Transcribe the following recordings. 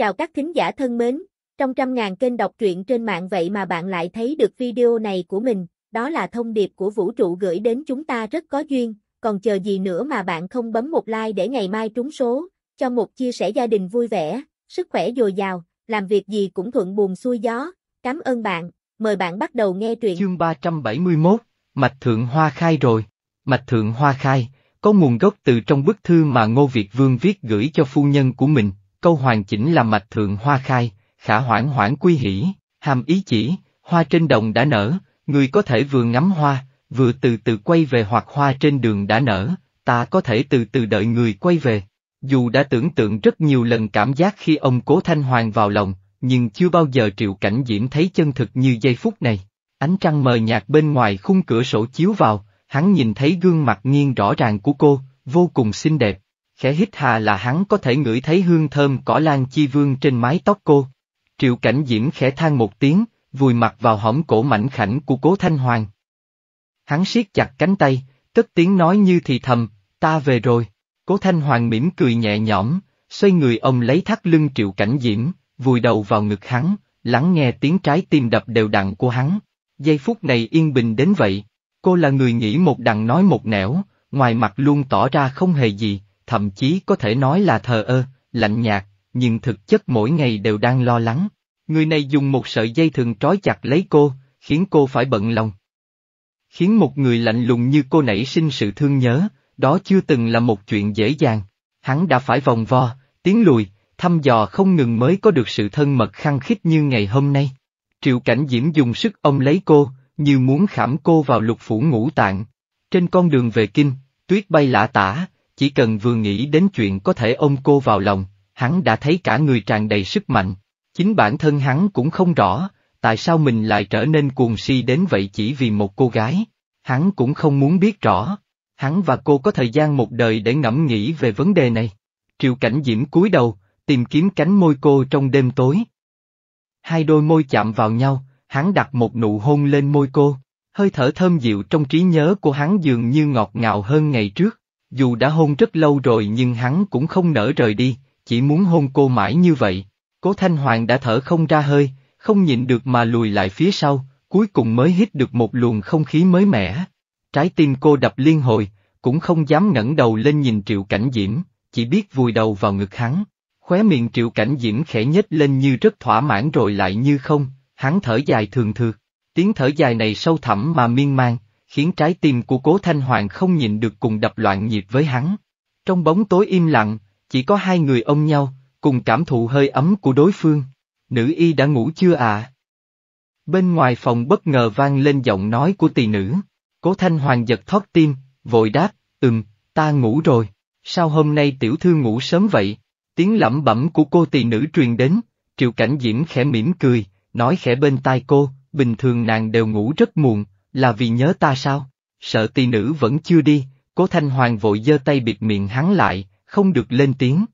Chào các thính giả thân mến, trong trăm ngàn kênh đọc truyện trên mạng vậy mà bạn lại thấy được video này của mình, đó là thông điệp của vũ trụ gửi đến chúng ta rất có duyên, còn chờ gì nữa mà bạn không bấm một like để ngày mai trúng số, cho một chia sẻ gia đình vui vẻ, sức khỏe dồi dào, làm việc gì cũng thuận buồm xuôi gió, cảm ơn bạn, mời bạn bắt đầu nghe truyện. Chương 371, Mạch Thượng Hoa Khai rồi, Mạch Thượng Hoa Khai, có nguồn gốc từ trong bức thư mà Ngô Việt Vương viết gửi cho phu nhân của mình câu hoàn chỉnh là mạch thượng hoa khai, khả hoảng hoảng quy hỷ, hàm ý chỉ, hoa trên đồng đã nở, người có thể vừa ngắm hoa, vừa từ từ quay về hoặc hoa trên đường đã nở, ta có thể từ từ đợi người quay về. Dù đã tưởng tượng rất nhiều lần cảm giác khi ông Cố Thanh Hoàng vào lòng, nhưng chưa bao giờ Triệu Cảnh Diễm thấy chân thực như giây phút này. Ánh trăng mờ nhạt bên ngoài khung cửa sổ chiếu vào, hắn nhìn thấy gương mặt nghiêng rõ ràng của cô, vô cùng xinh đẹp. Khẽ hít hà là hắn có thể ngửi thấy hương thơm cỏ lan chi vương trên mái tóc cô. Triệu cảnh diễm khẽ than một tiếng, vùi mặt vào hõm cổ mảnh khảnh của cố Thanh Hoàng. Hắn siết chặt cánh tay, cất tiếng nói như thì thầm, ta về rồi. Cố Thanh Hoàng mỉm cười nhẹ nhõm, xoay người ông lấy thắt lưng triệu cảnh diễm, vùi đầu vào ngực hắn, lắng nghe tiếng trái tim đập đều đặn của hắn. Giây phút này yên bình đến vậy, cô là người nghĩ một đằng nói một nẻo, ngoài mặt luôn tỏ ra không hề gì, thậm chí có thể nói là thờ ơ, lạnh nhạt, nhưng thực chất mỗi ngày đều đang lo lắng. Người này dùng một sợi dây thường trói chặt lấy cô, khiến cô phải bận lòng. Khiến một người lạnh lùng như cô nảy sinh sự thương nhớ, đó chưa từng là một chuyện dễ dàng. Hắn đã phải vòng vo, tiến lùi, thăm dò không ngừng mới có được sự thân mật khăng khít như ngày hôm nay. Triệu Cảnh Diễm dùng sức ôm lấy cô, như muốn khảm cô vào lục phủ ngũ tạng. Trên con đường về kinh, tuyết bay lả tả, chỉ cần vừa nghĩ đến chuyện có thể ôm cô vào lòng, hắn đã thấy cả người tràn đầy sức mạnh. Chính bản thân hắn cũng không rõ, tại sao mình lại trở nên cuồng si đến vậy chỉ vì một cô gái. Hắn cũng không muốn biết rõ. Hắn và cô có thời gian một đời để ngẫm nghĩ về vấn đề này. Triệu cảnh diễm cúi đầu, tìm kiếm cánh môi cô trong đêm tối. Hai đôi môi chạm vào nhau, hắn đặt một nụ hôn lên môi cô. Hơi thở thơm dịu trong trí nhớ của hắn dường như ngọt ngào hơn ngày trước. Dù đã hôn rất lâu rồi nhưng hắn cũng không nỡ rời đi, chỉ muốn hôn cô mãi như vậy. Cố Thanh Hoàng đã thở không ra hơi, không nhịn được mà lùi lại phía sau, cuối cùng mới hít được một luồng không khí mới mẻ. Trái tim cô đập liên hồi, cũng không dám ngẩng đầu lên nhìn Triệu Cảnh Diễm, chỉ biết vùi đầu vào ngực hắn. Khóe miệng Triệu Cảnh Diễm khẽ nhếch lên như rất thỏa mãn rồi lại như không, hắn thở dài thường thường. Tiếng thở dài này sâu thẳm mà miên man, khiến trái tim của Cố Thanh Hoàng không nhịn được cùng đập loạn nhịp với hắn. Trong bóng tối im lặng, chỉ có hai người ôm nhau, cùng cảm thụ hơi ấm của đối phương. Nữ y đã ngủ chưa ạ? Bên ngoài phòng bất ngờ vang lên giọng nói của tỳ nữ. Cố Thanh Hoàng giật thót tim, vội đáp, ừm, ta ngủ rồi. Sao hôm nay tiểu thư ngủ sớm vậy? Tiếng lẩm bẩm của cô tỳ nữ truyền đến, Triệu Cảnh Diễm khẽ mỉm cười, nói khẽ bên tai cô, bình thường nàng đều ngủ rất muộn, là vì nhớ ta sao? Sợ tỳ nữ vẫn chưa đi, cố thanh hoàng vội giơ tay bịt miệng hắn lại, không được lên tiếng.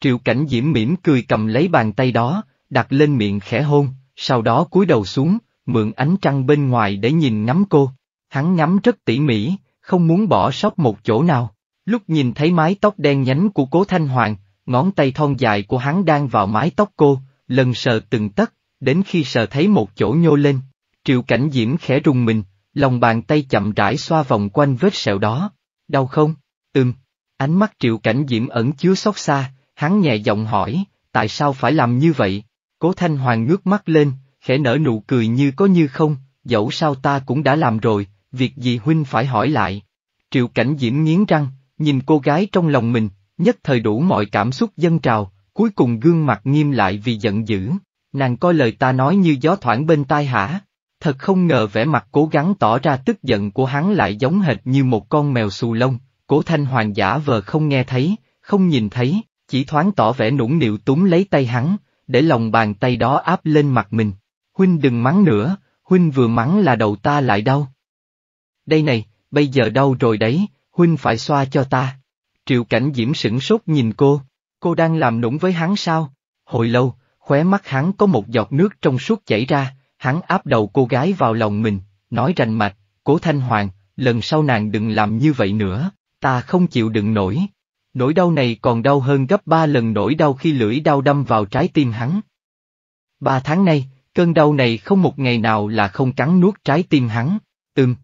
Triệu cảnh diễm mỉm cười cầm lấy bàn tay đó, đặt lên miệng khẽ hôn, sau đó cúi đầu xuống, mượn ánh trăng bên ngoài để nhìn ngắm cô. Hắn ngắm rất tỉ mỉ, không muốn bỏ sót một chỗ nào. Lúc nhìn thấy mái tóc đen nhánh của cố thanh hoàng, ngón tay thon dài của hắn đang vào mái tóc cô, lần sờ từng tấc, đến khi sờ thấy một chỗ nhô lên. Triệu cảnh diễm khẽ rùng mình, lòng bàn tay chậm rãi xoa vòng quanh vết sẹo đó. Đau không? Ừm. Ánh mắt triệu cảnh diễm ẩn chứa xót xa, hắn nhẹ giọng hỏi, tại sao phải làm như vậy? Cố Thanh Hoàng ngước mắt lên, khẽ nở nụ cười như có như không, dẫu sao ta cũng đã làm rồi, việc gì huynh phải hỏi lại. Triệu cảnh diễm nghiến răng, nhìn cô gái trong lòng mình, nhất thời đủ mọi cảm xúc dân trào, cuối cùng gương mặt nghiêm lại vì giận dữ. Nàng coi lời ta nói như gió thoảng bên tai hả? thật không ngờ vẻ mặt cố gắng tỏ ra tức giận của hắn lại giống hệt như một con mèo xù lông, cố thanh hoàng giả vờ không nghe thấy, không nhìn thấy, chỉ thoáng tỏ vẻ nũng nịu túm lấy tay hắn, để lòng bàn tay đó áp lên mặt mình. Huynh đừng mắng nữa, Huynh vừa mắng là đầu ta lại đau. Đây này, bây giờ đau rồi đấy, Huynh phải xoa cho ta. Triệu cảnh diễm sửng sốt nhìn cô, cô đang làm nũng với hắn sao? Hồi lâu, khóe mắt hắn có một giọt nước trong suốt chảy ra, Hắn áp đầu cô gái vào lòng mình, nói rành mạch, cố thanh hoàng, lần sau nàng đừng làm như vậy nữa, ta không chịu đựng nổi. Nỗi đau này còn đau hơn gấp ba lần nỗi đau khi lưỡi đau đâm vào trái tim hắn. Ba tháng nay, cơn đau này không một ngày nào là không cắn nuốt trái tim hắn, ưm.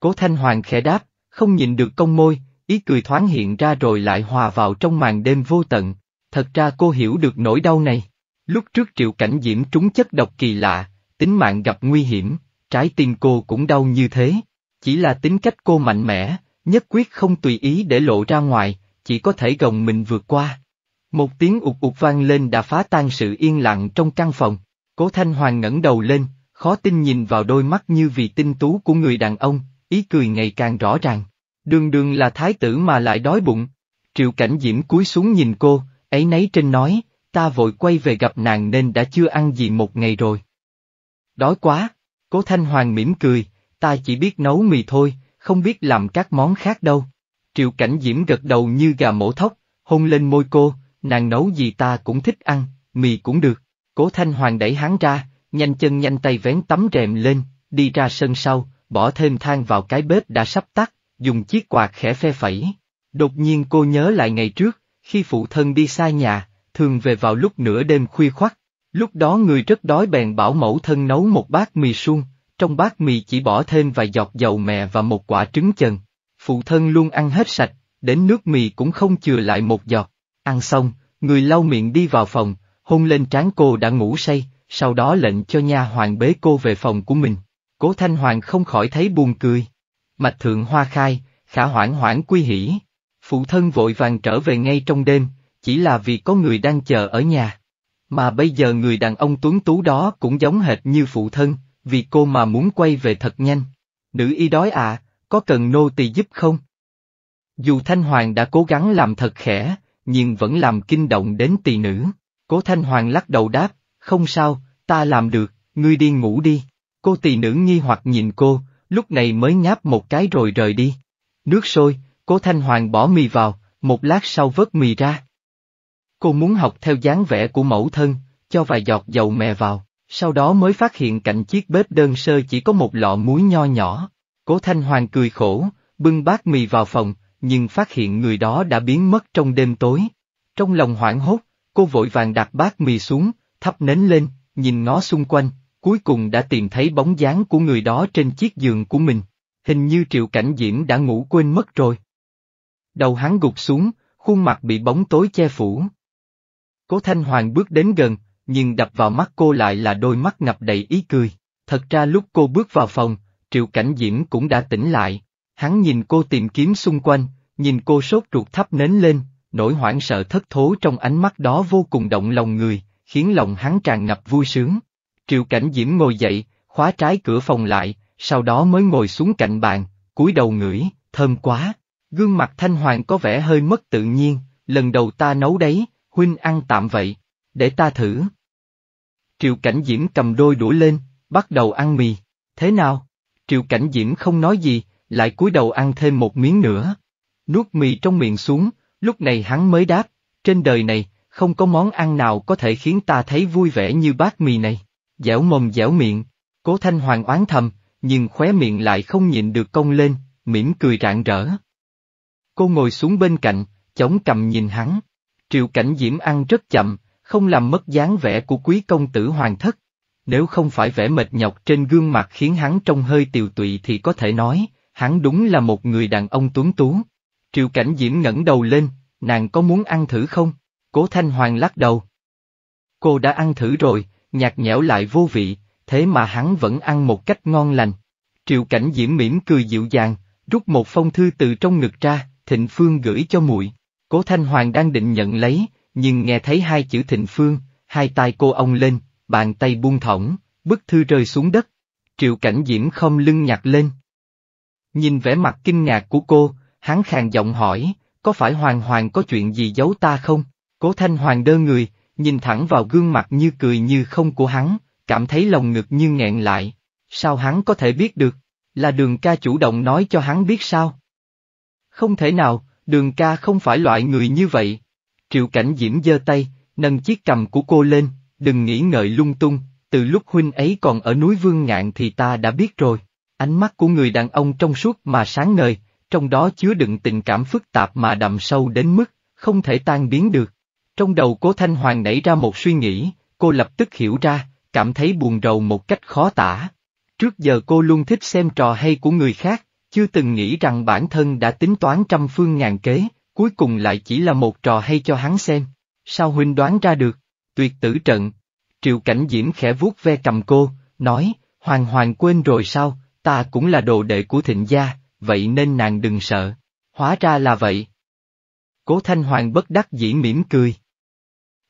Cố Thanh Hoàng khẽ đáp, không nhìn được công môi, ý cười thoáng hiện ra rồi lại hòa vào trong màn đêm vô tận. Thật ra cô hiểu được nỗi đau này. Lúc trước Triệu Cảnh Diễm trúng chất độc kỳ lạ, tính mạng gặp nguy hiểm, trái tim cô cũng đau như thế. Chỉ là tính cách cô mạnh mẽ, nhất quyết không tùy ý để lộ ra ngoài, chỉ có thể gồng mình vượt qua. Một tiếng ụt ụt vang lên đã phá tan sự yên lặng trong căn phòng. Cố Thanh Hoàng ngẩng đầu lên, khó tin nhìn vào đôi mắt như vì tinh tú của người đàn ông, ý cười ngày càng rõ ràng. Đường đường là thái tử mà lại đói bụng. Triệu cảnh diễm cúi xuống nhìn cô, ấy nấy trên nói, ta vội quay về gặp nàng nên đã chưa ăn gì một ngày rồi. Đói quá, cố Thanh Hoàng mỉm cười, ta chỉ biết nấu mì thôi, không biết làm các món khác đâu. Triệu Cảnh Diễm gật đầu như gà mổ thóc, hôn lên môi cô, nàng nấu gì ta cũng thích ăn, mì cũng được. Cố Thanh Hoàng đẩy hắn ra, nhanh chân nhanh tay vén tấm rèm lên, đi ra sân sau, bỏ thêm than vào cái bếp đã sắp tắt, dùng chiếc quạt khẽ phe phẩy. Đột nhiên cô nhớ lại ngày trước, khi phụ thân đi xa nhà, thường về vào lúc nửa đêm khuya khoắt, Lúc đó người rất đói bèn bảo mẫu thân nấu một bát mì suông, trong bát mì chỉ bỏ thêm vài giọt dầu mè và một quả trứng chần. Phụ thân luôn ăn hết sạch, đến nước mì cũng không chừa lại một giọt. Ăn xong, người lau miệng đi vào phòng, hôn lên trán cô đã ngủ say, sau đó lệnh cho nha hoàng bế cô về phòng của mình. Cố Thanh Hoàng không khỏi thấy buồn cười. Mạch thượng hoa khai, khả hoảng hoảng quy hỉ. Phụ thân vội vàng trở về ngay trong đêm, chỉ là vì có người đang chờ ở nhà. Mà bây giờ người đàn ông tuấn tú đó cũng giống hệt như phụ thân, vì cô mà muốn quay về thật nhanh. Nữ y đói à, có cần nô tỳ giúp không? Dù Thanh Hoàng đã cố gắng làm thật khẽ, nhưng vẫn làm kinh động đến tỳ nữ. Cố Thanh Hoàng lắc đầu đáp, không sao, ta làm được, ngươi đi ngủ đi. Cô tỳ nữ nghi hoặc nhìn cô, lúc này mới ngáp một cái rồi rời đi. Nước sôi, cố Thanh Hoàng bỏ mì vào, một lát sau vớt mì ra. Cô muốn học theo dáng vẻ của mẫu thân, cho vài giọt dầu mè vào, sau đó mới phát hiện cạnh chiếc bếp đơn sơ chỉ có một lọ muối nho nhỏ. Cố Thanh Hoàng cười khổ, bưng bát mì vào phòng, nhưng phát hiện người đó đã biến mất trong đêm tối. Trong lòng hoảng hốt, cô vội vàng đặt bát mì xuống, thắp nến lên, nhìn ngó xung quanh, cuối cùng đã tìm thấy bóng dáng của người đó trên chiếc giường của mình. Hình như Triệu Cảnh Diễm đã ngủ quên mất rồi. Đầu hắn gục xuống, khuôn mặt bị bóng tối che phủ, Cố Thanh Hoàng bước đến gần, nhưng đập vào mắt cô lại là đôi mắt ngập đầy ý cười. Thật ra lúc cô bước vào phòng, Triệu Cảnh Diễm cũng đã tỉnh lại. Hắn nhìn cô tìm kiếm xung quanh, nhìn cô sốt ruột thắp nến lên, nỗi hoảng sợ thất thố trong ánh mắt đó vô cùng động lòng người, khiến lòng hắn tràn ngập vui sướng. Triệu Cảnh Diễm ngồi dậy, khóa trái cửa phòng lại, sau đó mới ngồi xuống cạnh bàn, cúi đầu ngửi, thơm quá. Gương mặt Thanh Hoàng có vẻ hơi mất tự nhiên, lần đầu ta nấu đấy, huynh ăn tạm vậy, để ta thử. Triệu Cảnh Diễm cầm đôi đũa lên, bắt đầu ăn mì, thế nào? Triệu Cảnh Diễm không nói gì, lại cúi đầu ăn thêm một miếng nữa. Nuốt mì trong miệng xuống, lúc này hắn mới đáp, trên đời này, không có món ăn nào có thể khiến ta thấy vui vẻ như bát mì này. Dẻo mồm dẻo miệng, cố thanh hoàng oán thầm, nhưng khóe miệng lại không nhịn được cong lên, mỉm cười rạng rỡ. Cô ngồi xuống bên cạnh, chống cầm nhìn hắn, Triệu Cảnh Diễm ăn rất chậm, không làm mất dáng vẻ của quý công tử hoàng thất. Nếu không phải vẻ mệt nhọc trên gương mặt khiến hắn trông hơi tiều tụy thì có thể nói, hắn đúng là một người đàn ông tuấn tú. Triệu Cảnh Diễm ngẩng đầu lên, nàng có muốn ăn thử không? Cố Thanh Hoàng lắc đầu. Cô đã ăn thử rồi, nhạt nhẽo lại vô vị, thế mà hắn vẫn ăn một cách ngon lành. Triệu Cảnh Diễm mỉm cười dịu dàng, rút một phong thư từ trong ngực ra, Thịnh Phương gửi cho muội. Cố Thanh Hoàng đang định nhận lấy, nhưng nghe thấy hai chữ thịnh phương, hai tay cô ông lên, bàn tay buông thõng, bức thư rơi xuống đất. Triệu Cảnh Diễm không lưng nhặt lên. Nhìn vẻ mặt kinh ngạc của cô, hắn khàn giọng hỏi, có phải Hoàng Hoàng có chuyện gì giấu ta không? Cố Thanh Hoàng đơ người, nhìn thẳng vào gương mặt như cười như không của hắn, cảm thấy lòng ngực như nghẹn lại. Sao hắn có thể biết được? Là đường ca chủ động nói cho hắn biết sao? Không thể nào, Đường ca không phải loại người như vậy. Triệu cảnh diễm giơ tay, nâng chiếc cầm của cô lên, đừng nghĩ ngợi lung tung, từ lúc huynh ấy còn ở núi Vương Ngạn thì ta đã biết rồi. Ánh mắt của người đàn ông trong suốt mà sáng ngời, trong đó chứa đựng tình cảm phức tạp mà đậm sâu đến mức, không thể tan biến được. Trong đầu cố Thanh Hoàng nảy ra một suy nghĩ, cô lập tức hiểu ra, cảm thấy buồn rầu một cách khó tả. Trước giờ cô luôn thích xem trò hay của người khác, chưa từng nghĩ rằng bản thân đã tính toán trăm phương ngàn kế, cuối cùng lại chỉ là một trò hay cho hắn xem. Sao huynh đoán ra được? Tuyệt tử trận. Triệu Cảnh Diễm khẽ vuốt ve cầm cô, nói, hoàng hoàng quên rồi sao, ta cũng là đồ đệ của thịnh gia, vậy nên nàng đừng sợ. Hóa ra là vậy. Cố Thanh Hoàng bất đắc dĩ mỉm cười.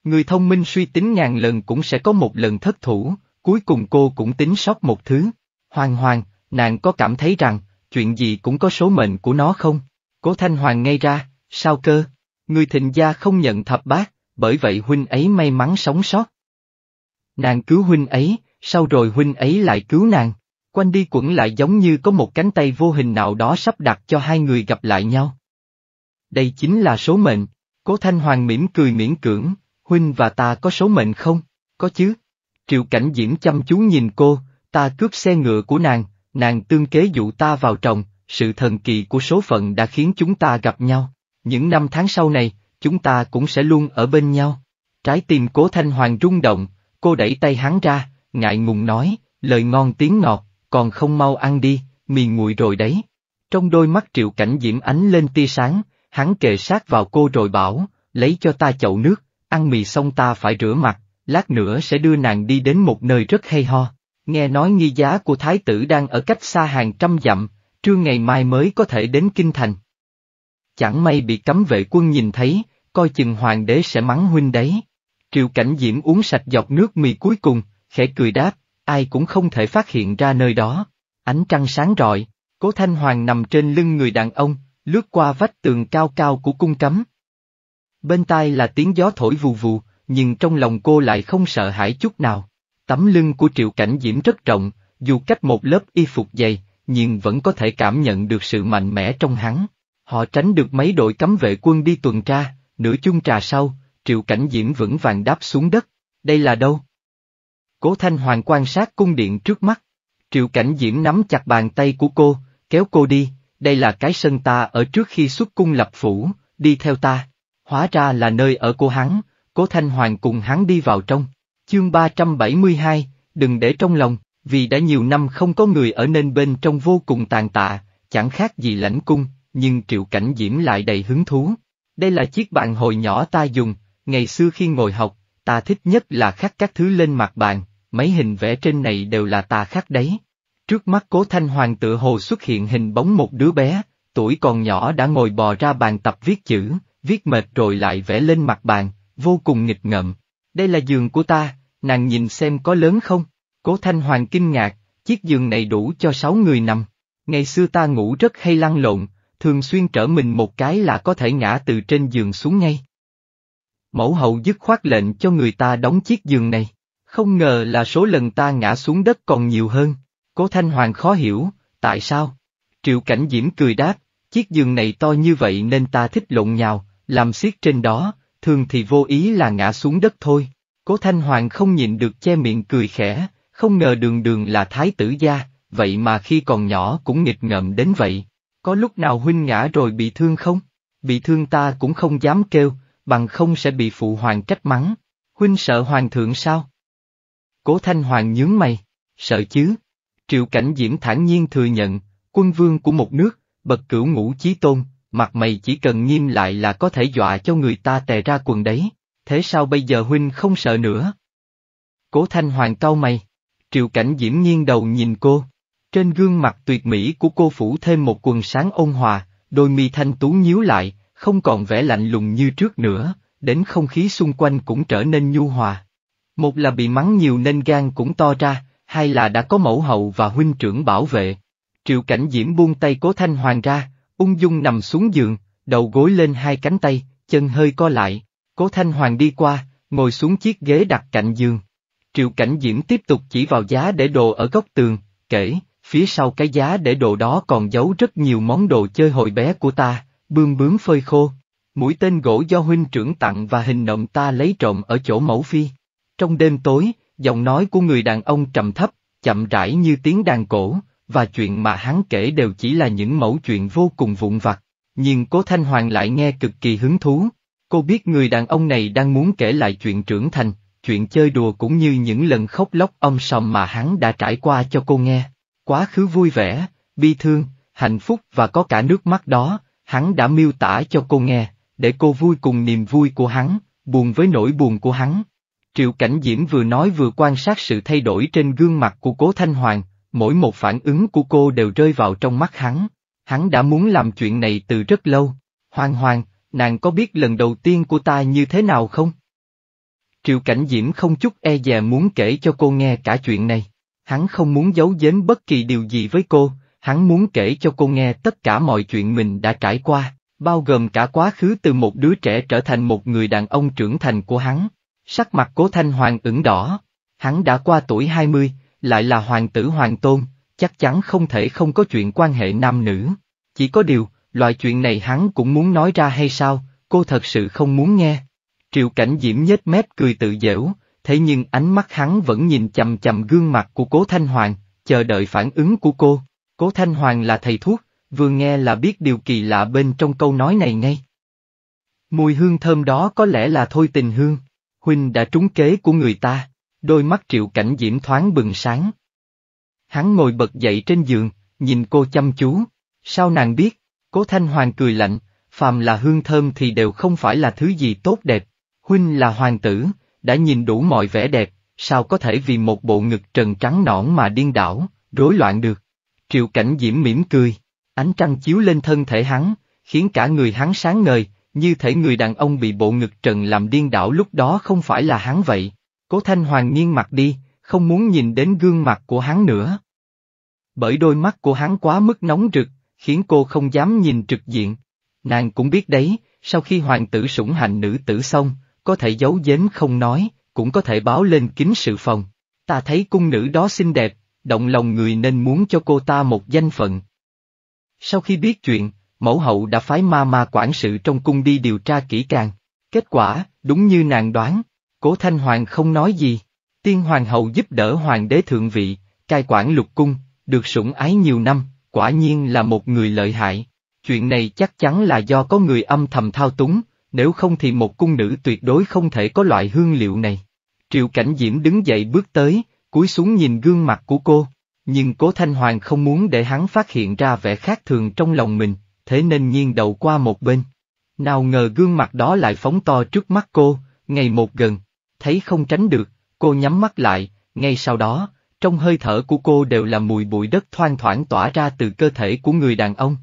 Người thông minh suy tính ngàn lần cũng sẽ có một lần thất thủ, cuối cùng cô cũng tính sót một thứ. Hoàng hoàng, nàng có cảm thấy rằng, chuyện gì cũng có số mệnh của nó không? Cố Thanh Hoàng ngay ra, sao cơ? Người thịnh gia không nhận thập bát, bởi vậy huynh ấy may mắn sống sót. Nàng cứu huynh ấy, sau rồi huynh ấy lại cứu nàng. Quanh đi quẩn lại giống như có một cánh tay vô hình nào đó sắp đặt cho hai người gặp lại nhau. Đây chính là số mệnh. Cố Thanh Hoàng mỉm cười miễn cưỡng, huynh và ta có số mệnh không? Có chứ. Triệu Cảnh Diễm chăm chú nhìn cô, ta cướp xe ngựa của nàng, nàng tương kế dụ ta vào chồng, sự thần kỳ của số phận đã khiến chúng ta gặp nhau. Những năm tháng sau này, chúng ta cũng sẽ luôn ở bên nhau. Trái tim cố thanh hoàng rung động, cô đẩy tay hắn ra, ngại ngùng nói, lời ngon tiếng ngọt, còn không mau ăn đi, mì nguội rồi đấy. Trong đôi mắt triệu cảnh diễm ánh lên tia sáng, hắn kề sát vào cô rồi bảo, lấy cho ta chậu nước, ăn mì xong ta phải rửa mặt, lát nữa sẽ đưa nàng đi đến một nơi rất hay ho nghe nói nghi giá của thái tử đang ở cách xa hàng trăm dặm, trưa ngày mai mới có thể đến kinh thành. Chẳng may bị cấm vệ quân nhìn thấy, coi chừng hoàng đế sẽ mắng huynh đấy. Triệu cảnh diễm uống sạch giọt nước mì cuối cùng, khẽ cười đáp, ai cũng không thể phát hiện ra nơi đó. Ánh trăng sáng rọi, cố thanh hoàng nằm trên lưng người đàn ông, lướt qua vách tường cao cao của cung cấm. Bên tai là tiếng gió thổi vù vù, nhưng trong lòng cô lại không sợ hãi chút nào. Tấm lưng của Triệu Cảnh Diễm rất rộng, dù cách một lớp y phục dày, nhưng vẫn có thể cảm nhận được sự mạnh mẽ trong hắn. Họ tránh được mấy đội cấm vệ quân đi tuần tra, nửa chung trà sau, Triệu Cảnh Diễm vững vàng đáp xuống đất. Đây là đâu? Cố Thanh Hoàng quan sát cung điện trước mắt. Triệu Cảnh Diễm nắm chặt bàn tay của cô, kéo cô đi, đây là cái sân ta ở trước khi xuất cung lập phủ, đi theo ta. Hóa ra là nơi ở của hắn, Cố Thanh Hoàng cùng hắn đi vào trong. Chương 372, đừng để trong lòng, vì đã nhiều năm không có người ở nên bên trong vô cùng tàn tạ, chẳng khác gì lãnh cung, nhưng Triệu Cảnh Diễm lại đầy hứng thú. Đây là chiếc bàn hồi nhỏ ta dùng, ngày xưa khi ngồi học, ta thích nhất là khắc các thứ lên mặt bàn, mấy hình vẽ trên này đều là ta khắc đấy. Trước mắt cố thanh hoàng tự hồ xuất hiện hình bóng một đứa bé, tuổi còn nhỏ đã ngồi bò ra bàn tập viết chữ, viết mệt rồi lại vẽ lên mặt bàn, vô cùng nghịch ngợm đây là giường của ta, nàng nhìn xem có lớn không? Cố Thanh Hoàng kinh ngạc, chiếc giường này đủ cho sáu người nằm. Ngày xưa ta ngủ rất hay lăn lộn, thường xuyên trở mình một cái là có thể ngã từ trên giường xuống ngay. Mẫu hậu dứt khoát lệnh cho người ta đóng chiếc giường này, không ngờ là số lần ta ngã xuống đất còn nhiều hơn. Cố Thanh Hoàng khó hiểu, tại sao? Triệu Cảnh Diễm cười đáp, chiếc giường này to như vậy nên ta thích lộn nhào, làm xiết trên đó, thường thì vô ý là ngã xuống đất thôi. Cố Thanh Hoàng không nhịn được che miệng cười khẽ, không ngờ đường đường là thái tử gia, vậy mà khi còn nhỏ cũng nghịch ngợm đến vậy. Có lúc nào huynh ngã rồi bị thương không? Bị thương ta cũng không dám kêu, bằng không sẽ bị phụ hoàng trách mắng. Huynh sợ hoàng thượng sao? Cố Thanh Hoàng nhướng mày, sợ chứ? Triệu Cảnh Diễm thản nhiên thừa nhận, quân vương của một nước, bậc cửu ngũ chí tôn, mặt mày chỉ cần nghiêm lại là có thể dọa cho người ta tè ra quần đấy, thế sao bây giờ huynh không sợ nữa? Cố Thanh Hoàng cau mày, Triệu Cảnh Diễm nghiêng đầu nhìn cô, trên gương mặt tuyệt mỹ của cô phủ thêm một quần sáng ôn hòa, đôi mi thanh tú nhíu lại, không còn vẻ lạnh lùng như trước nữa, đến không khí xung quanh cũng trở nên nhu hòa. Một là bị mắng nhiều nên gan cũng to ra, hai là đã có mẫu hậu và huynh trưởng bảo vệ. Triệu Cảnh Diễm buông tay Cố Thanh Hoàng ra, ung dung nằm xuống giường, đầu gối lên hai cánh tay, chân hơi co lại, cố thanh hoàng đi qua, ngồi xuống chiếc ghế đặt cạnh giường. Triệu cảnh diễm tiếp tục chỉ vào giá để đồ ở góc tường, kể, phía sau cái giá để đồ đó còn giấu rất nhiều món đồ chơi hồi bé của ta, bươm bướm phơi khô, mũi tên gỗ do huynh trưởng tặng và hình nộm ta lấy trộm ở chỗ mẫu phi. Trong đêm tối, giọng nói của người đàn ông trầm thấp, chậm rãi như tiếng đàn cổ, và chuyện mà hắn kể đều chỉ là những mẫu chuyện vô cùng vụn vặt, nhưng cố Thanh Hoàng lại nghe cực kỳ hứng thú. Cô biết người đàn ông này đang muốn kể lại chuyện trưởng thành, chuyện chơi đùa cũng như những lần khóc lóc om sòm mà hắn đã trải qua cho cô nghe. Quá khứ vui vẻ, bi thương, hạnh phúc và có cả nước mắt đó, hắn đã miêu tả cho cô nghe, để cô vui cùng niềm vui của hắn, buồn với nỗi buồn của hắn. Triệu Cảnh Diễm vừa nói vừa quan sát sự thay đổi trên gương mặt của Cố Thanh Hoàng, mỗi một phản ứng của cô đều rơi vào trong mắt hắn. Hắn đã muốn làm chuyện này từ rất lâu. Hoàng hoàng, nàng có biết lần đầu tiên của ta như thế nào không? Triệu Cảnh Diễm không chút e dè muốn kể cho cô nghe cả chuyện này. Hắn không muốn giấu giếm bất kỳ điều gì với cô, hắn muốn kể cho cô nghe tất cả mọi chuyện mình đã trải qua, bao gồm cả quá khứ từ một đứa trẻ trở thành một người đàn ông trưởng thành của hắn. Sắc mặt cố Thanh Hoàng ửng đỏ. Hắn đã qua tuổi 20, lại là hoàng tử hoàng tôn, chắc chắn không thể không có chuyện quan hệ nam nữ. Chỉ có điều, loại chuyện này hắn cũng muốn nói ra hay sao, cô thật sự không muốn nghe. Triệu cảnh diễm nhếch mép cười tự dễu, thế nhưng ánh mắt hắn vẫn nhìn chầm chầm gương mặt của cố Thanh Hoàng, chờ đợi phản ứng của cô. Cố Thanh Hoàng là thầy thuốc, vừa nghe là biết điều kỳ lạ bên trong câu nói này ngay. Mùi hương thơm đó có lẽ là thôi tình hương, huynh đã trúng kế của người ta. Đôi mắt triệu cảnh diễm thoáng bừng sáng. Hắn ngồi bật dậy trên giường, nhìn cô chăm chú. Sao nàng biết? Cố Thanh Hoàng cười lạnh, phàm là hương thơm thì đều không phải là thứ gì tốt đẹp. Huynh là hoàng tử, đã nhìn đủ mọi vẻ đẹp, sao có thể vì một bộ ngực trần trắng nõn mà điên đảo, rối loạn được. Triệu cảnh diễm mỉm cười, ánh trăng chiếu lên thân thể hắn, khiến cả người hắn sáng ngời, như thể người đàn ông bị bộ ngực trần làm điên đảo lúc đó không phải là hắn vậy. Cố Thanh Hoàng nghiêng mặt đi, không muốn nhìn đến gương mặt của hắn nữa. Bởi đôi mắt của hắn quá mức nóng rực, khiến cô không dám nhìn trực diện. Nàng cũng biết đấy, sau khi hoàng tử sủng hạnh nữ tử xong, có thể giấu giếm không nói, cũng có thể báo lên kính sự phòng. Ta thấy cung nữ đó xinh đẹp, động lòng người nên muốn cho cô ta một danh phận. Sau khi biết chuyện, mẫu hậu đã phái ma ma quản sự trong cung đi điều tra kỹ càng. Kết quả, đúng như nàng đoán, Cố Thanh Hoàng không nói gì. Tiên Hoàng hậu giúp đỡ Hoàng đế thượng vị, cai quản lục cung, được sủng ái nhiều năm, quả nhiên là một người lợi hại. Chuyện này chắc chắn là do có người âm thầm thao túng, nếu không thì một cung nữ tuyệt đối không thể có loại hương liệu này. Triệu Cảnh Diễm đứng dậy bước tới, cúi xuống nhìn gương mặt của cô, nhưng Cố Thanh Hoàng không muốn để hắn phát hiện ra vẻ khác thường trong lòng mình, thế nên nghiêng đầu qua một bên. Nào ngờ gương mặt đó lại phóng to trước mắt cô, ngày một gần, thấy không tránh được, cô nhắm mắt lại, ngay sau đó, trong hơi thở của cô đều là mùi bụi đất thoang thoảng tỏa ra từ cơ thể của người đàn ông.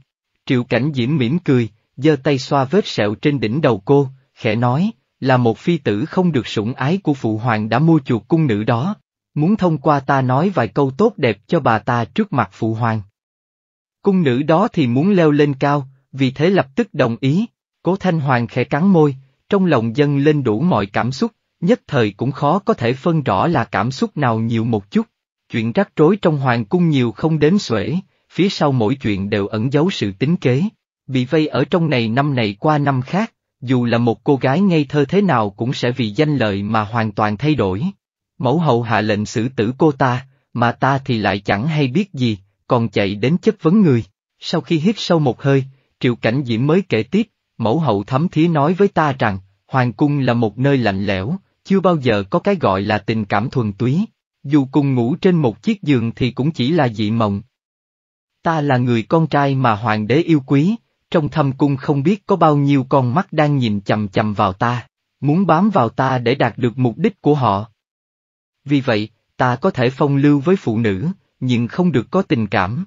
Triệu Cảnh Diễm mỉm cười, giơ tay xoa vết sẹo trên đỉnh đầu cô, khẽ nói, là một phi tử không được sủng ái của phụ hoàng đã mua chuộc cung nữ đó, muốn thông qua ta nói vài câu tốt đẹp cho bà ta trước mặt phụ hoàng. Cung nữ đó thì muốn leo lên cao, vì thế lập tức đồng ý, cố thanh hoàng khẽ cắn môi, trong lòng dâng lên đủ mọi cảm xúc, nhất thời cũng khó có thể phân rõ là cảm xúc nào nhiều một chút. Chuyện rắc rối trong hoàng cung nhiều không đến xuể, phía sau mỗi chuyện đều ẩn giấu sự tính kế. Bị vây ở trong này năm này qua năm khác, dù là một cô gái ngây thơ thế nào cũng sẽ vì danh lợi mà hoàn toàn thay đổi. Mẫu hậu hạ lệnh xử tử cô ta, mà ta thì lại chẳng hay biết gì, còn chạy đến chất vấn người. Sau khi hít sâu một hơi, Triệu Cảnh Diễm mới kể tiếp, mẫu hậu thấm thía nói với ta rằng, Hoàng cung là một nơi lạnh lẽo, chưa bao giờ có cái gọi là tình cảm thuần túy, dù cùng ngủ trên một chiếc giường thì cũng chỉ là dị mộng. Ta là người con trai mà hoàng đế yêu quý, trong thâm cung không biết có bao nhiêu con mắt đang nhìn chầm chầm vào ta, muốn bám vào ta để đạt được mục đích của họ. Vì vậy, ta có thể phong lưu với phụ nữ, nhưng không được có tình cảm.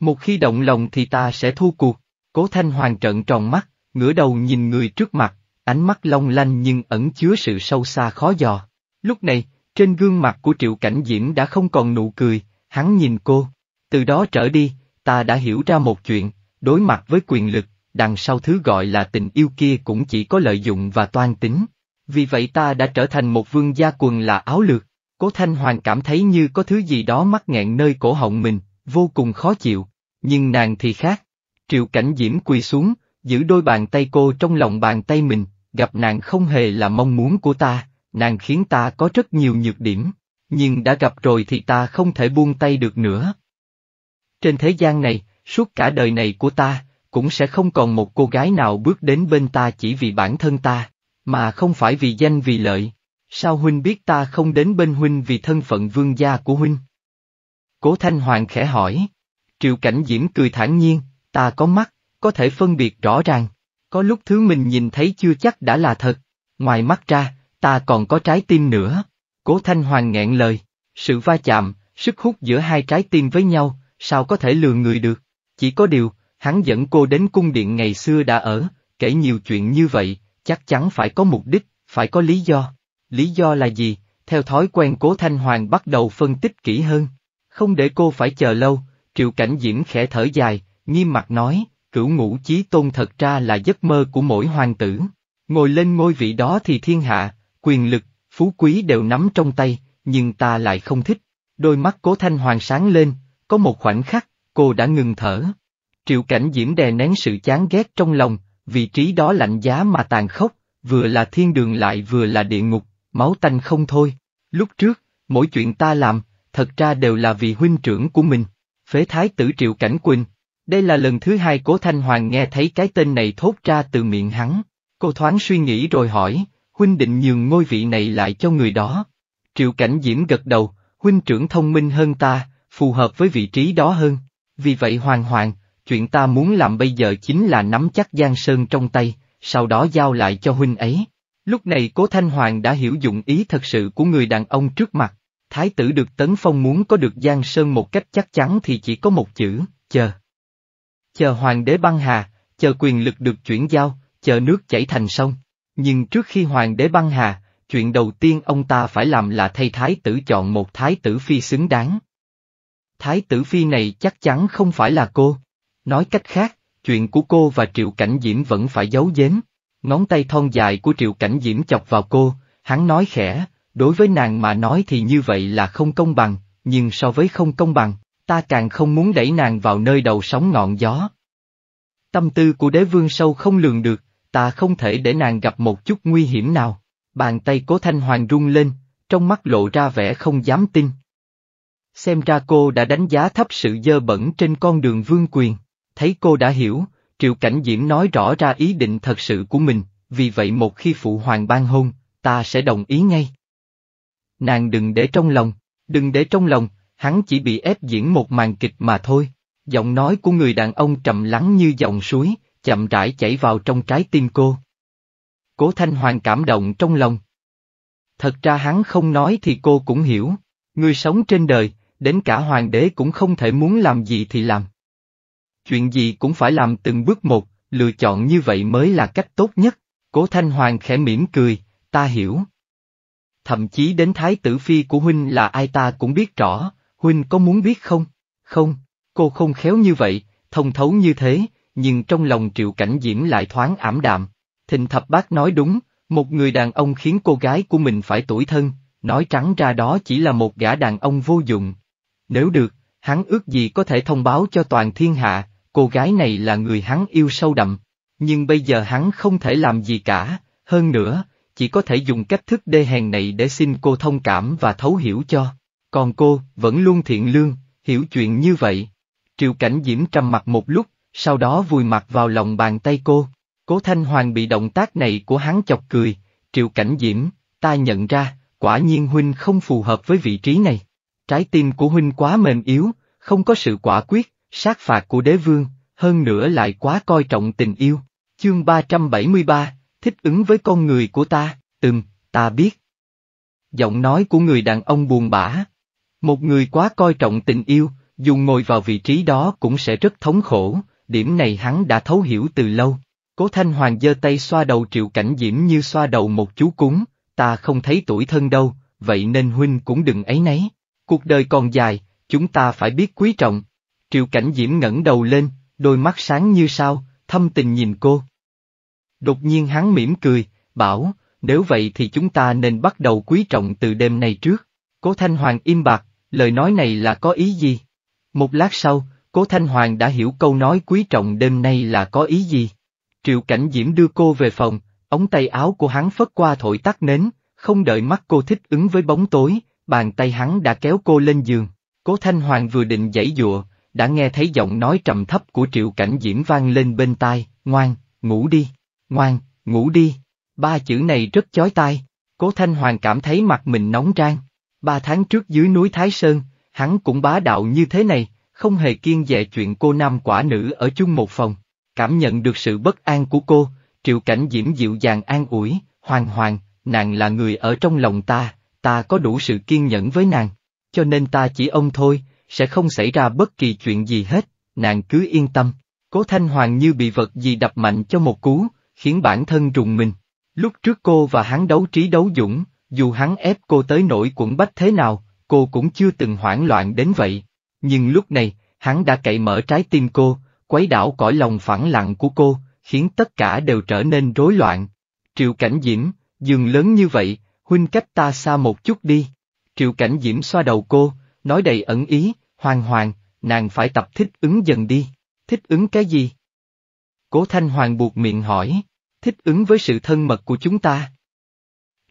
Một khi động lòng thì ta sẽ thua cuộc, cố thanh hoàng trận tròn mắt, ngửa đầu nhìn người trước mặt, ánh mắt long lanh nhưng ẩn chứa sự sâu xa khó dò. Lúc này, trên gương mặt của Triệu Cảnh Diễm đã không còn nụ cười, hắn nhìn cô. Từ đó trở đi, ta đã hiểu ra một chuyện, đối mặt với quyền lực, đằng sau thứ gọi là tình yêu kia cũng chỉ có lợi dụng và toan tính. Vì vậy ta đã trở thành một vương gia quần là áo lược. Cố Thanh Hoàng cảm thấy như có thứ gì đó mắc nghẹn nơi cổ họng mình, vô cùng khó chịu, nhưng nàng thì khác. Triệu Cảnh Diễm quỳ xuống, giữ đôi bàn tay cô trong lòng bàn tay mình, gặp nàng không hề là mong muốn của ta, nàng khiến ta có rất nhiều nhược điểm, nhưng đã gặp rồi thì ta không thể buông tay được nữa. Trên thế gian này, suốt cả đời này của ta, cũng sẽ không còn một cô gái nào bước đến bên ta chỉ vì bản thân ta, mà không phải vì danh vì lợi. Sao huynh biết ta không đến bên huynh vì thân phận vương gia của huynh? Cố Thanh Hoàng khẽ hỏi. Triệu Cảnh Diễm cười thản nhiên, ta có mắt, có thể phân biệt rõ ràng. Có lúc thứ mình nhìn thấy chưa chắc đã là thật, ngoài mắt ra, ta còn có trái tim nữa. Cố Thanh Hoàng nghẹn lời, sự va chạm, sức hút giữa hai trái tim với nhau, sao có thể lừa người được. Chỉ có điều, hắn dẫn cô đến cung điện ngày xưa đã ở, kể nhiều chuyện như vậy, chắc chắn phải có mục đích, phải có lý do. Lý do là gì? Theo thói quen Cố Thanh Hoàng bắt đầu phân tích kỹ hơn. Không để cô phải chờ lâu, Triệu Cảnh Diễm khẽ thở dài, nghiêm mặt nói, Cửu ngũ chí tôn thật ra là giấc mơ của mỗi hoàng tử. Ngồi lên ngôi vị đó thì thiên hạ, quyền lực, phú quý đều nắm trong tay, nhưng ta lại không thích. Đôi mắt cố thanh hoàng sáng lên, có một khoảnh khắc, cô đã ngừng thở. Triệu cảnh diễm đè nén sự chán ghét trong lòng, vị trí đó lạnh giá mà tàn khốc, vừa là thiên đường lại vừa là địa ngục, máu tanh không thôi. Lúc trước, mỗi chuyện ta làm, thật ra đều là vì huynh trưởng của mình. Phế thái tử Triệu Cảnh Quỳnh, đây là lần thứ hai Cố Thanh Hoàng nghe thấy cái tên này thốt ra từ miệng hắn. Cô thoáng suy nghĩ rồi hỏi, huynh định nhường ngôi vị này lại cho người đó. Triệu Cảnh Diễm gật đầu, huynh trưởng thông minh hơn ta, phù hợp với vị trí đó hơn. Vì vậy Hoàng Hoàng, chuyện ta muốn làm bây giờ chính là nắm chắc Giang Sơn trong tay, sau đó giao lại cho huynh ấy. Lúc này Cố Thanh Hoàng đã hiểu dụng ý thật sự của người đàn ông trước mặt. Thái tử được Tấn Phong muốn có được Giang Sơn một cách chắc chắn thì chỉ có một chữ, chờ chờ hoàng đế băng hà, chờ quyền lực được chuyển giao, chờ nước chảy thành sông. Nhưng trước khi hoàng đế băng hà, chuyện đầu tiên ông ta phải làm là thay thái tử chọn một thái tử phi xứng đáng. Thái tử phi này chắc chắn không phải là cô. Nói cách khác, chuyện của cô và Triệu Cảnh Diễm vẫn phải giấu giếm. Ngón tay thon dài của Triệu Cảnh Diễm chọc vào cô, hắn nói khẽ, đối với nàng mà nói thì như vậy là không công bằng, nhưng so với không công bằng, ta càng không muốn đẩy nàng vào nơi đầu sóng ngọn gió. Tâm tư của đế vương sâu không lường được, ta không thể để nàng gặp một chút nguy hiểm nào. Bàn tay cố thanh hoàng rung lên, trong mắt lộ ra vẻ không dám tin. Xem ra cô đã đánh giá thấp sự dơ bẩn trên con đường vương quyền, thấy cô đã hiểu, Triệu Cảnh Diễm nói rõ ra ý định thật sự của mình, vì vậy một khi phụ hoàng ban hôn, ta sẽ đồng ý ngay. Nàng đừng để trong lòng, đừng để trong lòng, hắn chỉ bị ép diễn một màn kịch mà thôi. Giọng nói của người đàn ông trầm lắng như dòng suối, chậm rãi chảy vào trong trái tim cô. Cố Thanh Hoàng cảm động trong lòng. Thật ra hắn không nói thì cô cũng hiểu, người sống trên đời, đến cả hoàng đế cũng không thể muốn làm gì thì làm. Chuyện gì cũng phải làm từng bước một, lựa chọn như vậy mới là cách tốt nhất, cố Thanh Hoàng khẽ mỉm cười, ta hiểu. Thậm chí đến thái tử phi của huynh là ai ta cũng biết rõ, huynh có muốn biết không? Không, cô không khéo như vậy, thông thấu như thế, nhưng trong lòng triệu cảnh diễm lại thoáng ảm đạm. Thịnh thập bác nói đúng, một người đàn ông khiến cô gái của mình phải tuổi thân, nói trắng ra đó chỉ là một gã đàn ông vô dụng. Nếu được, hắn ước gì có thể thông báo cho toàn thiên hạ, cô gái này là người hắn yêu sâu đậm. Nhưng bây giờ hắn không thể làm gì cả, hơn nữa, chỉ có thể dùng cách thức đê hèn này để xin cô thông cảm và thấu hiểu cho. Còn cô, vẫn luôn thiện lương, hiểu chuyện như vậy. Triệu Cảnh Diễm trầm mặt một lúc, sau đó vùi mặt vào lòng bàn tay cô. Cố Thanh Hoàng bị động tác này của hắn chọc cười, Triệu Cảnh Diễm, ta nhận ra, quả nhiên Huynh không phù hợp với vị trí này. Trái tim của Huynh quá mềm yếu, không có sự quả quyết, sát phạt của đế vương, hơn nữa lại quá coi trọng tình yêu. Chương 373, thích ứng với con người của ta, từng, ta biết. Giọng nói của người đàn ông buồn bã, một người quá coi trọng tình yêu, dù ngồi vào vị trí đó cũng sẽ rất thống khổ, điểm này hắn đã thấu hiểu từ lâu. Cố Thanh Hoàng giơ tay xoa đầu Triệu Cảnh Diễm như xoa đầu một chú cúng, ta không thấy tuổi thân đâu, vậy nên huynh cũng đừng ấy nấy. Cuộc đời còn dài, chúng ta phải biết quý trọng. Triệu Cảnh Diễm ngẩng đầu lên, đôi mắt sáng như sao, thâm tình nhìn cô. Đột nhiên hắn mỉm cười, bảo, nếu vậy thì chúng ta nên bắt đầu quý trọng từ đêm nay trước. Cố Thanh Hoàng im bạc, lời nói này là có ý gì? Một lát sau, Cố Thanh Hoàng đã hiểu câu nói quý trọng đêm nay là có ý gì. Triệu Cảnh Diễm đưa cô về phòng, ống tay áo của hắn phất qua thổi tắt nến, không đợi mắt cô thích ứng với bóng tối, bàn tay hắn đã kéo cô lên giường. Cố Thanh Hoàng vừa định giãy dụa, đã nghe thấy giọng nói trầm thấp của Triệu Cảnh Diễm vang lên bên tai, ngoan, ngủ đi, ngoan, ngủ đi. Ba chữ này rất chói tai, Cố Thanh Hoàng cảm thấy mặt mình nóng rang. Ba tháng trước dưới núi Thái Sơn, hắn cũng bá đạo như thế này, không hề kiên dè chuyện cô nam quả nữ ở chung một phòng. Cảm nhận được sự bất an của cô, triệu cảnh diễm dịu dàng an ủi, hoàng hoàng, nàng là người ở trong lòng ta, ta có đủ sự kiên nhẫn với nàng, cho nên ta chỉ ông thôi, sẽ không xảy ra bất kỳ chuyện gì hết, nàng cứ yên tâm. Cố Thanh Hoàng như bị vật gì đập mạnh cho một cú, khiến bản thân rùng mình. Lúc trước cô và hắn đấu trí đấu dũng, dù hắn ép cô tới nỗi quẩn bách thế nào, cô cũng chưa từng hoảng loạn đến vậy. Nhưng lúc này, hắn đã cậy mở trái tim cô, quấy đảo cõi lòng phẳng lặng của cô, khiến tất cả đều trở nên rối loạn. Triệu Cảnh Diễm, giường lớn như vậy, huynh cách ta xa một chút đi. Triệu Cảnh Diễm xoa đầu cô, nói đầy ẩn ý, hoàng hoàng, nàng phải tập thích ứng dần đi. Thích ứng cái gì? Cố Thanh Hoàng buộc miệng hỏi, thích ứng với sự thân mật của chúng ta.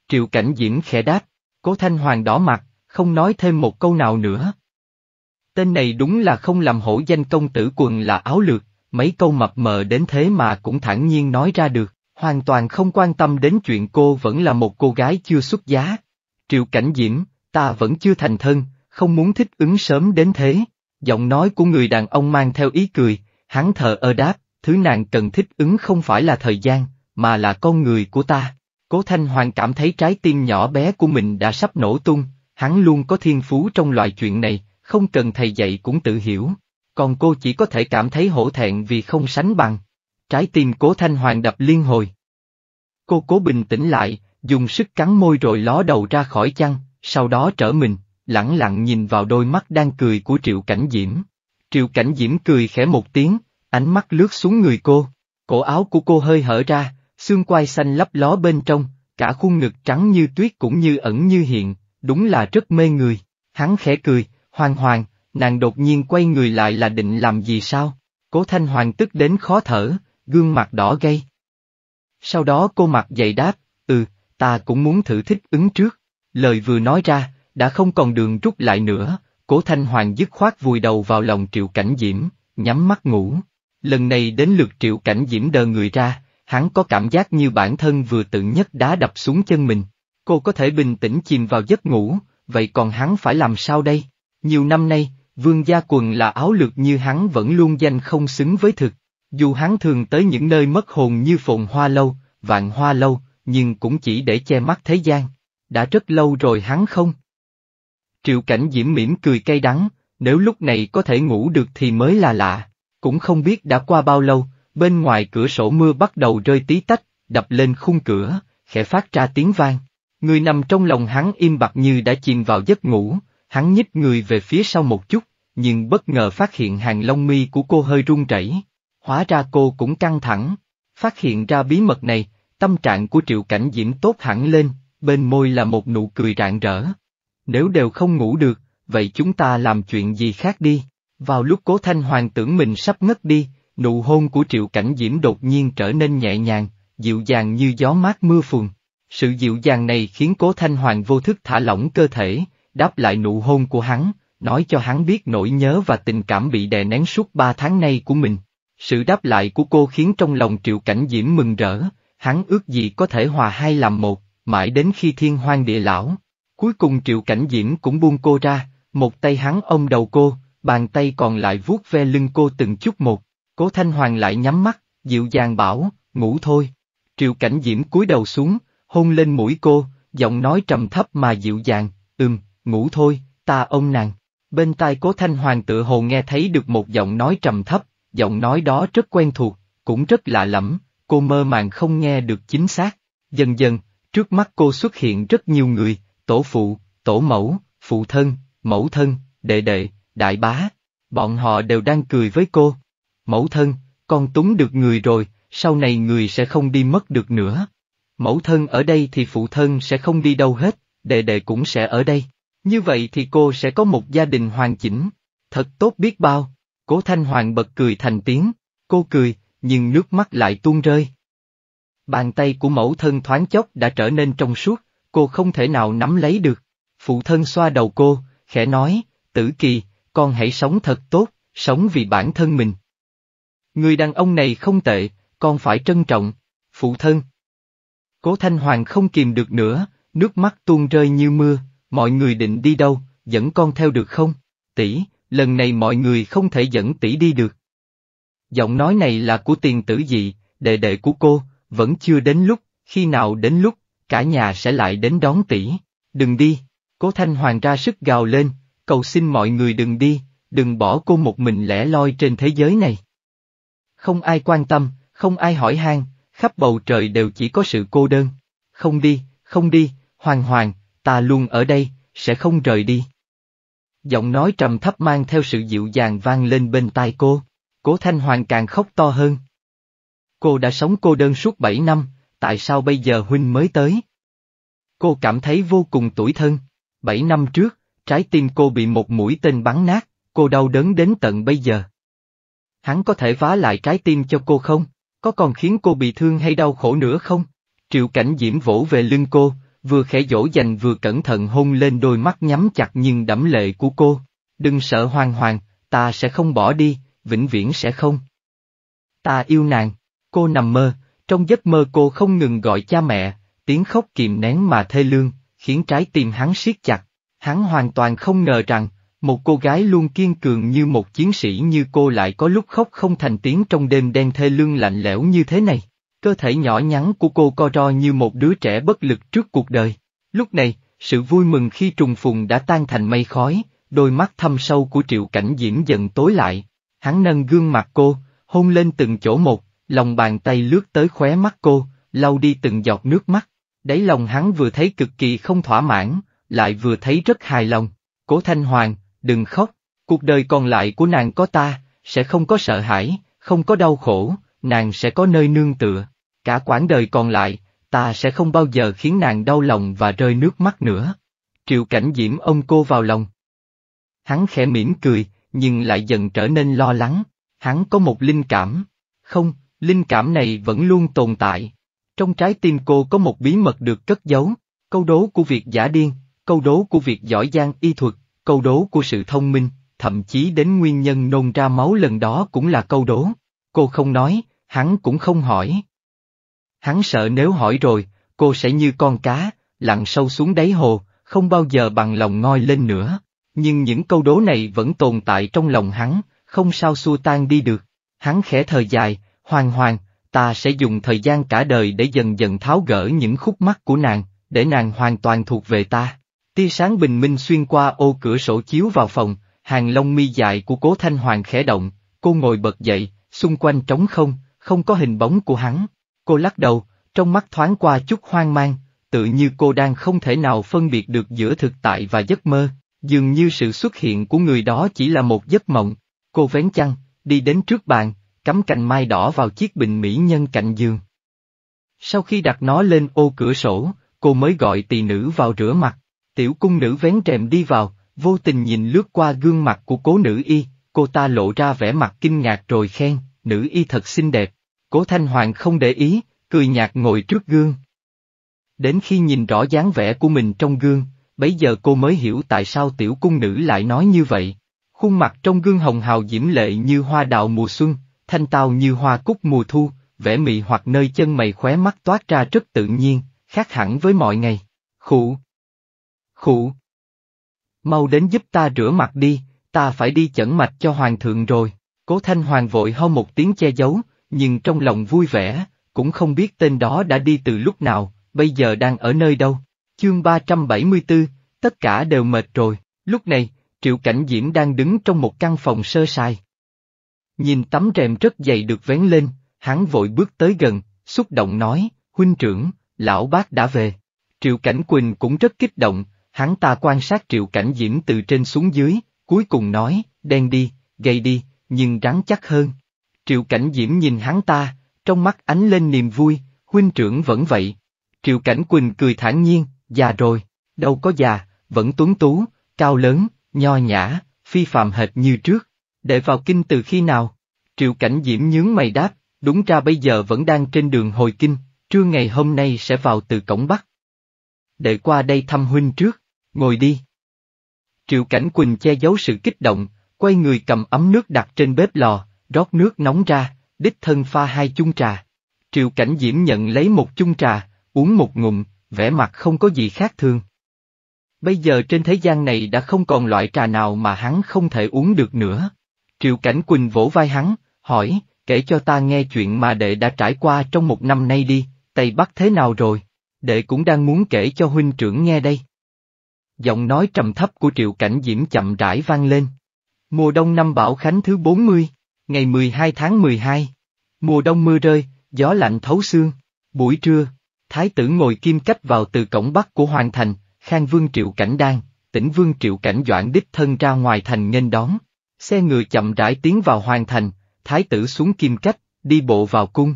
Triệu Cảnh Diễm khẽ đáp, Cố Thanh Hoàng đỏ mặt, không nói thêm một câu nào nữa. Tên này đúng là không làm hổ danh công tử quần là áo lược, mấy câu mập mờ đến thế mà cũng thẳng nhiên nói ra được, hoàn toàn không quan tâm đến chuyện cô vẫn là một cô gái chưa xuất giá. Triệu Cảnh Diễm, ta vẫn chưa thành thân, không muốn thích ứng sớm đến thế. Giọng nói của người đàn ông mang theo ý cười, hắn thờ ơ đáp, thứ nàng cần thích ứng không phải là thời gian, mà là con người của ta. Cố Thanh Hoàng cảm thấy trái tim nhỏ bé của mình đã sắp nổ tung, hắn luôn có thiên phú trong loại chuyện này, không cần thầy dạy cũng tự hiểu, còn cô chỉ có thể cảm thấy hổ thẹn vì không sánh bằng. Trái tim Cố Thanh Hoàng đập liên hồi. Cô cố bình tĩnh lại, dùng sức cắn môi rồi ló đầu ra khỏi chăn, sau đó trở mình, lẳng lặng nhìn vào đôi mắt đang cười của Triệu Cảnh Diễm. Triệu Cảnh Diễm cười khẽ một tiếng, ánh mắt lướt xuống người cô, cổ áo của cô hơi hở ra, xương quai xanh lấp ló bên trong, cả khuôn ngực trắng như tuyết cũng như ẩn như hiện, đúng là rất mê người. Hắn khẽ cười, hoàng hoàng, nàng đột nhiên quay người lại là định làm gì sao? Cố Thanh Hoàng tức đến khó thở, gương mặt đỏ gay. Sau đó cô mặt dậy đáp, ừ, ta cũng muốn thử thích ứng trước. Lời vừa nói ra, đã không còn đường rút lại nữa, cố Thanh Hoàng dứt khoát vùi đầu vào lòng Triệu Cảnh Diễm, nhắm mắt ngủ. Lần này đến lượt Triệu Cảnh Diễm đờ người ra, hắn có cảm giác như bản thân vừa tự nhất đá đập xuống chân mình. Cô có thể bình tĩnh chìm vào giấc ngủ, vậy còn hắn phải làm sao đây? Nhiều năm nay, vương gia quần là áo lược như hắn vẫn luôn danh không xứng với thực. Dù hắn thường tới những nơi mất hồn như phồn hoa lâu, vạn hoa lâu, nhưng cũng chỉ để che mắt thế gian. Đã rất lâu rồi hắn không? Triệu cảnh diễm mỉm cười cay đắng, nếu lúc này có thể ngủ được thì mới là lạ. Cũng không biết đã qua bao lâu, Bên ngoài cửa sổ mưa bắt đầu rơi tí tách, đập lên khung cửa, khẽ phát ra tiếng vang. Người nằm trong lòng hắn im bặt như đã chìm vào giấc ngủ, hắn nhích người về phía sau một chút, nhưng bất ngờ phát hiện hàng lông mi của cô hơi run rẩy. Hóa ra cô cũng căng thẳng. Phát hiện ra bí mật này, tâm trạng của Triệu Cảnh Diễm tốt hẳn lên, bên môi là một nụ cười rạng rỡ. Nếu đều không ngủ được, vậy chúng ta làm chuyện gì khác đi. Vào lúc Cố Thanh Hoàng tưởng mình sắp ngất đi, Nụ hôn của Triệu Cảnh Diễm đột nhiên trở nên nhẹ nhàng, dịu dàng như gió mát mưa phùn. Sự dịu dàng này khiến Cố Thanh Hoàng vô thức thả lỏng cơ thể, đáp lại nụ hôn của hắn, nói cho hắn biết nỗi nhớ và tình cảm bị đè nén suốt ba tháng nay của mình. Sự đáp lại của cô khiến trong lòng Triệu Cảnh Diễm mừng rỡ, hắn ước gì có thể hòa hai làm một, mãi đến khi thiên hoang địa lão. Cuối cùng Triệu Cảnh Diễm cũng buông cô ra, một tay hắn ôm đầu cô, bàn tay còn lại vuốt ve lưng cô từng chút một. Cố Thanh Hoàng lại nhắm mắt, dịu dàng bảo, ngủ thôi. Triệu Cảnh Diễm cúi đầu xuống, hôn lên mũi cô, giọng nói trầm thấp mà dịu dàng, ừm, ngủ thôi, ta ông nàng. Bên tai Cố Thanh Hoàng tự hồ nghe thấy được một giọng nói trầm thấp, giọng nói đó rất quen thuộc, cũng rất lạ lẫm, cô mơ màng không nghe được chính xác. Dần dần, trước mắt cô xuất hiện rất nhiều người, tổ phụ, tổ mẫu, phụ thân, mẫu thân, đệ đệ, đại bá. Bọn họ đều đang cười với cô mẫu thân, con túng được người rồi, sau này người sẽ không đi mất được nữa. Mẫu thân ở đây thì phụ thân sẽ không đi đâu hết, đệ đệ cũng sẽ ở đây. Như vậy thì cô sẽ có một gia đình hoàn chỉnh. Thật tốt biết bao. Cố Thanh Hoàng bật cười thành tiếng. Cô cười, nhưng nước mắt lại tuôn rơi. Bàn tay của mẫu thân thoáng chốc đã trở nên trong suốt, cô không thể nào nắm lấy được. Phụ thân xoa đầu cô, khẽ nói, tử kỳ, con hãy sống thật tốt, sống vì bản thân mình. Người đàn ông này không tệ, con phải trân trọng, phụ thân. Cố Thanh Hoàng không kìm được nữa, nước mắt tuôn rơi như mưa, mọi người định đi đâu, dẫn con theo được không? Tỷ, lần này mọi người không thể dẫn tỷ đi được. Giọng nói này là của tiền tử dị, đệ đệ của cô, vẫn chưa đến lúc, khi nào đến lúc, cả nhà sẽ lại đến đón tỷ. Đừng đi, cố Thanh Hoàng ra sức gào lên, cầu xin mọi người đừng đi, đừng bỏ cô một mình lẻ loi trên thế giới này không ai quan tâm, không ai hỏi han, khắp bầu trời đều chỉ có sự cô đơn. Không đi, không đi, hoàng hoàng, ta luôn ở đây, sẽ không rời đi. Giọng nói trầm thấp mang theo sự dịu dàng vang lên bên tai cô, cố thanh hoàng càng khóc to hơn. Cô đã sống cô đơn suốt bảy năm, tại sao bây giờ huynh mới tới? Cô cảm thấy vô cùng tủi thân. Bảy năm trước, trái tim cô bị một mũi tên bắn nát, cô đau đớn đến tận bây giờ hắn có thể vá lại trái tim cho cô không? Có còn khiến cô bị thương hay đau khổ nữa không? Triệu cảnh diễm vỗ về lưng cô, vừa khẽ dỗ dành vừa cẩn thận hôn lên đôi mắt nhắm chặt nhưng đẫm lệ của cô. Đừng sợ hoàng hoàng, ta sẽ không bỏ đi, vĩnh viễn sẽ không. Ta yêu nàng, cô nằm mơ, trong giấc mơ cô không ngừng gọi cha mẹ, tiếng khóc kìm nén mà thê lương, khiến trái tim hắn siết chặt. Hắn hoàn toàn không ngờ rằng, một cô gái luôn kiên cường như một chiến sĩ như cô lại có lúc khóc không thành tiếng trong đêm đen thê lương lạnh lẽo như thế này. Cơ thể nhỏ nhắn của cô co ro như một đứa trẻ bất lực trước cuộc đời. Lúc này, sự vui mừng khi trùng phùng đã tan thành mây khói, đôi mắt thâm sâu của triệu cảnh diễn dần tối lại. Hắn nâng gương mặt cô, hôn lên từng chỗ một, lòng bàn tay lướt tới khóe mắt cô, lau đi từng giọt nước mắt. Đấy lòng hắn vừa thấy cực kỳ không thỏa mãn, lại vừa thấy rất hài lòng. Cố Thanh Hoàng, đừng khóc, cuộc đời còn lại của nàng có ta, sẽ không có sợ hãi, không có đau khổ, nàng sẽ có nơi nương tựa, cả quãng đời còn lại, ta sẽ không bao giờ khiến nàng đau lòng và rơi nước mắt nữa. Triệu cảnh diễm ông cô vào lòng. Hắn khẽ mỉm cười, nhưng lại dần trở nên lo lắng, hắn có một linh cảm. Không, linh cảm này vẫn luôn tồn tại. Trong trái tim cô có một bí mật được cất giấu, câu đố của việc giả điên, câu đố của việc giỏi giang y thuật câu đố của sự thông minh, thậm chí đến nguyên nhân nôn ra máu lần đó cũng là câu đố. Cô không nói, hắn cũng không hỏi. Hắn sợ nếu hỏi rồi, cô sẽ như con cá, lặn sâu xuống đáy hồ, không bao giờ bằng lòng ngoi lên nữa. Nhưng những câu đố này vẫn tồn tại trong lòng hắn, không sao xua tan đi được. Hắn khẽ thở dài, hoàng hoàng, ta sẽ dùng thời gian cả đời để dần dần tháo gỡ những khúc mắc của nàng, để nàng hoàn toàn thuộc về ta. Tia sáng bình minh xuyên qua ô cửa sổ chiếu vào phòng, hàng lông mi dài của cố Thanh Hoàng khẽ động, cô ngồi bật dậy, xung quanh trống không, không có hình bóng của hắn. Cô lắc đầu, trong mắt thoáng qua chút hoang mang, tự như cô đang không thể nào phân biệt được giữa thực tại và giấc mơ, dường như sự xuất hiện của người đó chỉ là một giấc mộng. Cô vén chăn, đi đến trước bàn, cắm cành mai đỏ vào chiếc bình mỹ nhân cạnh giường. Sau khi đặt nó lên ô cửa sổ, cô mới gọi tỳ nữ vào rửa mặt. Tiểu cung nữ vén rèm đi vào, vô tình nhìn lướt qua gương mặt của cố nữ y, cô ta lộ ra vẻ mặt kinh ngạc rồi khen, nữ y thật xinh đẹp. Cố Thanh Hoàng không để ý, cười nhạt ngồi trước gương. Đến khi nhìn rõ dáng vẻ của mình trong gương, bấy giờ cô mới hiểu tại sao tiểu cung nữ lại nói như vậy. Khuôn mặt trong gương hồng hào diễm lệ như hoa đào mùa xuân, thanh tao như hoa cúc mùa thu, vẻ mị hoặc nơi chân mày khóe mắt toát ra rất tự nhiên, khác hẳn với mọi ngày. Khụ, Khụ! Mau đến giúp ta rửa mặt đi, ta phải đi chẩn mạch cho hoàng thượng rồi. Cố Thanh Hoàng vội ho một tiếng che giấu, nhưng trong lòng vui vẻ, cũng không biết tên đó đã đi từ lúc nào, bây giờ đang ở nơi đâu. Chương ba trăm bảy mươi 374, tất cả đều mệt rồi, lúc này, Triệu Cảnh Diễm đang đứng trong một căn phòng sơ sài. Nhìn tấm rèm rất dày được vén lên, hắn vội bước tới gần, xúc động nói, huynh trưởng, lão bác đã về. Triệu Cảnh Quỳnh cũng rất kích động, Hắn ta quan sát triệu cảnh diễm từ trên xuống dưới, cuối cùng nói, đen đi, gầy đi, nhưng rắn chắc hơn. Triệu cảnh diễm nhìn hắn ta, trong mắt ánh lên niềm vui, huynh trưởng vẫn vậy. Triệu cảnh quỳnh cười thản nhiên, già rồi, đâu có già, vẫn tuấn tú, cao lớn, nho nhã, phi phàm hệt như trước. Để vào kinh từ khi nào? Triệu cảnh diễm nhướng mày đáp, đúng ra bây giờ vẫn đang trên đường hồi kinh, trưa ngày hôm nay sẽ vào từ cổng Bắc. Để qua đây thăm huynh trước ngồi đi. Triệu Cảnh Quỳnh che giấu sự kích động, quay người cầm ấm nước đặt trên bếp lò, rót nước nóng ra, đích thân pha hai chung trà. Triệu Cảnh Diễm nhận lấy một chung trà, uống một ngụm, vẻ mặt không có gì khác thường. Bây giờ trên thế gian này đã không còn loại trà nào mà hắn không thể uống được nữa. Triệu Cảnh Quỳnh vỗ vai hắn, hỏi, kể cho ta nghe chuyện mà đệ đã trải qua trong một năm nay đi, Tây Bắc thế nào rồi? Đệ cũng đang muốn kể cho huynh trưởng nghe đây. Giọng nói trầm thấp của Triệu Cảnh Diễm chậm rãi vang lên. Mùa đông năm Bảo Khánh thứ 40, ngày 12 tháng 12. Mùa đông mưa rơi, gió lạnh thấu xương. Buổi trưa, Thái tử ngồi kim cách vào từ cổng bắc của Hoàng Thành, Khang Vương Triệu Cảnh đang tỉnh Vương Triệu Cảnh Doãn đích thân ra ngoài thành nghênh đón. Xe ngựa chậm rãi tiến vào Hoàng Thành, Thái tử xuống kim cách, đi bộ vào cung.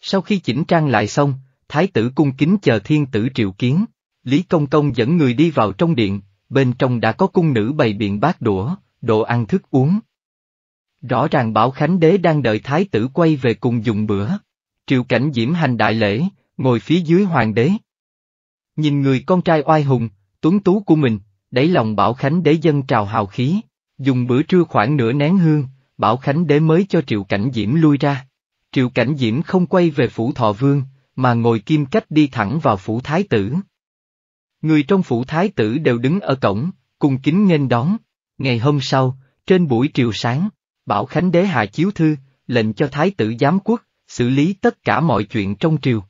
Sau khi chỉnh trang lại xong, Thái tử cung kính chờ thiên tử triệu kiến. Lý Công Công dẫn người đi vào trong điện, bên trong đã có cung nữ bày biện bát đũa, đồ ăn thức uống. Rõ ràng Bảo Khánh Đế đang đợi Thái tử quay về cùng dùng bữa. Triệu cảnh diễm hành đại lễ, ngồi phía dưới hoàng đế. Nhìn người con trai oai hùng, tuấn tú của mình, đẩy lòng Bảo Khánh Đế dân trào hào khí, dùng bữa trưa khoảng nửa nén hương, Bảo Khánh Đế mới cho Triệu Cảnh Diễm lui ra. Triệu Cảnh Diễm không quay về phủ Thọ Vương, mà ngồi kim cách đi thẳng vào phủ Thái Tử. Người trong phủ thái tử đều đứng ở cổng, cùng kính nghênh đón. Ngày hôm sau, trên buổi triều sáng, Bảo Khánh Đế hạ chiếu thư, lệnh cho thái tử giám quốc, xử lý tất cả mọi chuyện trong triều.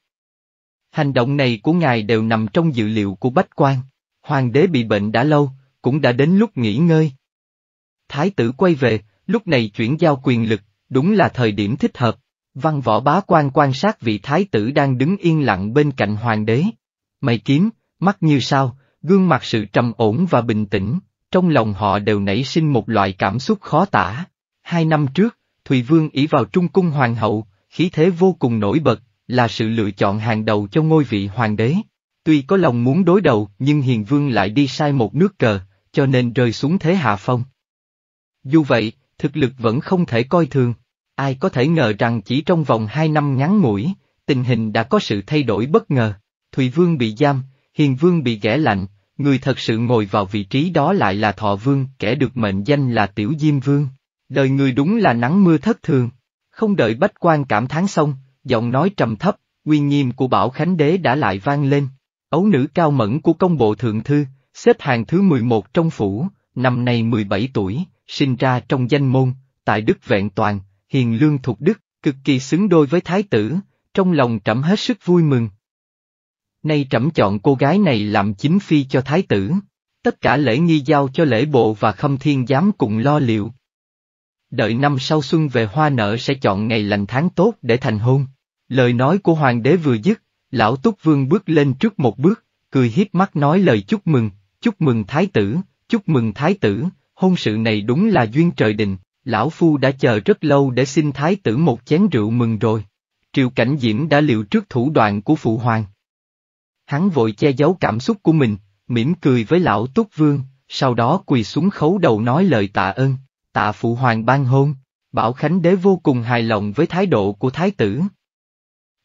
Hành động này của ngài đều nằm trong dự liệu của Bách quan. Hoàng đế bị bệnh đã lâu, cũng đã đến lúc nghỉ ngơi. Thái tử quay về, lúc này chuyển giao quyền lực, đúng là thời điểm thích hợp. Văn võ bá quan quan sát vị thái tử đang đứng yên lặng bên cạnh hoàng đế. Mày kiếm, mắt như sao, gương mặt sự trầm ổn và bình tĩnh, trong lòng họ đều nảy sinh một loại cảm xúc khó tả. Hai năm trước, Thùy Vương ỷ vào trung cung hoàng hậu, khí thế vô cùng nổi bật, là sự lựa chọn hàng đầu cho ngôi vị hoàng đế. Tuy có lòng muốn đối đầu nhưng Hiền Vương lại đi sai một nước cờ, cho nên rơi xuống thế hạ phong. Dù vậy, thực lực vẫn không thể coi thường. Ai có thể ngờ rằng chỉ trong vòng hai năm ngắn ngủi, tình hình đã có sự thay đổi bất ngờ. Thùy Vương bị giam, Hiền Vương bị ghẻ lạnh, người thật sự ngồi vào vị trí đó lại là Thọ Vương, kẻ được mệnh danh là Tiểu Diêm Vương. Đời người đúng là nắng mưa thất thường. Không đợi Bách quan cảm thán xong, giọng nói trầm thấp, uy nghiêm của Bảo Khánh Đế đã lại vang lên. Ấu nữ cao mẫn của công bộ thượng thư, xếp hàng thứ mười một trong phủ, năm nay mười bảy tuổi, sinh ra trong danh môn, tại Đức Vẹn Toàn, hiền lương thuộc Đức, cực kỳ xứng đôi với thái tử, trong lòng trẫm hết sức vui mừng, Nay trẫm chọn cô gái này làm chính phi cho thái tử. Tất cả lễ nghi giao cho lễ bộ và khâm thiên giám cùng lo liệu. Đợi năm sau xuân về hoa nở sẽ chọn ngày lành tháng tốt để thành hôn. Lời nói của hoàng đế vừa dứt, lão túc vương bước lên trước một bước, cười hiếp mắt nói lời chúc mừng, chúc mừng thái tử, chúc mừng thái tử, hôn sự này đúng là duyên trời định, lão phu đã chờ rất lâu để xin thái tử một chén rượu mừng rồi. triệu Cảnh Diễm đã liệu trước thủ đoạn của phụ hoàng, hắn vội che giấu cảm xúc của mình, mỉm cười với lão Túc Vương, sau đó quỳ xuống khấu đầu nói lời tạ ơn, tạ phụ hoàng ban hôn, Bảo Khánh Đế vô cùng hài lòng với thái độ của thái tử.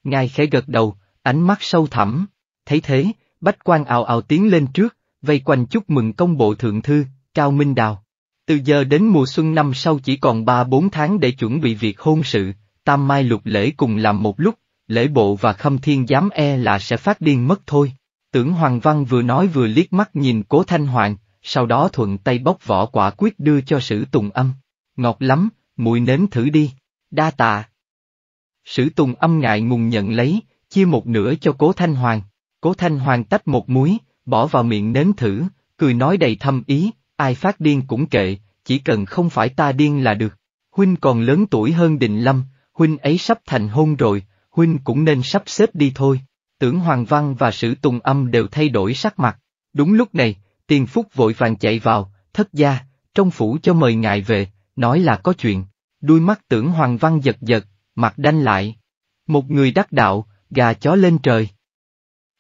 Ngài khẽ gật đầu, ánh mắt sâu thẳm, thấy thế, bách quan ào ào tiến lên trước, vây quanh chúc mừng công bộ thượng thư, Cao Minh Đào. Từ giờ đến mùa xuân năm sau chỉ còn 3-4 tháng để chuẩn bị việc hôn sự, tam mai lục lễ cùng làm một lúc, lễ bộ và khâm thiên dám e là sẽ phát điên mất thôi. Tưởng Hoàng Văn vừa nói vừa liếc mắt nhìn Cố Thanh Hoàng, sau đó thuận tay bóc vỏ quả quyết đưa cho sử tùng âm. Ngọt lắm, mùi nếm thử đi. Đa tạ. Sử tùng âm ngại ngùng nhận lấy, chia một nửa cho Cố Thanh Hoàng. Cố Thanh Hoàng tách một muối, bỏ vào miệng nếm thử, cười nói đầy thâm ý, ai phát điên cũng kệ, chỉ cần không phải ta điên là được. Huynh còn lớn tuổi hơn Định Lâm, huynh ấy sắp thành hôn rồi, huynh cũng nên sắp xếp đi thôi. Tưởng Hoàng Văn và Sử Tùng Âm đều thay đổi sắc mặt. Đúng lúc này, Tiền Phúc vội vàng chạy vào, thất gia, trong phủ cho mời ngài về, nói là có chuyện. Đuôi mắt tưởng Hoàng Văn giật giật, mặt đanh lại. Một người đắc đạo, gà chó lên trời.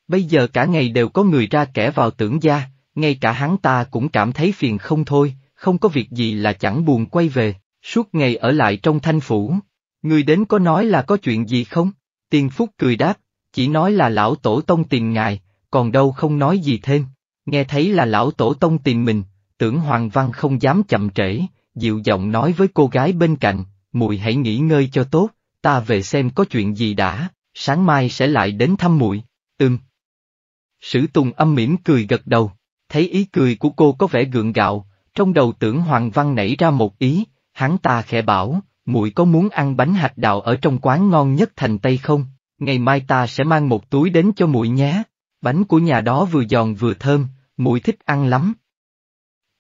Bây giờ cả ngày đều có người ra kẻ vào tưởng gia, ngay cả hắn ta cũng cảm thấy phiền không thôi, không có việc gì là chẳng buồn quay về, suốt ngày ở lại trong thanh phủ. Người đến có nói là có chuyện gì không? Tiền Phúc cười đáp, chỉ nói là lão tổ tông tìm ngài, còn đâu không nói gì thêm. Nghe thấy là lão tổ tông tìm mình, tưởng Hoàng Văn không dám chậm trễ, dịu giọng nói với cô gái bên cạnh, muội hãy nghỉ ngơi cho tốt, ta về xem có chuyện gì đã, sáng mai sẽ lại đến thăm muội. Ừm. Sử Tùng âm mỉm cười gật đầu, thấy ý cười của cô có vẻ gượng gạo, trong đầu tưởng Hoàng Văn nảy ra một ý, hắn ta khẽ bảo, muội có muốn ăn bánh hạch đào ở trong quán ngon nhất thành Tây không? Ngày mai ta sẽ mang một túi đến cho muội nhé. Bánh của nhà đó vừa giòn vừa thơm, muội thích ăn lắm.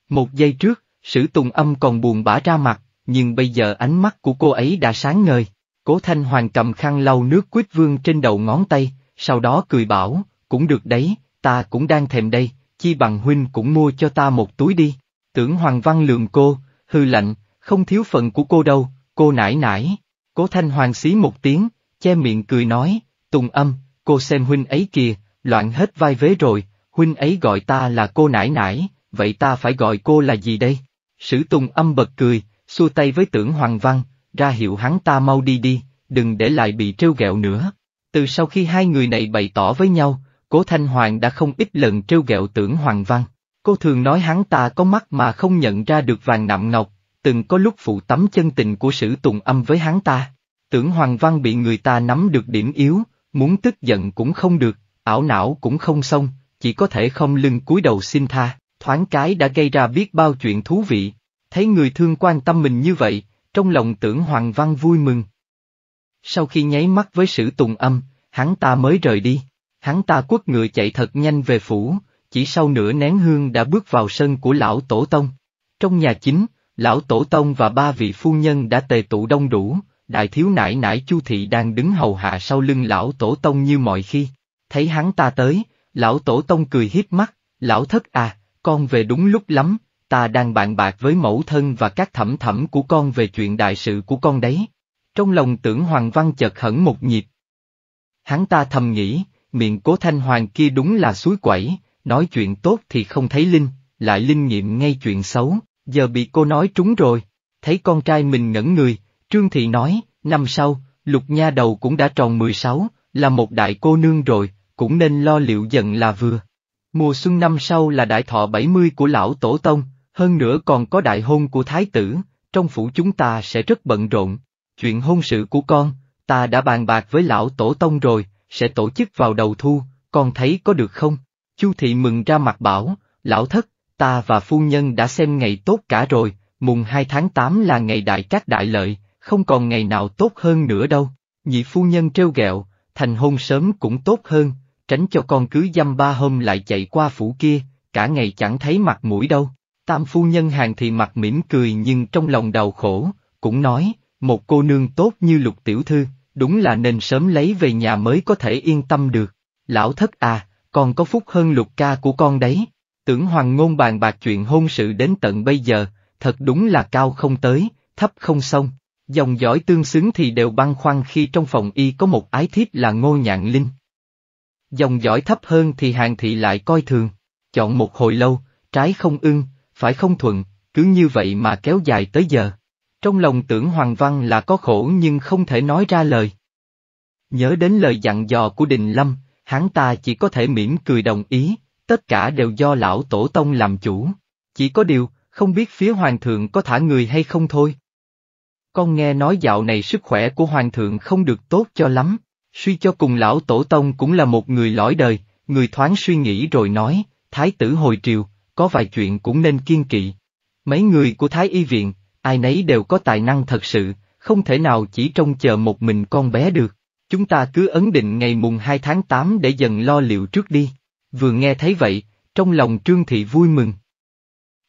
Một giây trước, sử tùng âm còn buồn bã ra mặt, nhưng bây giờ ánh mắt của cô ấy đã sáng ngời. Cố Thanh Hoàng cầm khăn lau nước quýt vương trên đầu ngón tay, sau đó cười bảo, cũng được đấy, ta cũng đang thèm đây, chi bằng huynh cũng mua cho ta một túi đi. Tưởng Hoàng Văn lườm cô, hư lạnh, không thiếu phận của cô đâu, Cô nải nải, cố thanh hoàng xí một tiếng, che miệng cười nói, tùng âm, cô xem huynh ấy kìa, loạn hết vai vế rồi, huynh ấy gọi ta là cô nải nải, vậy ta phải gọi cô là gì đây? Sử tùng âm bật cười, xua tay với tưởng hoàng văn, ra hiệu hắn ta mau đi đi, đừng để lại bị trêu ghẹo nữa. Từ sau khi hai người này bày tỏ với nhau, cố Thanh Hoàng đã không ít lần trêu ghẹo tưởng Hoàng Văn. Cô thường nói hắn ta có mắt mà không nhận ra được vàng nạm ngọc, từng có lúc phụ tắm chân tình của sử tùng âm với hắn ta. Tưởng Hoàng Văn bị người ta nắm được điểm yếu, muốn tức giận cũng không được, ảo não cũng không xong, chỉ có thể không lưng cúi đầu xin tha, thoáng cái đã gây ra biết bao chuyện thú vị. Thấy người thương quan tâm mình như vậy, trong lòng tưởng Hoàng Văn vui mừng. Sau khi nháy mắt với sử tùng âm, hắn ta mới rời đi, hắn ta quất người chạy thật nhanh về phủ, chỉ sau nửa nén hương đã bước vào sân của lão tổ tông. Trong nhà chính, Lão Tổ Tông và ba vị phu nhân đã tề tụ đông đủ, đại thiếu nãi nãi chu thị đang đứng hầu hạ sau lưng lão Tổ Tông như mọi khi. Thấy hắn ta tới, lão Tổ Tông cười hiếp mắt, lão thất à, con về đúng lúc lắm, ta đang bàn bạc với mẫu thân và các thẩm thẩm của con về chuyện đại sự của con đấy. Trong lòng tưởng Hoàng Văn chợt hẳn một nhịp. Hắn ta thầm nghĩ, miệng cố thanh hoàng kia đúng là suối quẩy, nói chuyện tốt thì không thấy linh, lại linh nghiệm ngay chuyện xấu, giờ bị cô nói trúng rồi. Thấy con trai mình ngẩn người, Trương Thị nói, năm sau, lục nha đầu cũng đã tròn 16, là một đại cô nương rồi, cũng nên lo liệu dần là vừa. Mùa xuân năm sau là đại thọ 70 của lão Tổ Tông, hơn nữa còn có đại hôn của Thái Tử, trong phủ chúng ta sẽ rất bận rộn. Chuyện hôn sự của con, ta đã bàn bạc với lão Tổ Tông rồi, sẽ tổ chức vào đầu thu, con thấy có được không? Chu Thị mừng ra mặt bảo, lão thất, ta và phu nhân đã xem ngày tốt cả rồi, mùng 2 tháng 8 là ngày đại các đại lợi, không còn ngày nào tốt hơn nữa đâu. Nhị phu nhân trêu ghẹo, thành hôn sớm cũng tốt hơn, tránh cho con cứ dăm ba hôm lại chạy qua phủ kia, cả ngày chẳng thấy mặt mũi đâu. Tam phu nhân hàng thì mặt mỉm cười nhưng trong lòng đau khổ, cũng nói, một cô nương tốt như lục tiểu thư, đúng là nên sớm lấy về nhà mới có thể yên tâm được. Lão thất à, còn có phúc hơn lục ca của con đấy. Tưởng hoàng ngôn bàn bạc chuyện hôn sự đến tận bây giờ, thật đúng là cao không tới, thấp không xong. Dòng dõi tương xứng thì đều băn khoăn khi trong phòng y có một ái thiếp là Ngô Nhạn Linh. Dòng dõi thấp hơn thì hàng thị lại coi thường, chọn một hồi lâu, trái không ưng, phải không thuận, cứ như vậy mà kéo dài tới giờ. Trong lòng tưởng Hoàng Văn là có khổ nhưng không thể nói ra lời. Nhớ đến lời dặn dò của Đình Lâm, hắn ta chỉ có thể mỉm cười đồng ý, tất cả đều do lão tổ tông làm chủ. Chỉ có điều, không biết phía hoàng thượng có thả người hay không thôi. Con nghe nói dạo này sức khỏe của hoàng thượng không được tốt cho lắm, suy cho cùng lão tổ tông cũng là một người lõi đời, người thoáng suy nghĩ rồi nói, thái tử hồi triều, có vài chuyện cũng nên kiên kỵ. Mấy người của thái y viện, ai nấy đều có tài năng thật sự, không thể nào chỉ trông chờ một mình con bé được. Chúng ta cứ ấn định ngày mùng 2 tháng 8 để dần lo liệu trước đi. Vừa nghe thấy vậy, trong lòng Trương Thị vui mừng.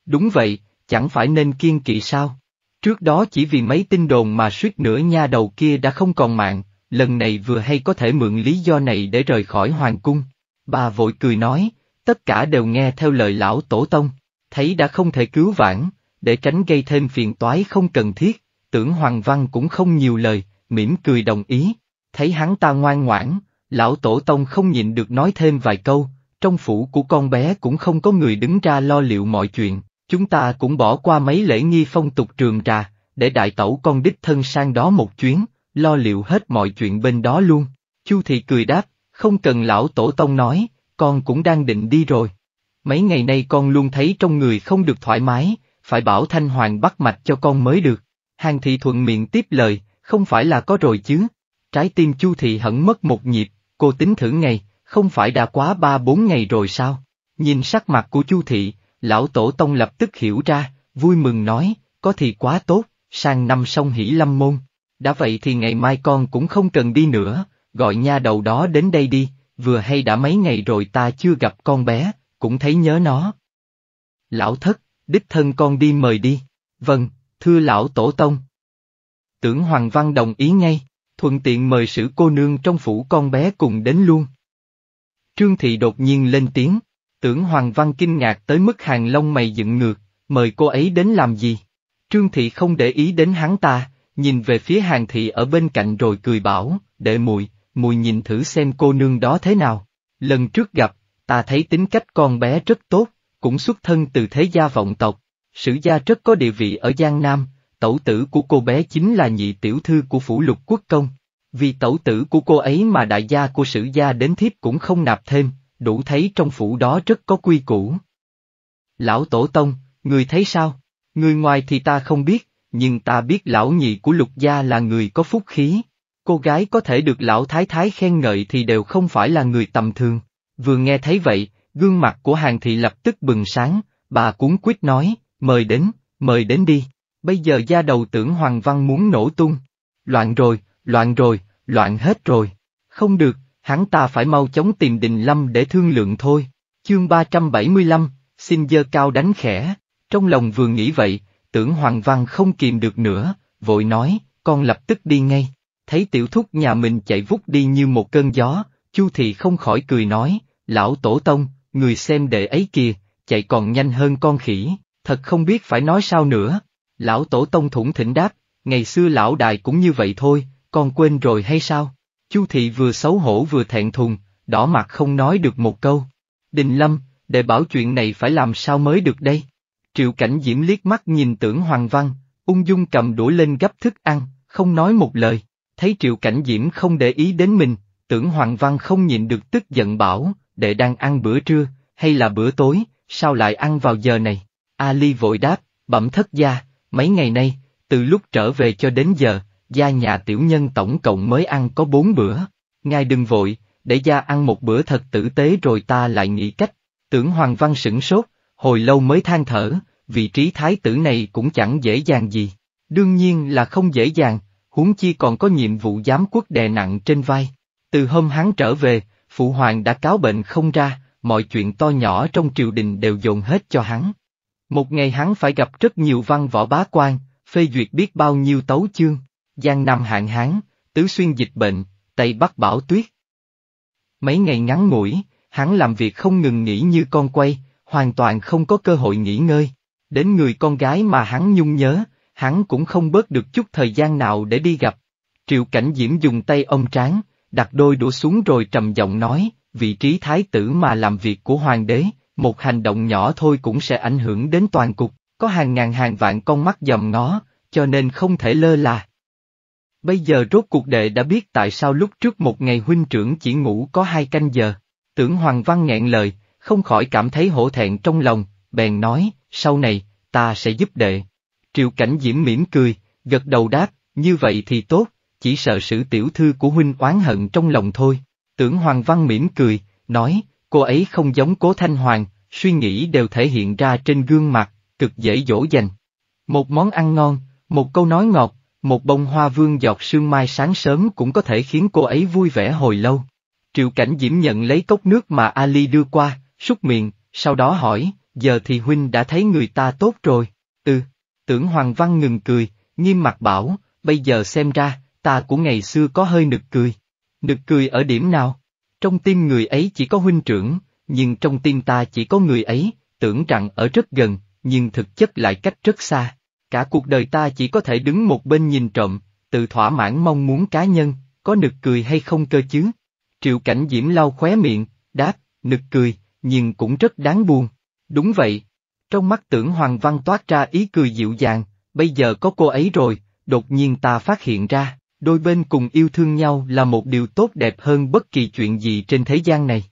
Đúng vậy, chẳng phải nên kiên kỵ sao? Trước đó chỉ vì mấy tin đồn mà suýt nữa nha đầu kia đã không còn mạng, lần này vừa hay có thể mượn lý do này để rời khỏi hoàng cung. Bà vội cười nói, tất cả đều nghe theo lời lão tổ tông, thấy đã không thể cứu vãn, để tránh gây thêm phiền toái không cần thiết, tưởng Hoàng Văn cũng không nhiều lời, mỉm cười đồng ý, thấy hắn ta ngoan ngoãn, lão tổ tông không nhịn được nói thêm vài câu, trong phủ của con bé cũng không có người đứng ra lo liệu mọi chuyện, chúng ta cũng bỏ qua mấy lễ nghi phong tục trường trà, để đại tẩu con đích thân sang đó một chuyến, lo liệu hết mọi chuyện bên đó luôn. Chu thị cười đáp, không cần lão tổ tông nói, con cũng đang định đi rồi. Mấy ngày nay con luôn thấy trong người không được thoải mái, phải bảo thanh hoàng bắt mạch cho con mới được. Hàng thị thuận miệng tiếp lời, không phải là có rồi chứ. Trái tim chu thị hẳn mất một nhịp, cô tính thử ngày, không phải đã quá ba bốn ngày rồi sao? Nhìn sắc mặt của Chu Thị, lão tổ tông lập tức hiểu ra, vui mừng nói, có thì quá tốt, sang năm sông hỷ lâm môn. Đã vậy thì ngày mai con cũng không cần đi nữa, gọi nha đầu đó đến đây đi, vừa hay đã mấy ngày rồi ta chưa gặp con bé, cũng thấy nhớ nó. Lão thất, đích thân con đi mời đi. Vâng, thưa lão tổ tông. Tưởng Hoàng Văn đồng ý ngay, thuận tiện mời sử cô nương trong phủ con bé cùng đến luôn. Trương Thị đột nhiên lên tiếng, tưởng Hoàng Văn kinh ngạc tới mức hàng lông mày dựng ngược, mời cô ấy đến làm gì? Trương Thị không để ý đến hắn ta, nhìn về phía hàng thị ở bên cạnh rồi cười bảo, đệ mùi, mùi nhìn thử xem cô nương đó thế nào. Lần trước gặp, ta thấy tính cách con bé rất tốt, cũng xuất thân từ thế gia vọng tộc, sử gia rất có địa vị ở Giang Nam, tẩu tử của cô bé chính là nhị tiểu thư của phủ lục quốc công. Vì tẩu tử của cô ấy mà đại gia của sử gia đến thiếp cũng không nạp thêm, đủ thấy trong phủ đó rất có quy củ. Lão Tổ Tông, người thấy sao? Người ngoài thì ta không biết, nhưng ta biết lão nhị của lục gia là người có phúc khí. Cô gái có thể được lão thái thái khen ngợi thì đều không phải là người tầm thường. Vừa nghe thấy vậy, gương mặt của hàng thị lập tức bừng sáng, bà cuốn quýt nói, mời đến, mời đến đi. Bây giờ gia đầu tưởng Hoàng Văn muốn nổ tung. Loạn rồi, loạn rồi, loạn hết rồi. Không được, hắn ta phải mau chóng tìm Đình Lâm để thương lượng thôi. Chương 375, xin dơ cao đánh khẽ. Trong lòng vừa nghĩ vậy, tưởng Hoàng Văn không kìm được nữa, vội nói, con lập tức đi ngay. Thấy tiểu thúc nhà mình chạy vút đi như một cơn gió, Chu Thị không khỏi cười nói, lão tổ tông, người xem đệ ấy kìa, chạy còn nhanh hơn con khỉ, thật không biết phải nói sao nữa. Lão tổ tông thủng thỉnh đáp, ngày xưa lão đài cũng như vậy thôi, con quên rồi hay sao? Chu thị vừa xấu hổ vừa thẹn thùng, đỏ mặt không nói được một câu. Đình Lâm, để bảo chuyện này phải làm sao mới được đây? Triệu Cảnh Diễm liếc mắt nhìn tưởng Hoàng Văn, ung dung cầm đũa lên gấp thức ăn, không nói một lời. Thấy Triệu Cảnh Diễm không để ý đến mình, tưởng Hoàng Văn không nhịn được tức giận bảo, để đang ăn bữa trưa, hay là bữa tối, sao lại ăn vào giờ này? Ali vội đáp, bẩm thất gia, mấy ngày nay, từ lúc trở về cho đến giờ, gia nhà tiểu nhân tổng cộng mới ăn có bốn bữa. Ngài đừng vội, để gia ăn một bữa thật tử tế rồi ta lại nghĩ cách. Tưởng Hoàng Văn sửng sốt, hồi lâu mới than thở, vị trí thái tử này cũng chẳng dễ dàng gì. Đương nhiên là không dễ dàng, huống chi còn có nhiệm vụ giám quốc đè nặng trên vai. Từ hôm hắn trở về, Phụ Hoàng đã cáo bệnh không ra, mọi chuyện to nhỏ trong triều đình đều dồn hết cho hắn. Một ngày hắn phải gặp rất nhiều văn võ bá quan, phê duyệt biết bao nhiêu tấu chương. Giang Nam hạn hán, tứ xuyên dịch bệnh, Tây Bắc bão tuyết. Mấy ngày ngắn ngủi, hắn làm việc không ngừng nghỉ như con quay, hoàn toàn không có cơ hội nghỉ ngơi. Đến người con gái mà hắn nhung nhớ, hắn cũng không bớt được chút thời gian nào để đi gặp. Triệu Cảnh Diễm dùng tay ông trán, đặt đôi đũa xuống rồi trầm giọng nói, vị trí thái tử mà làm việc của hoàng đế, một hành động nhỏ thôi cũng sẽ ảnh hưởng đến toàn cục, có hàng ngàn hàng vạn con mắt dòm ngó, cho nên không thể lơ là. Bây giờ rốt cuộc đệ đã biết tại sao lúc trước một ngày huynh trưởng chỉ ngủ có hai canh giờ. Tưởng Hoàng Văn nghẹn lời, không khỏi cảm thấy hổ thẹn trong lòng, bèn nói, sau này, ta sẽ giúp đệ. Triệu Cảnh Diễm mỉm cười, gật đầu đáp, như vậy thì tốt, chỉ sợ sự tiểu thư của huynh oán hận trong lòng thôi. Tưởng Hoàng Văn mỉm cười, nói, cô ấy không giống cố thanh hoàng, suy nghĩ đều thể hiện ra trên gương mặt, cực dễ dỗ dành. Một món ăn ngon, một câu nói ngọt, một bông hoa vương giọt sương mai sáng sớm cũng có thể khiến cô ấy vui vẻ hồi lâu. Triệu Cảnh Diễm nhận lấy cốc nước mà Ali đưa qua, xúc miệng, sau đó hỏi, giờ thì Huynh đã thấy người ta tốt rồi. Ừ, tưởng Hoàng Văn ngừng cười, nghiêm mặt bảo, bây giờ xem ra, ta của ngày xưa có hơi nực cười. Nực cười ở điểm nào? Trong tim người ấy chỉ có huynh trưởng, nhưng trong tim ta chỉ có người ấy, tưởng rằng ở rất gần, nhưng thực chất lại cách rất xa. Cả cuộc đời ta chỉ có thể đứng một bên nhìn trộm, tự thỏa mãn mong muốn cá nhân, có nực cười hay không cơ chứ? Triệu cảnh diễm lau khóe miệng, đáp, nực cười, nhưng cũng rất đáng buồn. Đúng vậy. Trong mắt tưởng Hoàng Văn toát ra ý cười dịu dàng, bây giờ có cô ấy rồi, đột nhiên ta phát hiện ra, đôi bên cùng yêu thương nhau là một điều tốt đẹp hơn bất kỳ chuyện gì trên thế gian này.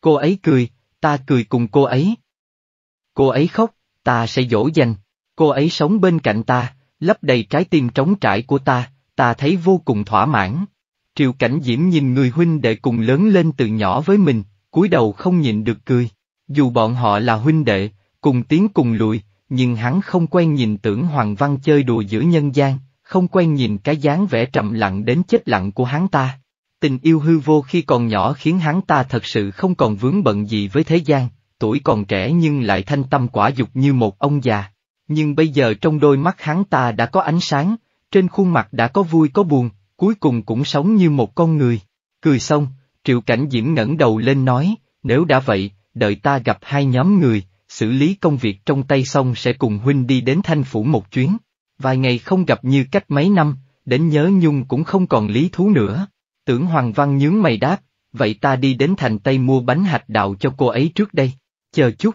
Cô ấy cười, ta cười cùng cô ấy. Cô ấy khóc, ta sẽ dỗ dành. Cô ấy sống bên cạnh ta, lấp đầy trái tim trống trải của ta, ta thấy vô cùng thỏa mãn. triệu Cảnh Diễm nhìn người huynh đệ cùng lớn lên từ nhỏ với mình, cúi đầu không nhìn được cười. Dù bọn họ là huynh đệ, cùng tiếng cùng lùi, nhưng hắn không quen nhìn tưởng Hoàng Văn chơi đùa giữa nhân gian, không quen nhìn cái dáng vẻ trầm lặng đến chết lặng của hắn ta. Tình yêu hư vô khi còn nhỏ khiến hắn ta thật sự không còn vướng bận gì với thế gian, tuổi còn trẻ nhưng lại thanh tâm quả dục như một ông già. Nhưng bây giờ trong đôi mắt hắn ta đã có ánh sáng, trên khuôn mặt đã có vui có buồn, cuối cùng cũng sống như một con người. Cười xong, Triệu Cảnh Diễm ngẩng đầu lên nói, nếu đã vậy, đợi ta gặp hai nhóm người, xử lý công việc trong tay xong sẽ cùng huynh đi đến thanh phủ một chuyến. Vài ngày không gặp như cách mấy năm, đến nhớ nhung cũng không còn lý thú nữa. Tưởng Hoàng Văn nhướng mày đáp, vậy ta đi đến thành Tây mua bánh hạch đạo cho cô ấy trước đây. Chờ chút.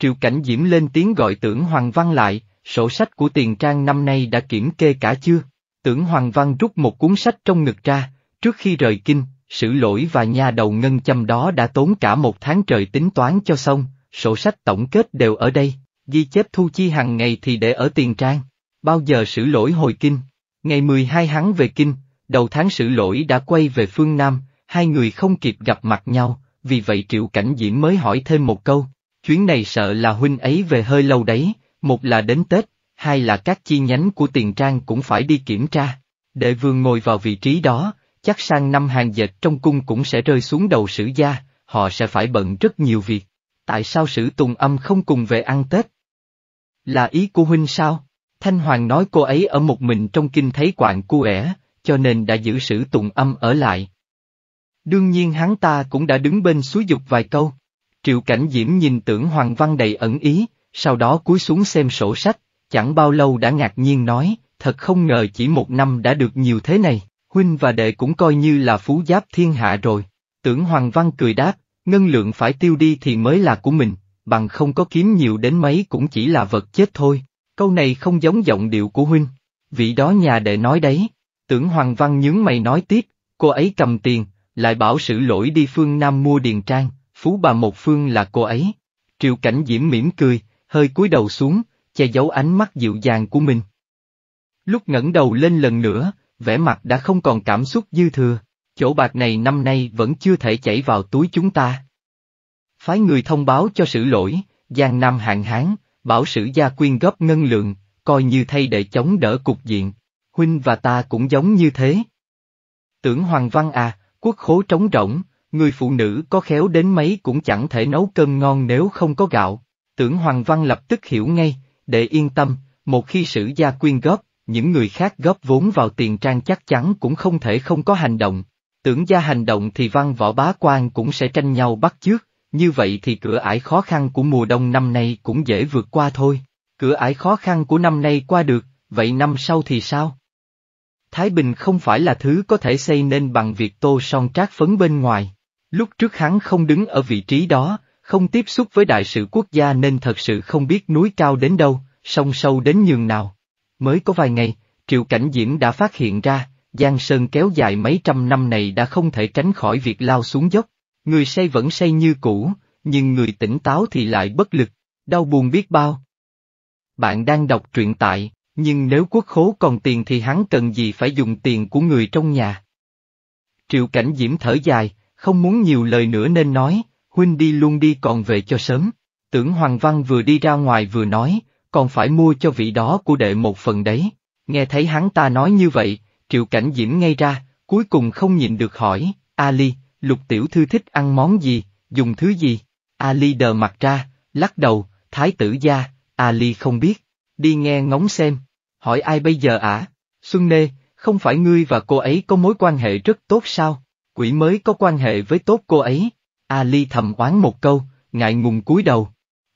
Triệu Cảnh Diễm lên tiếng gọi tưởng Hoàng Văn lại, sổ sách của tiền trang năm nay đã kiểm kê cả chưa? Tưởng Hoàng Văn rút một cuốn sách trong ngực ra, trước khi rời kinh, sử lỗi và nhà đầu ngân châm đó đã tốn cả một tháng trời tính toán cho xong, sổ sách tổng kết đều ở đây, ghi chép thu chi hàng ngày thì để ở tiền trang. Bao giờ sử lỗi hồi kinh? Ngày 12 hắn về kinh, đầu tháng sử lỗi đã quay về phương Nam, hai người không kịp gặp mặt nhau, vì vậy Triệu Cảnh Diễm mới hỏi thêm một câu, chuyến này sợ là huynh ấy về hơi lâu đấy, một là đến Tết, hai là các chi nhánh của tiền trang cũng phải đi kiểm tra. Đệ vương ngồi vào vị trí đó, chắc sang năm hàng dệt trong cung cũng sẽ rơi xuống đầu sử gia, họ sẽ phải bận rất nhiều việc. Tại sao sử tùng âm không cùng về ăn Tết? Là ý của huynh sao? Thanh Hoàng nói cô ấy ở một mình trong kinh thấy quạng cu ẻ, cho nên đã giữ sử tùng âm ở lại. Đương nhiên hắn ta cũng đã đứng bên suối dục vài câu. Triệu Cảnh Diễm nhìn tưởng Hoàng Văn đầy ẩn ý, sau đó cúi xuống xem sổ sách, chẳng bao lâu đã ngạc nhiên nói, thật không ngờ chỉ một năm đã được nhiều thế này, huynh và đệ cũng coi như là phú giáp thiên hạ rồi. Tưởng Hoàng Văn cười đáp, ngân lượng phải tiêu đi thì mới là của mình, bằng không có kiếm nhiều đến mấy cũng chỉ là vật chết thôi. Câu này không giống giọng điệu của huynh. Vị đó nhà đệ nói đấy. Tưởng Hoàng Văn nhướng mày nói tiếp, cô ấy cầm tiền, lại bảo sự lỗi đi phương Nam mua điền trang, phú bà một phương là cô ấy. Triệu Cảnh Diễm mỉm cười, hơi cúi đầu xuống, che giấu ánh mắt dịu dàng của mình. Lúc ngẩng đầu lên lần nữa, vẻ mặt đã không còn cảm xúc dư thừa, chỗ bạc này năm nay vẫn chưa thể chảy vào túi chúng ta. Phái người thông báo cho sự lỗi, Giang Nam hạn hán, bảo sử gia quyên góp ngân lượng, coi như thay để chống đỡ cục diện, huynh và ta cũng giống như thế. Tưởng Hoàng Văn à, quốc khố trống rỗng, người phụ nữ có khéo đến mấy cũng chẳng thể nấu cơm ngon nếu không có gạo. Tưởng Hoàng Văn lập tức hiểu ngay, để yên tâm, một khi sử gia quyên góp, những người khác góp vốn vào tiền trang chắc chắn cũng không thể không có hành động. Tưởng gia hành động thì văn võ bá quan cũng sẽ tranh nhau bắt chước, như vậy thì cửa ải khó khăn của mùa đông năm nay cũng dễ vượt qua thôi. Cửa ải khó khăn của năm nay qua được, vậy năm sau thì sao? Thái Bình không phải là thứ có thể xây nên bằng việc tô son trát phấn bên ngoài. Lúc trước hắn không đứng ở vị trí đó, không tiếp xúc với đại sự quốc gia nên thật sự không biết núi cao đến đâu, sông sâu đến nhường nào. Mới có vài ngày, Triệu Cảnh Diễm đã phát hiện ra, Giang Sơn kéo dài mấy trăm năm này đã không thể tránh khỏi việc lao xuống dốc. Người say vẫn say như cũ, nhưng người tỉnh táo thì lại bất lực, đau buồn biết bao. Bạn đang đọc truyện tại, nhưng nếu quốc khố còn tiền thì hắn cần gì phải dùng tiền của người trong nhà. Triệu Cảnh Diễm thở dài, không muốn nhiều lời nữa nên nói, huynh đi luôn đi còn về cho sớm. Tưởng Hoàng Văn vừa đi ra ngoài vừa nói, còn phải mua cho vị đó của đệ một phần đấy. Nghe thấy hắn ta nói như vậy, Triệu Cảnh Diễm ngay ra, cuối cùng không nhịn được hỏi, Ali, lục tiểu thư thích ăn món gì, dùng thứ gì? Ali đờ mặt ra, lắc đầu, thái tử gia, Ali không biết, đi nghe ngóng xem, hỏi ai bây giờ ạ? Xuân Nê, không phải ngươi và cô ấy có mối quan hệ rất tốt sao? quỷ mới có quan hệ với tốt cô ấy. Ali thầm oán một câu, ngại ngùng cúi đầu.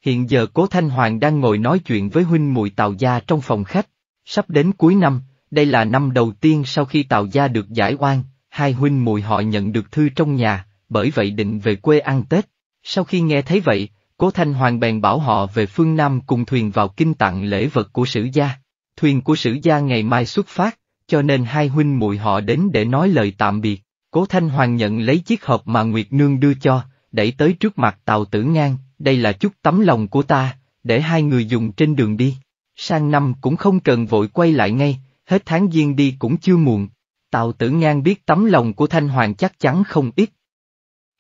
Hiện giờ Cố Thanh Hoàng đang ngồi nói chuyện với huynh muội Tào Gia trong phòng khách. Sắp đến cuối năm, đây là năm đầu tiên sau khi Tào Gia được giải oan, hai huynh muội họ nhận được thư trong nhà, bởi vậy định về quê ăn Tết. Sau khi nghe thấy vậy, Cố Thanh Hoàng bèn bảo họ về phương Nam cùng thuyền vào kinh tặng lễ vật của sử gia. Thuyền của sử gia ngày mai xuất phát, cho nên hai huynh muội họ đến để nói lời tạm biệt. Cố Thanh Hoàng nhận lấy chiếc hộp mà Nguyệt Nương đưa cho, đẩy tới trước mặt Tào Tử Ngang, đây là chút tấm lòng của ta, để hai người dùng trên đường đi. Sang năm cũng không cần vội quay lại ngay, hết tháng giêng đi cũng chưa muộn. Tào Tử Ngang biết tấm lòng của Thanh Hoàng chắc chắn không ít.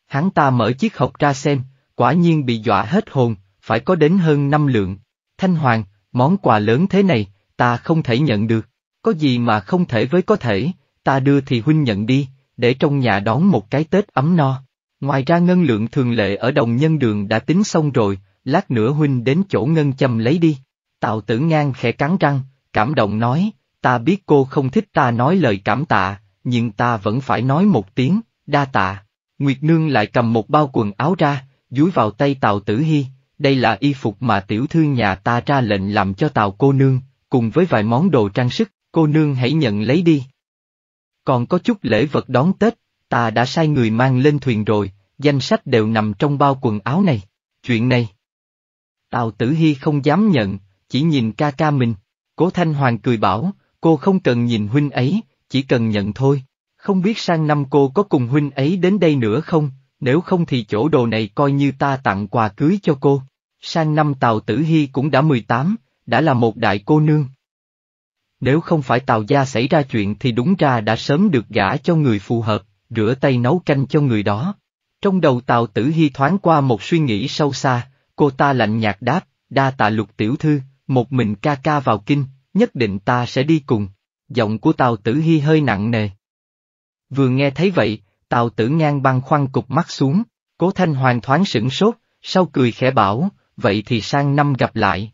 Hắn ta mở chiếc hộp ra xem, quả nhiên bị dọa hết hồn, phải có đến hơn năm lượng. Thanh Hoàng, món quà lớn thế này, ta không thể nhận được, có gì mà không thể với có thể, ta đưa thì huynh nhận đi, để trong nhà đón một cái Tết ấm no. Ngoài ra ngân lượng thường lệ ở đồng nhân đường đã tính xong rồi, lát nữa huynh đến chỗ ngân châm lấy đi. Tào tử ngang khẽ cắn răng, cảm động nói, ta biết cô không thích ta nói lời cảm tạ, nhưng ta vẫn phải nói một tiếng, đa tạ. Nguyệt Nương lại cầm một bao quần áo ra, dúi vào tay Tào Tử Hy, đây là y phục mà tiểu thư nhà ta ra lệnh làm cho Tào cô nương, cùng với vài món đồ trang sức, cô nương hãy nhận lấy đi. Còn có chút lễ vật đón Tết, ta đã sai người mang lên thuyền rồi, danh sách đều nằm trong bao quần áo này. Chuyện này. Tào Tử Hy không dám nhận, chỉ nhìn ca ca mình. Cố Thanh Hoàng cười bảo, cô không cần nhìn huynh ấy, chỉ cần nhận thôi. Không biết sang năm cô có cùng huynh ấy đến đây nữa không, nếu không thì chỗ đồ này coi như ta tặng quà cưới cho cô. Sang năm Tào Tử Hy cũng đã 18, đã là một đại cô nương nếu không phải tàu Gia xảy ra chuyện thì đúng ra đã sớm được gả cho người phù hợp, rửa tay nấu canh cho người đó. Trong đầu tàu Tử Hy thoáng qua một suy nghĩ sâu xa, cô ta lạnh nhạt đáp, đa tạ lục tiểu thư, một mình ca ca vào kinh, nhất định ta sẽ đi cùng. Giọng của tàu Tử Hy hơi nặng nề. Vừa nghe thấy vậy, tàu Tử ngang băng khoăn cục mắt xuống, cố thanh hoàn thoáng sửng sốt, sau cười khẽ bảo, vậy thì sang năm gặp lại.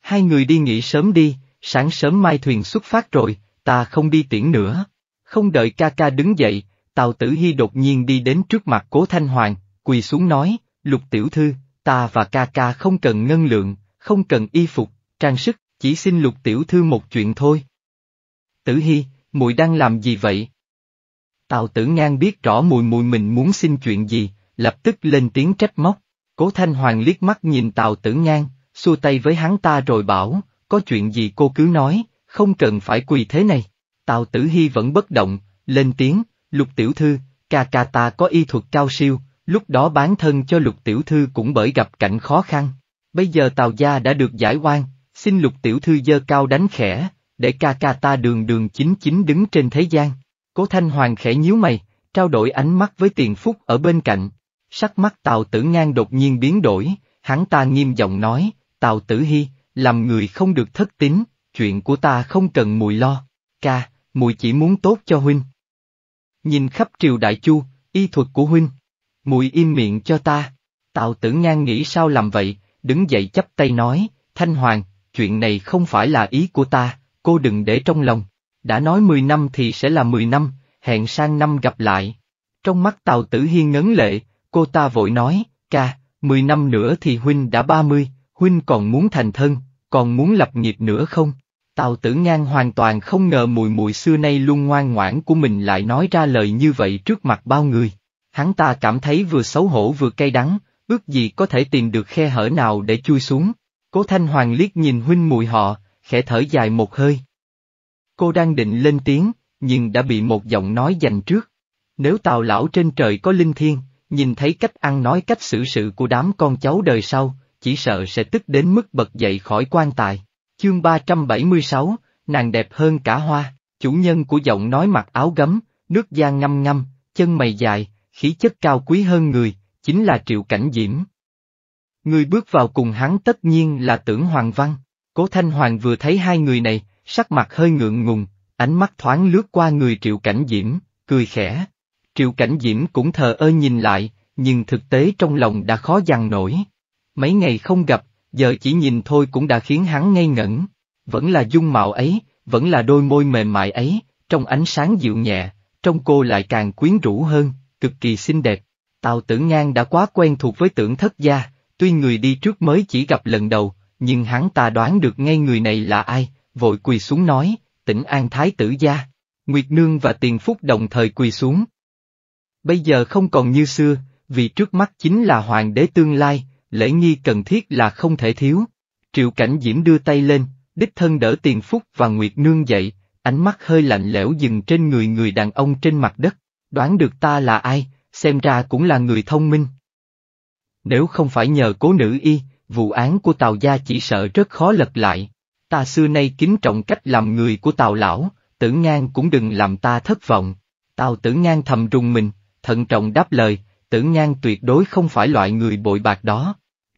Hai người đi nghỉ sớm đi, sáng sớm mai thuyền xuất phát rồi, ta không đi tiễn nữa. Không đợi ca ca đứng dậy, Tào Tử Hy đột nhiên đi đến trước mặt Cố Thanh Hoàng, quỳ xuống nói, lục tiểu thư, ta và ca ca không cần ngân lượng, không cần y phục, trang sức, chỉ xin lục tiểu thư một chuyện thôi. Tử Hy, muội đang làm gì vậy? Tào Tử Ngang biết rõ mùi mùi mình muốn xin chuyện gì, lập tức lên tiếng trách móc. Cố Thanh Hoàng liếc mắt nhìn Tào Tử Ngang, xua tay với hắn ta rồi bảo, có chuyện gì cô cứ nói, không cần phải quỳ thế này. Tào Tử Hy vẫn bất động, lên tiếng, lục tiểu thư, ca ca ta có y thuật cao siêu, lúc đó bán thân cho lục tiểu thư cũng bởi gặp cảnh khó khăn. Bây giờ Tào Gia đã được giải oan, xin lục tiểu thư dơ cao đánh khẽ, để ca ca ta đường đường chính chính đứng trên thế gian. Cố Thanh Hoàng khẽ nhíu mày, trao đổi ánh mắt với tiền phúc ở bên cạnh. Sắc mắt Tào Tử Ngang đột nhiên biến đổi, hắn ta nghiêm giọng nói, Tào Tử Hy, làm người không được thất tín, chuyện của ta không cần mùi lo, ca, mùi chỉ muốn tốt cho huynh. Nhìn khắp triều đại chu, y thuật của huynh, mùi im miệng cho ta, tào tử ngang nghĩ sao làm vậy, đứng dậy chắp tay nói, thanh hoàng, chuyện này không phải là ý của ta, cô đừng để trong lòng, đã nói 10 năm thì sẽ là 10 năm, hẹn sang năm gặp lại. Trong mắt tào tử hiên ngấn lệ, cô ta vội nói, ca, 10 năm nữa thì huynh đã 30, huynh còn muốn thành thân, còn muốn lập nghiệp nữa không? Tào tử ngang hoàn toàn không ngờ mùi mùi xưa nay luôn ngoan ngoãn của mình lại nói ra lời như vậy trước mặt bao người. Hắn ta cảm thấy vừa xấu hổ vừa cay đắng, ước gì có thể tìm được khe hở nào để chui xuống. Cố Thanh Hoàng liếc nhìn huynh mùi họ, khẽ thở dài một hơi. Cô đang định lên tiếng, nhưng đã bị một giọng nói dành trước. Nếu tào lão trên trời có linh thiêng, nhìn thấy cách ăn nói cách xử sự của đám con cháu đời sau, chỉ sợ sẽ tức đến mức bật dậy khỏi quan tài. Chương 376, nàng đẹp hơn cả hoa, chủ nhân của giọng nói mặc áo gấm, nước da ngâm ngâm, chân mày dài, khí chất cao quý hơn người, chính là Triệu Cảnh Diễm. Người bước vào cùng hắn tất nhiên là tưởng Hoàng Văn, Cố Thanh Hoàng vừa thấy hai người này, sắc mặt hơi ngượng ngùng, ánh mắt thoáng lướt qua người Triệu Cảnh Diễm, cười khẽ. Triệu Cảnh Diễm cũng thờ ơ nhìn lại, nhưng thực tế trong lòng đã khó dằn nổi. Mấy ngày không gặp, giờ chỉ nhìn thôi cũng đã khiến hắn ngây ngẩn. Vẫn là dung mạo ấy, vẫn là đôi môi mềm mại ấy, trong ánh sáng dịu nhẹ, trong cô lại càng quyến rũ hơn, cực kỳ xinh đẹp. Tào Tử Ngang đã quá quen thuộc với tưởng thất gia, tuy người đi trước mới chỉ gặp lần đầu, nhưng hắn ta đoán được ngay người này là ai, vội quỳ xuống nói, tỉnh An Thái Tử Gia. Nguyệt Nương và Tiền Phúc đồng thời quỳ xuống. Bây giờ không còn như xưa, vì trước mắt chính là Hoàng đế tương lai, lễ nghi cần thiết là không thể thiếu. Triệu Cảnh Diễm đưa tay lên, đích thân đỡ Tiền Phúc và Nguyệt Nương dậy, ánh mắt hơi lạnh lẽo dừng trên người người đàn ông trên mặt đất, đoán được ta là ai, xem ra cũng là người thông minh. Nếu không phải nhờ cố nữ y, vụ án của Tào Gia chỉ sợ rất khó lật lại, ta xưa nay kính trọng cách làm người của Tào Lão, tử ngang cũng đừng làm ta thất vọng. Tào tử ngang thầm rùng mình, thận trọng đáp lời, Tử Nhan tuyệt đối không phải loại người bội bạc đó.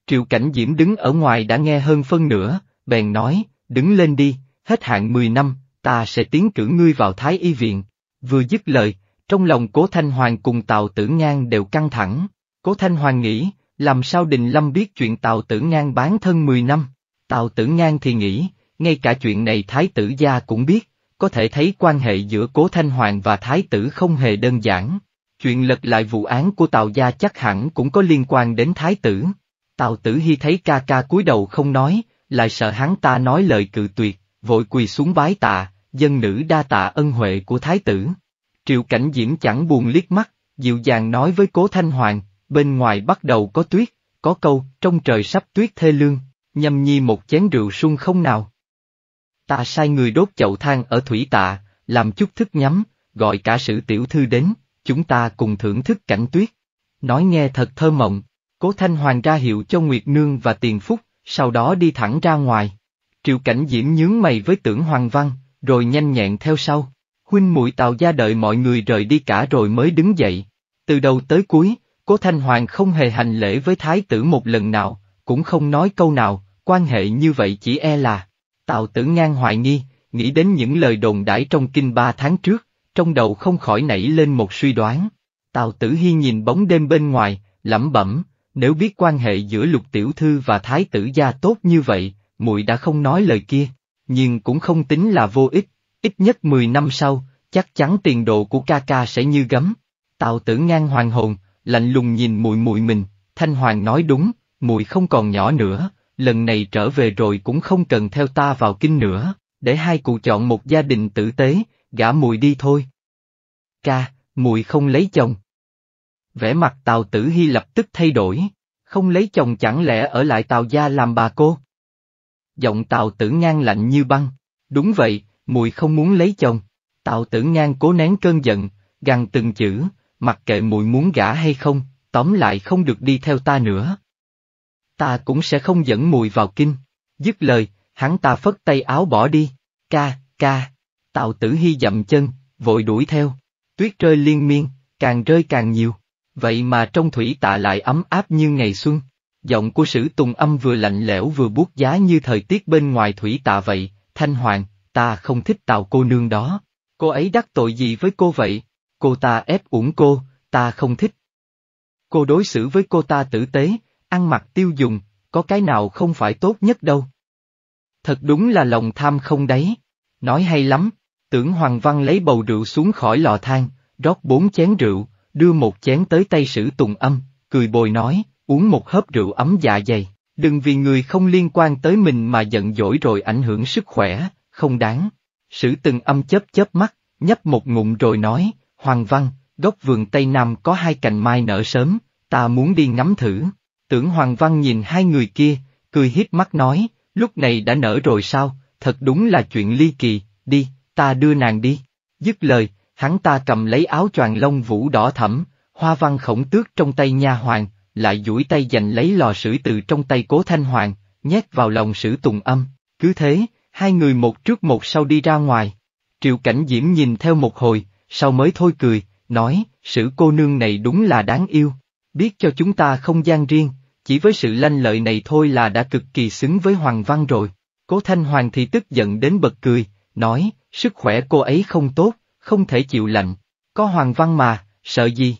Triệu Cảnh Diễm đứng ở ngoài đã nghe hơn phân nửa, bèn nói, đứng lên đi, hết hạn 10 năm, ta sẽ tiến cử ngươi vào Thái Y Viện. Vừa dứt lời, trong lòng Cố Thanh Hoàng cùng Tào Tử Ngang đều căng thẳng. Cố Thanh Hoàng nghĩ, làm sao Đình Lâm biết chuyện Tào Tử Ngang bán thân 10 năm? Tào Tử Ngang thì nghĩ, ngay cả chuyện này Thái tử gia cũng biết, có thể thấy quan hệ giữa Cố Thanh Hoàng và Thái tử không hề đơn giản. Chuyện lật lại vụ án của Tào Gia chắc hẳn cũng có liên quan đến Thái Tử. Tào Tử Hy thấy ca ca cúi đầu không nói, lại sợ hắn ta nói lời cự tuyệt, vội quỳ xuống bái tạ, dân nữ đa tạ ân huệ của Thái Tử. Triệu Cảnh Diễm chẳng buồn liếc mắt, dịu dàng nói với Cố Thanh Hoàng, bên ngoài bắt đầu có tuyết, có câu, trong trời sắp tuyết thê lương, nhâm nhi một chén rượu sung không nào. Ta sai người đốt chậu than ở thủy tạ, làm chút thức nhắm, gọi cả sử tiểu thư đến, chúng ta cùng thưởng thức cảnh tuyết. Nói nghe thật thơ mộng, cố thanh hoàng ra hiệu cho Nguyệt Nương và Tiền Phúc, sau đó đi thẳng ra ngoài. Triệu cảnh diễm nhướng mày với tưởng Hoàng Văn, rồi nhanh nhẹn theo sau. Huynh Mụi tàu ra đợi mọi người rời đi cả rồi mới đứng dậy. Từ đầu tới cuối, cố Thanh Hoàng không hề hành lễ với thái tử một lần nào, cũng không nói câu nào, quan hệ như vậy chỉ e là. Tào tử ngang hoài nghi, nghĩ đến những lời đồn đãi trong kinh ba tháng trước, trong đầu không khỏi nảy lên một suy đoán. Tào Tử Hi nhìn bóng đêm bên ngoài, lẩm bẩm, nếu biết quan hệ giữa Lục Tiểu Thư và Thái Tử Gia tốt như vậy, muội đã không nói lời kia, nhưng cũng không tính là vô ích, ít nhất 10 năm sau, chắc chắn tiền đồ của ca ca sẽ như gấm. Tào Tử ngang hoàng hồn, lạnh lùng nhìn muội muội mình, Thanh Hoàng nói đúng, muội không còn nhỏ nữa, lần này trở về rồi cũng không cần theo ta vào kinh nữa, để hai cụ chọn một gia đình tử tế, gả mùi đi thôi. Ca, mùi không lấy chồng. Vẻ mặt Tào Tử Hy lập tức thay đổi, không lấy chồng chẳng lẽ ở lại Tào gia làm bà cô? Giọng Tào Tử Ngang lạnh như băng, đúng vậy, mùi không muốn lấy chồng. Tào Tử Ngang cố nén cơn giận, gằn từng chữ, mặc kệ mùi muốn gả hay không, tóm lại không được đi theo ta nữa. Ta cũng sẽ không dẫn mùi vào kinh. Dứt lời, hắn ta phất tay áo bỏ đi. Ca, ca. Tào tử hy dậm chân, vội đuổi theo. Tuyết rơi liên miên, càng rơi càng nhiều. Vậy mà trong thủy tạ lại ấm áp như ngày xuân. Giọng của sử tùng âm vừa lạnh lẽo vừa buốt giá như thời tiết bên ngoài thủy tạ vậy. Thanh Hoàng, ta không thích tào cô nương đó. Cô ấy đắc tội gì với cô vậy? Cô ta ép uổng cô, ta không thích. Cô đối xử với cô ta tử tế, ăn mặc tiêu dùng, có cái nào không phải tốt nhất đâu. Thật đúng là lòng tham không đấy. Nói hay lắm, Tưởng Hoàng Văn lấy bầu rượu xuống khỏi lò than, rót bốn chén rượu, đưa một chén tới tay sử tùng âm, cười bồi nói, uống một hớp rượu ấm dạ dày, đừng vì người không liên quan tới mình mà giận dỗi rồi ảnh hưởng sức khỏe, không đáng. Sử Tùng âm chớp chớp mắt, nhấp một ngụm rồi nói, Hoàng Văn, góc vườn Tây Nam có hai cành mai nở sớm, ta muốn đi ngắm thử. Tưởng Hoàng Văn nhìn hai người kia, cười hiếp mắt nói, lúc này đã nở rồi sao, thật đúng là chuyện ly kỳ, đi, ta đưa nàng đi. Dứt lời, hắn ta cầm lấy áo choàng lông vũ đỏ thẫm, hoa văn khổng tước trong tay nha hoàng, lại duỗi tay giành lấy lò sử từ trong tay cố thanh hoàng, nhét vào lòng sử tùng âm. Cứ thế, hai người một trước một sau đi ra ngoài. Triệu cảnh diễm nhìn theo một hồi, sau mới thôi cười, nói, sử cô nương này đúng là đáng yêu. Biết cho chúng ta không gian riêng, chỉ với sự lanh lợi này thôi là đã cực kỳ xứng với hoàng văn rồi. Cố thanh hoàng thì tức giận đến bật cười, nói, Sức khỏe cô ấy không tốt, không thể chịu lạnh, có hoàng văn mà, sợ gì?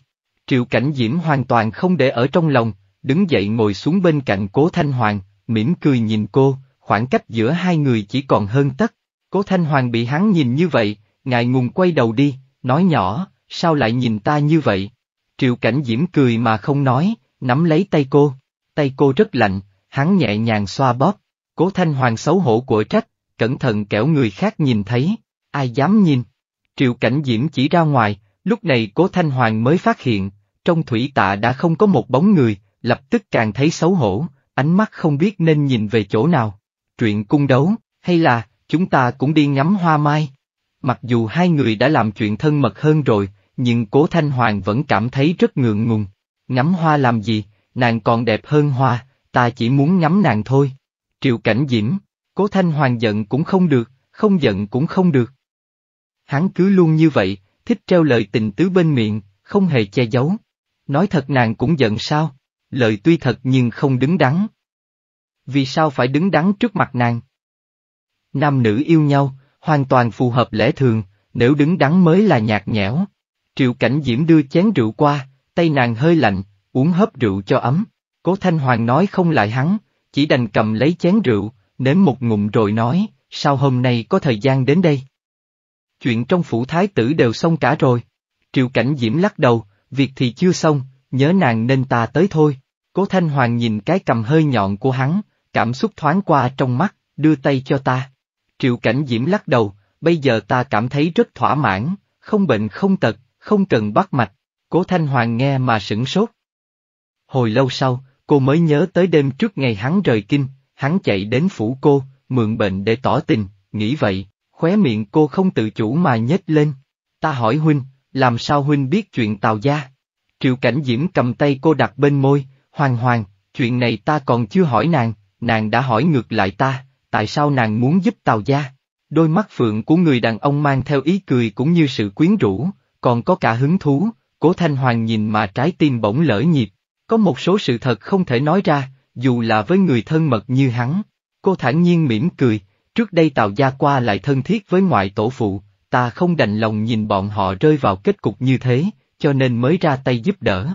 Triệu Cảnh Diễm hoàn toàn không để ở trong lòng, đứng dậy ngồi xuống bên cạnh Cố Thanh Hoàng, mỉm cười nhìn cô, khoảng cách giữa hai người chỉ còn hơn tất. Cố Thanh Hoàng bị hắn nhìn như vậy, ngại ngùng quay đầu đi, nói nhỏ, sao lại nhìn ta như vậy? Triệu Cảnh Diễm cười mà không nói, nắm lấy tay cô, tay cô rất lạnh, hắn nhẹ nhàng xoa bóp, Cố Thanh Hoàng xấu hổ của trách, cẩn thận kẻo người khác nhìn thấy, ai dám nhìn. Triệu Cảnh Diễm chỉ ra ngoài, lúc này Cố Thanh Hoàng mới phát hiện, trong thủy tạ đã không có một bóng người, lập tức càng thấy xấu hổ, ánh mắt không biết nên nhìn về chỗ nào. Truyện cung đấu, hay là, chúng ta cũng đi ngắm hoa mai. Mặc dù hai người đã làm chuyện thân mật hơn rồi, nhưng Cố Thanh Hoàng vẫn cảm thấy rất ngượng ngùng. Ngắm hoa làm gì, nàng còn đẹp hơn hoa, ta chỉ muốn ngắm nàng thôi. Triệu Cảnh Diễm, Cố Thanh Hoàng giận cũng không được, không giận cũng không được. Hắn cứ luôn như vậy, thích treo lời tình tứ bên miệng, không hề che giấu. Nói thật nàng cũng giận sao, lời tuy thật nhưng không đứng đắn. Vì sao phải đứng đắn trước mặt nàng? Nam nữ yêu nhau, hoàn toàn phù hợp lẽ thường, nếu đứng đắn mới là nhạt nhẽo. Triệu Cảnh Diễm đưa chén rượu qua, tay nàng hơi lạnh, uống hớp rượu cho ấm. Cố Thanh Hoàng nói không lại hắn, chỉ đành cầm lấy chén rượu, nếm một ngụm rồi nói, sao hôm nay có thời gian đến đây? Chuyện trong phủ thái tử đều xong cả rồi. Triệu cảnh diễm lắc đầu, việc thì chưa xong, nhớ nàng nên ta tới thôi. Cố Thanh Hoàng nhìn cái cầm hơi nhọn của hắn, cảm xúc thoáng qua trong mắt, đưa tay cho ta. Triệu cảnh diễm lắc đầu, bây giờ ta cảm thấy rất thỏa mãn, không bệnh không tật, không cần bắt mạch. Cố Thanh Hoàng nghe mà sửng sốt. Hồi lâu sau, cô mới nhớ tới đêm trước ngày hắn rời kinh, hắn chạy đến phủ cô, mượn bệnh để tỏ tình, nghĩ vậy, khóe miệng cô không tự chủ mà nhếch lên. Ta hỏi huynh, làm sao huynh biết chuyện tào gia? Triệu cảnh diễm cầm tay cô đặt bên môi, hoàng hoàng, chuyện này ta còn chưa hỏi nàng, nàng đã hỏi ngược lại ta, tại sao nàng muốn giúp tào gia? Đôi mắt phượng của người đàn ông mang theo ý cười cũng như sự quyến rũ, còn có cả hứng thú, cố thanh hoàng nhìn mà trái tim bỗng lỡ nhịp, có một số sự thật không thể nói ra, dù là với người thân mật như hắn. Cô thản nhiên mỉm cười, trước đây Tào Gia qua lại thân thiết với ngoại tổ phụ, ta không đành lòng nhìn bọn họ rơi vào kết cục như thế, cho nên mới ra tay giúp đỡ.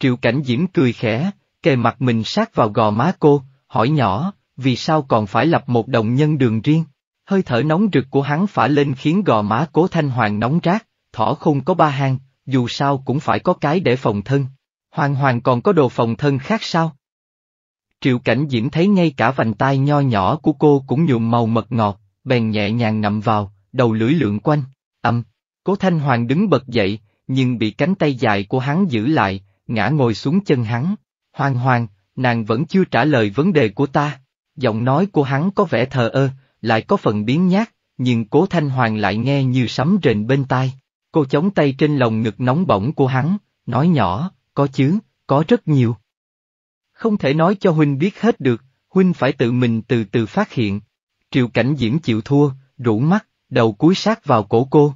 Triệu Cảnh Diễm cười khẽ, kề mặt mình sát vào gò má cô, hỏi nhỏ, vì sao còn phải lập một đồng nhân đường riêng? Hơi thở nóng rực của hắn phả lên khiến gò má cố thanh hoàng nóng rát, thỏ không có ba hang, dù sao cũng phải có cái để phòng thân. Hoàng hoàng còn có đồ phòng thân khác sao? Triệu Cảnh Diễm thấy ngay cả vành tai nho nhỏ của cô cũng nhuộm màu mật ngọt, bèn nhẹ nhàng ngậm vào, đầu lưỡi lượn quanh, ầm. Cố Thanh Hoàng đứng bật dậy, nhưng bị cánh tay dài của hắn giữ lại, ngã ngồi xuống chân hắn. Hoàng Hoàng, nàng vẫn chưa trả lời vấn đề của ta. Giọng nói của hắn có vẻ thờ ơ, lại có phần biến nhát, nhưng Cố Thanh Hoàng lại nghe như sấm rền bên tai. Cô chống tay trên lồng ngực nóng bỏng của hắn, nói nhỏ, có chứ, có rất nhiều. Không thể nói cho Huynh biết hết được, Huynh phải tự mình từ từ phát hiện. Triệu cảnh diễn chịu thua, rũ mắt, đầu cúi sát vào cổ cô.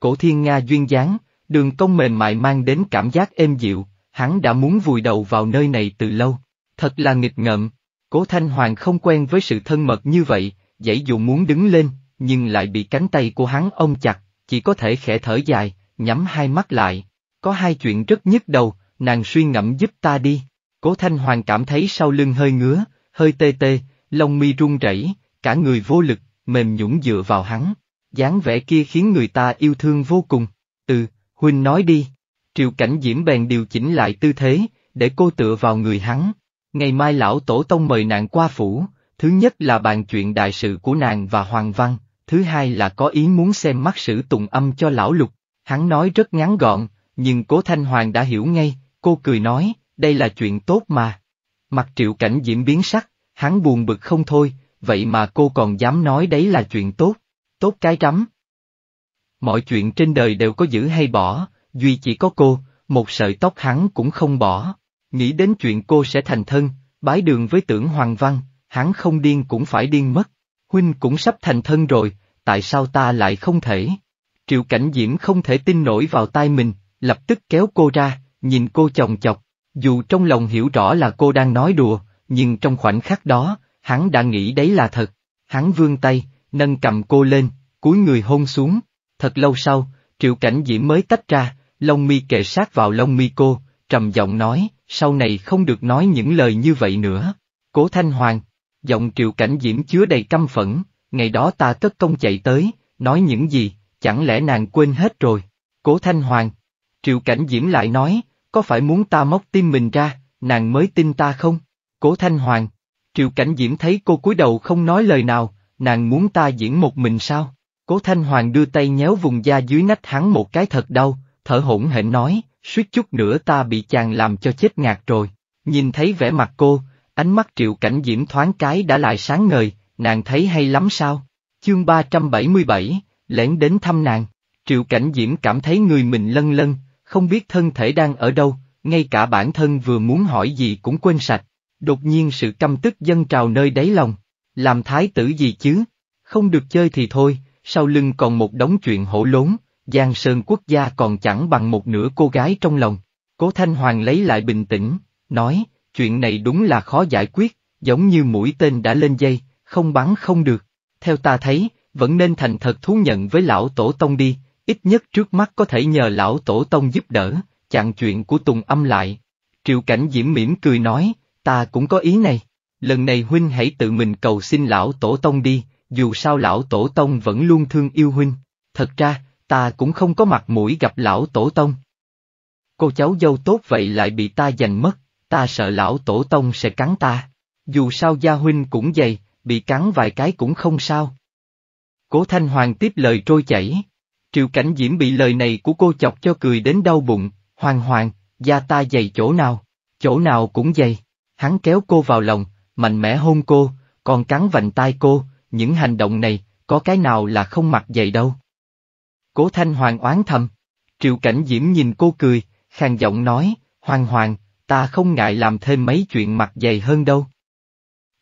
Cổ thiên Nga duyên dáng, đường cong mềm mại mang đến cảm giác êm dịu, hắn đã muốn vùi đầu vào nơi này từ lâu. Thật là nghịch ngợm, cố thanh hoàng không quen với sự thân mật như vậy, dãy dù muốn đứng lên, nhưng lại bị cánh tay của hắn ôm chặt, chỉ có thể khẽ thở dài, nhắm hai mắt lại. Có hai chuyện rất nhức đầu, nàng suy ngẫm giúp ta đi. Cố Thanh Hoàng cảm thấy sau lưng hơi ngứa, hơi tê tê, lông mi run rẩy, cả người vô lực, mềm nhũn dựa vào hắn. dáng vẻ kia khiến người ta yêu thương vô cùng. Từ Huynh nói đi. Triệu Cảnh Diễm bèn điều chỉnh lại tư thế, để cô tựa vào người hắn. Ngày mai lão tổ tông mời nàng qua phủ, thứ nhất là bàn chuyện đại sự của nàng và Hoàng Văn, thứ hai là có ý muốn xem mắt sử tùng âm cho lão lục. Hắn nói rất ngắn gọn, nhưng cố Thanh Hoàng đã hiểu ngay, cô cười nói, đây là chuyện tốt mà. Mặt triệu cảnh diễm biến sắc, hắn buồn bực không thôi, vậy mà cô còn dám nói đấy là chuyện tốt, tốt cái rắm. Mọi chuyện trên đời đều có giữ hay bỏ, duy chỉ có cô, một sợi tóc hắn cũng không bỏ. Nghĩ đến chuyện cô sẽ thành thân, bái đường với tưởng Hoàng Văn, hắn không điên cũng phải điên mất. Huynh cũng sắp thành thân rồi, tại sao ta lại không thể? Triệu Cảnh Diễm không thể tin nổi vào tai mình, lập tức kéo cô ra, nhìn cô chồng chọc, dù trong lòng hiểu rõ là cô đang nói đùa, nhưng trong khoảnh khắc đó, hắn đã nghĩ đấy là thật. Hắn vươn tay, nâng cầm cô lên, cúi người hôn xuống. Thật lâu sau, Triệu Cảnh Diễm mới tách ra, lông mi kề sát vào lông mi cô, trầm giọng nói, sau này không được nói những lời như vậy nữa. Cố Thanh Hoàng, giọng Triệu Cảnh Diễm chứa đầy căm phẫn, ngày đó ta cất công chạy tới, nói những gì, chẳng lẽ nàng quên hết rồi. Cố Thanh Hoàng, Triệu Cảnh Diễm lại nói, có phải muốn ta móc tim mình ra, nàng mới tin ta không? Cố Thanh Hoàng. Triệu Cảnh Diễm thấy cô cúi đầu không nói lời nào, nàng muốn ta diễn một mình sao? Cố Thanh Hoàng đưa tay nhéo vùng da dưới nách hắn một cái thật đau, thở hổn hển nói, suýt chút nữa ta bị chàng làm cho chết ngạt rồi. Nhìn thấy vẻ mặt cô, ánh mắt Triệu Cảnh Diễm thoáng cái đã lại sáng ngời, nàng thấy hay lắm sao? Chương 377, lén đến thăm nàng, Triệu Cảnh Diễm cảm thấy người mình lân lân, không biết thân thể đang ở đâu, ngay cả bản thân vừa muốn hỏi gì cũng quên sạch. Đột nhiên sự căm tức dâng trào nơi đáy lòng, làm thái tử gì chứ, không được chơi thì thôi, sau lưng còn một đống chuyện hổ lốn, Giang Sơn quốc gia còn chẳng bằng một nửa cô gái trong lòng. Cố Thanh Hoàng lấy lại bình tĩnh, nói, chuyện này đúng là khó giải quyết, giống như mũi tên đã lên dây, không bắn không được. Theo ta thấy, vẫn nên thành thật thú nhận với lão tổ tông đi, ít nhất trước mắt có thể nhờ lão tổ tông giúp đỡ, chặn chuyện của Tùng Âm lại. Triệu Cảnh Diễm mỉm cười nói, ta cũng có ý này, lần này huynh hãy tự mình cầu xin lão tổ tông đi, dù sao lão tổ tông vẫn luôn thương yêu huynh, thật ra, ta cũng không có mặt mũi gặp lão tổ tông. Cô cháu dâu tốt vậy lại bị ta giành mất, ta sợ lão tổ tông sẽ cắn ta, dù sao gia huynh cũng dày, bị cắn vài cái cũng không sao. Cố Thanh Hoàng tiếp lời trôi chảy. Triệu Cảnh Diễm bị lời này của cô chọc cho cười đến đau bụng, hoàng hoàng, da ta dày chỗ nào, chỗ nào cũng dày. Hắn kéo cô vào lòng, mạnh mẽ hôn cô, còn cắn vành tai cô, những hành động này, có cái nào là không mặc dày đâu. Cố Thanh Hoàng oán thầm. Triệu Cảnh Diễm nhìn cô cười, khàn giọng nói, Hoàng Hoàng, ta không ngại làm thêm mấy chuyện mặc dày hơn đâu.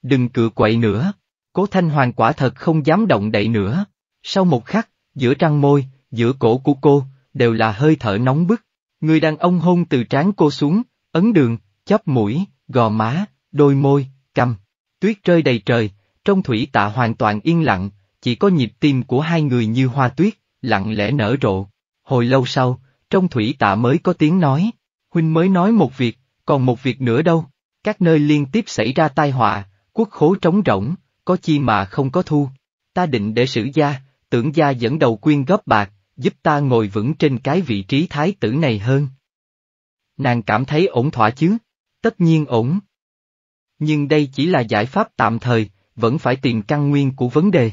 Đừng cựa quậy nữa. Cố Thanh Hoàng quả thật không dám động đậy nữa. Sau một khắc, giữa trăng môi, giữa cổ của cô, đều là hơi thở nóng bức. Người đàn ông hôn từ trán cô xuống, ấn đường, chóp mũi, gò má, đôi môi, cằm. Tuyết rơi đầy trời, trong thủy tạ hoàn toàn yên lặng, chỉ có nhịp tim của hai người như hoa tuyết, lặng lẽ nở rộ. Hồi lâu sau, trong thủy tạ mới có tiếng nói, huynh mới nói một việc, còn một việc nữa đâu. Các nơi liên tiếp xảy ra tai họa, quốc khố trống rỗng, có chi mà không có thu. Ta định để sử gia, tưởng gia dẫn đầu quyên góp bạc, giúp ta ngồi vững trên cái vị trí thái tử này hơn. Nàng cảm thấy ổn thỏa chứ? Tất nhiên ổn. Nhưng đây chỉ là giải pháp tạm thời, vẫn phải tìm căn nguyên của vấn đề.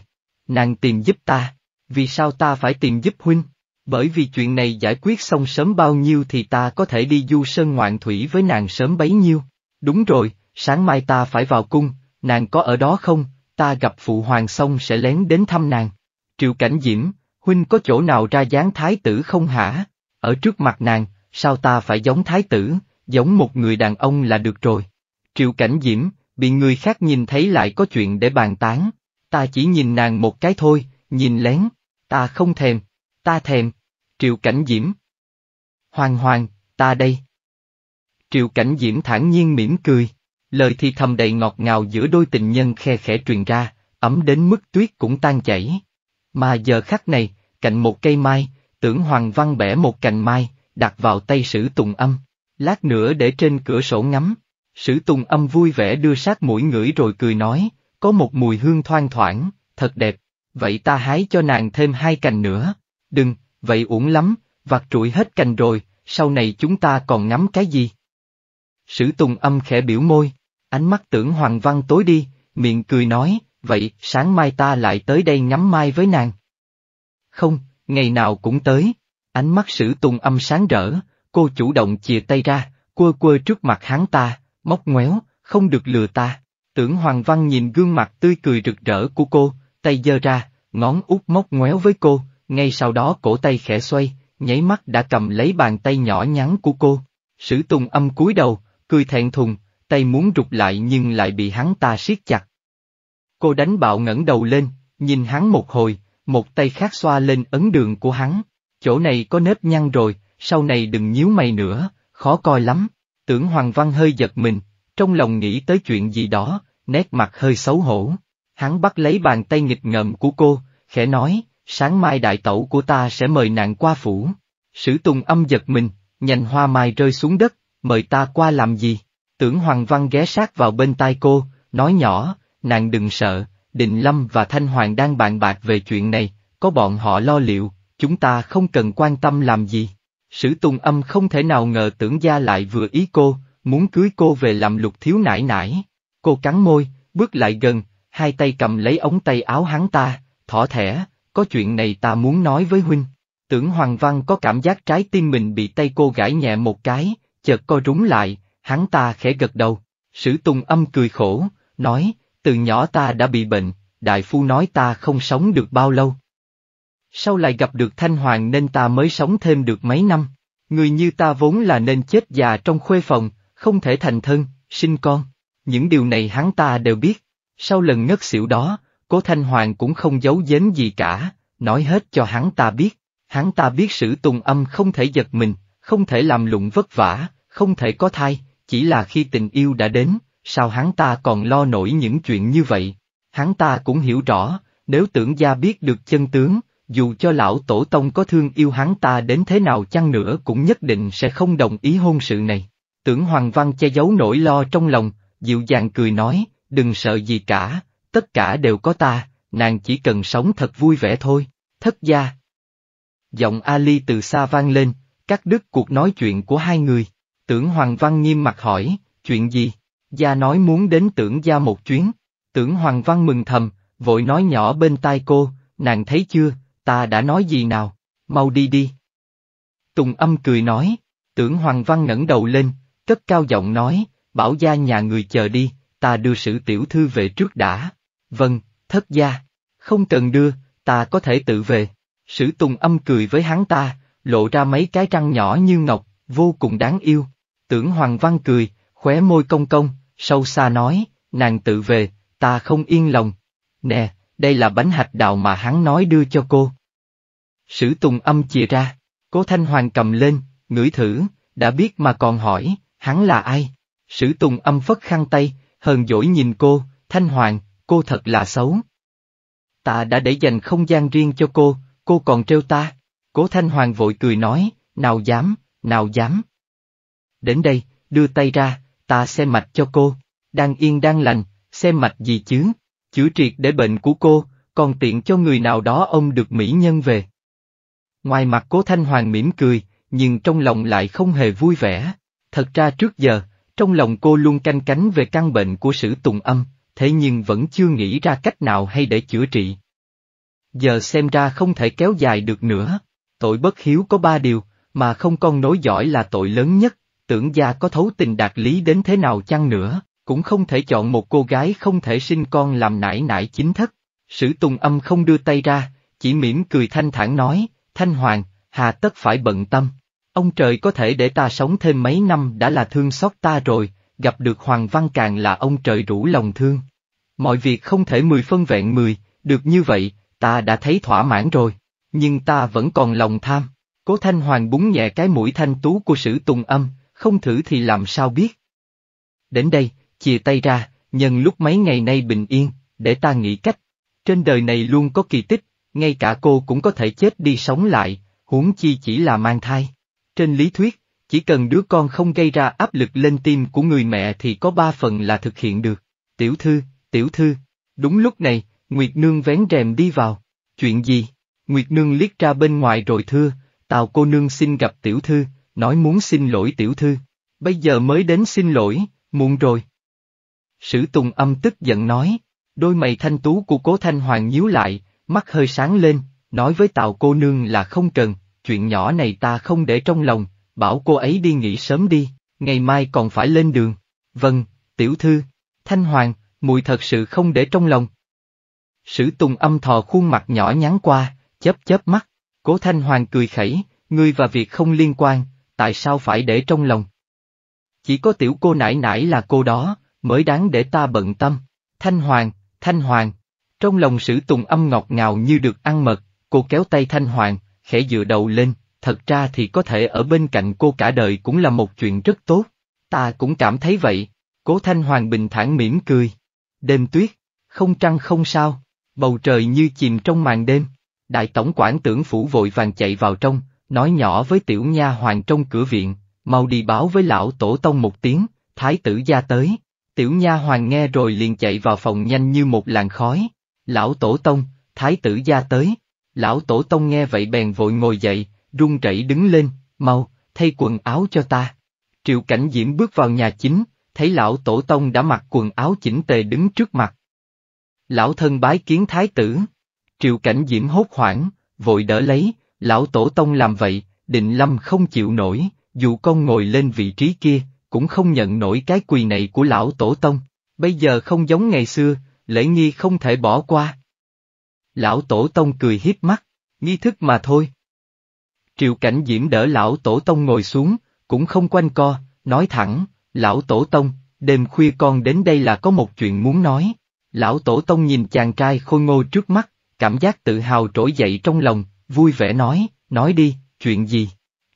Nàng tìm giúp ta, vì sao ta phải tìm giúp huynh? Bởi vì chuyện này giải quyết xong sớm bao nhiêu thì ta có thể đi du sơn ngoạn thủy với nàng sớm bấy nhiêu. Đúng rồi, sáng mai ta phải vào cung, nàng có ở đó không, ta gặp phụ hoàng xong sẽ lén đến thăm nàng. Triệu Cảnh Diễm, Huynh có chỗ nào ra dáng thái tử không hả? Ở trước mặt nàng, sao ta phải giống thái tử, giống một người đàn ông là được rồi. Triệu cảnh diễm, bị người khác nhìn thấy lại có chuyện để bàn tán. Ta chỉ nhìn nàng một cái thôi, nhìn lén, ta không thèm, ta thèm. Triệu cảnh diễm. Hoàng hoàng, ta đây. Triệu cảnh diễm thản nhiên mỉm cười, lời thì thầm đầy ngọt ngào giữa đôi tình nhân khe khẽ truyền ra, ấm đến mức tuyết cũng tan chảy. Mà giờ khắc này, cạnh một cây mai, tưởng Hoàng Văn bẻ một cành mai, đặt vào tay sử tùng âm. Lát nữa để trên cửa sổ ngắm. Sử tùng âm vui vẻ đưa sát mũi ngửi rồi cười nói, có một mùi hương thoang thoảng, thật đẹp, vậy ta hái cho nàng thêm hai cành nữa. Đừng, vậy uổng lắm, vặt trụi hết cành rồi, sau này chúng ta còn ngắm cái gì? Sử tùng âm khẽ biểu môi, ánh mắt tưởng hoàng văn tối đi, miệng cười nói, vậy sáng mai ta lại tới đây ngắm mai với nàng không, ngày nào cũng tới. Ánh mắt sử Tùng âm sáng rỡ, cô chủ động chìa tay ra, quơ quơ trước mặt hắn ta, móc ngoéo, không được lừa ta. Tưởng Hoàng Văn nhìn gương mặt tươi cười rực rỡ của cô, tay giơ ra, ngón út móc ngoéo với cô, ngay sau đó cổ tay khẽ xoay, nháy mắt đã cầm lấy bàn tay nhỏ nhắn của cô. Sử Tùng âm cúi đầu, cười thẹn thùng, tay muốn rụt lại nhưng lại bị hắn ta siết chặt. Cô đánh bạo ngẩng đầu lên, nhìn hắn một hồi, một tay khác xoa lên ấn đường của hắn. Chỗ này có nếp nhăn rồi, sau này đừng nhíu mày nữa, khó coi lắm. Tưởng Hoàng Văn hơi giật mình, trong lòng nghĩ tới chuyện gì đó, nét mặt hơi xấu hổ. Hắn bắt lấy bàn tay nghịch ngợm của cô, khẽ nói, sáng mai đại tẩu của ta sẽ mời nàng qua phủ. Sử Tùng âm giật mình, nhành hoa mai rơi xuống đất, mời ta qua làm gì? Tưởng Hoàng Văn ghé sát vào bên tai cô, nói nhỏ, nàng đừng sợ, Định Lâm và Thanh Hoàng đang bàn bạc về chuyện này, có bọn họ lo liệu, chúng ta không cần quan tâm làm gì. Sử Tùng Âm không thể nào ngờ tưởng gia lại vừa ý cô, muốn cưới cô về làm lục thiếu nải nải. Cô cắn môi, bước lại gần, hai tay cầm lấy ống tay áo hắn ta, thỏ thẻ, có chuyện này ta muốn nói với huynh. Tưởng Hoàng Văn có cảm giác trái tim mình bị tay cô gãi nhẹ một cái, chợt co rúng lại, hắn ta khẽ gật đầu. Sử Tùng Âm cười khổ, nói, từ nhỏ ta đã bị bệnh, đại phu nói ta không sống được bao lâu. Sau lại gặp được Thanh Hoàng nên ta mới sống thêm được mấy năm. Người như ta vốn là nên chết già trong khuê phòng, không thể thành thân, sinh con. Những điều này hắn ta đều biết. Sau lần ngất xỉu đó, cố Thanh Hoàng cũng không giấu giếm gì cả, nói hết cho hắn ta biết. Hắn ta biết sử tùng âm không thể giật mình, không thể làm lụng vất vả, không thể có thai, chỉ là khi tình yêu đã đến, sao hắn ta còn lo nổi những chuyện như vậy? Hắn ta cũng hiểu rõ, nếu tưởng gia biết được chân tướng, dù cho lão tổ tông có thương yêu hắn ta đến thế nào chăng nữa cũng nhất định sẽ không đồng ý hôn sự này. Tưởng Hoàng Văn che giấu nỗi lo trong lòng, dịu dàng cười nói, đừng sợ gì cả, tất cả đều có ta, nàng chỉ cần sống thật vui vẻ thôi, thất gia. Giọng Ali từ xa vang lên, cắt đứt cuộc nói chuyện của hai người, tưởng Hoàng Văn nghiêm mặt hỏi, chuyện gì? Gia nói muốn đến tưởng gia một chuyến. Tưởng Hoàng Văn mừng thầm, vội nói nhỏ bên tai cô, nàng thấy chưa, ta đã nói gì nào, mau đi đi. Tùng âm cười nói, tưởng Hoàng Văn ngẩng đầu lên, cất cao giọng nói, bảo gia nhà người chờ đi, ta đưa sử tiểu thư về trước đã. Vâng, thất gia, không cần đưa, ta có thể tự về. Sử Tùng âm cười với hắn ta, lộ ra mấy cái răng nhỏ như ngọc, vô cùng đáng yêu. Tưởng Hoàng Văn cười, khóe môi cong cong, sâu xa nói, nàng tự về, ta không yên lòng. Nè, đây là bánh hạch đào mà hắn nói đưa cho cô. Sử Tùng âm chìa ra, cố Thanh Hoàng cầm lên, ngửi thử, đã biết mà còn hỏi, hắn là ai? Sử Tùng âm phất khăn tay, hờn dỗi nhìn cô, Thanh Hoàng, cô thật là xấu. Ta đã để dành không gian riêng cho cô, cô còn trêu ta. Cố Thanh Hoàng vội cười nói, nào dám, nào dám. Đến đây, đưa tay ra, ta xem mạch cho cô. Đang yên đang lành, xem mạch gì chứ? Chữa triệt để bệnh của cô, còn tiện cho người nào đó ông được mỹ nhân về. Ngoài mặt cố Thanh Hoàng mỉm cười, nhưng trong lòng lại không hề vui vẻ. Thật ra trước giờ, trong lòng cô luôn canh cánh về căn bệnh của sử tùng âm, thế nhưng vẫn chưa nghĩ ra cách nào hay để chữa trị. Giờ xem ra không thể kéo dài được nữa, tội bất hiếu có ba điều, mà không con nối giỏi là tội lớn nhất, tưởng gia có thấu tình đạt lý đến thế nào chăng nữa, cũng không thể chọn một cô gái không thể sinh con làm nải nải chính thất. Sử Tùng Âm không đưa tay ra, chỉ mỉm cười thanh thản nói, Thanh Hoàng, hà tất phải bận tâm. Ông trời có thể để ta sống thêm mấy năm đã là thương xót ta rồi, gặp được Hoàng Văn càng là ông trời rủ lòng thương. Mọi việc không thể mười phân vẹn mười, được như vậy, ta đã thấy thỏa mãn rồi, nhưng ta vẫn còn lòng tham. Cố Thanh Hoàng búng nhẹ cái mũi thanh tú của sử Tùng Âm, không thử thì làm sao biết. Đến đây, chìa tay ra, nhân lúc mấy ngày nay bình yên, để ta nghĩ cách. Trên đời này luôn có kỳ tích, ngay cả cô cũng có thể chết đi sống lại, huống chi chỉ là mang thai. Trên lý thuyết, chỉ cần đứa con không gây ra áp lực lên tim của người mẹ thì có ba phần là thực hiện được. Tiểu thư, tiểu thư, đúng lúc này, Nguyệt Nương vén rèm đi vào. Chuyện gì? Nguyệt Nương liếc ra bên ngoài rồi thưa, Tào cô nương xin gặp tiểu thư, nói muốn xin lỗi tiểu thư. Bây giờ mới đến xin lỗi, muộn rồi. Sử Tùng âm tức giận nói, đôi mày thanh tú của cố thanh hoàng nhíu lại, mắt hơi sáng lên, nói với tào cô nương là không cần, chuyện nhỏ này ta không để trong lòng, bảo cô ấy đi nghỉ sớm đi, ngày mai còn phải lên đường. Vâng, tiểu thư, thanh hoàng, mùi thật sự không để trong lòng. Sử Tùng âm thò khuôn mặt nhỏ nhắn qua, chớp chớp mắt, cố thanh hoàng cười khẩy, ngươi và việc không liên quan, tại sao phải để trong lòng? Chỉ có tiểu cô nãi nãi là cô đó, mới đáng để ta bận tâm. Thanh Hoàng, Thanh Hoàng. Trong lòng sử tùng âm ngọt ngào như được ăn mật, cô kéo tay Thanh Hoàng, khẽ dựa đầu lên, thật ra thì có thể ở bên cạnh cô cả đời cũng là một chuyện rất tốt. Ta cũng cảm thấy vậy. Cố Thanh Hoàng bình thản mỉm cười. Đêm tuyết, không trăng không sao, bầu trời như chìm trong màn đêm. Đại tổng quản tưởng phủ vội vàng chạy vào trong, nói nhỏ với tiểu nha hoàng trong cửa viện, mau đi báo với lão tổ tông một tiếng, thái tử gia tới. Tiểu nha hoàng nghe rồi liền chạy vào phòng nhanh như một làn khói. Lão tổ tông, thái tử gia tới. Lão tổ tông nghe vậy bèn vội ngồi dậy, run rẩy đứng lên, mau, thay quần áo cho ta. Triệu cảnh diễm bước vào nhà chính, thấy lão tổ tông đã mặc quần áo chỉnh tề đứng trước mặt. Lão thân bái kiến thái tử. Triệu cảnh diễm hốt hoảng, vội đỡ lấy, lão tổ tông làm vậy, định lâm không chịu nổi, dù con ngồi lên vị trí kia, cũng không nhận nổi cái quỳ này của lão tổ tông, bây giờ không giống ngày xưa, lễ nghi không thể bỏ qua. Lão tổ tông cười hiếp mắt, nghi thức mà thôi. Triệu cảnh diễm đỡ lão tổ tông ngồi xuống, cũng không quanh co, nói thẳng, lão tổ tông, đêm khuya con đến đây là có một chuyện muốn nói. Lão tổ tông nhìn chàng trai khôi ngô trước mắt, cảm giác tự hào trỗi dậy trong lòng, vui vẻ nói, nói đi, chuyện gì?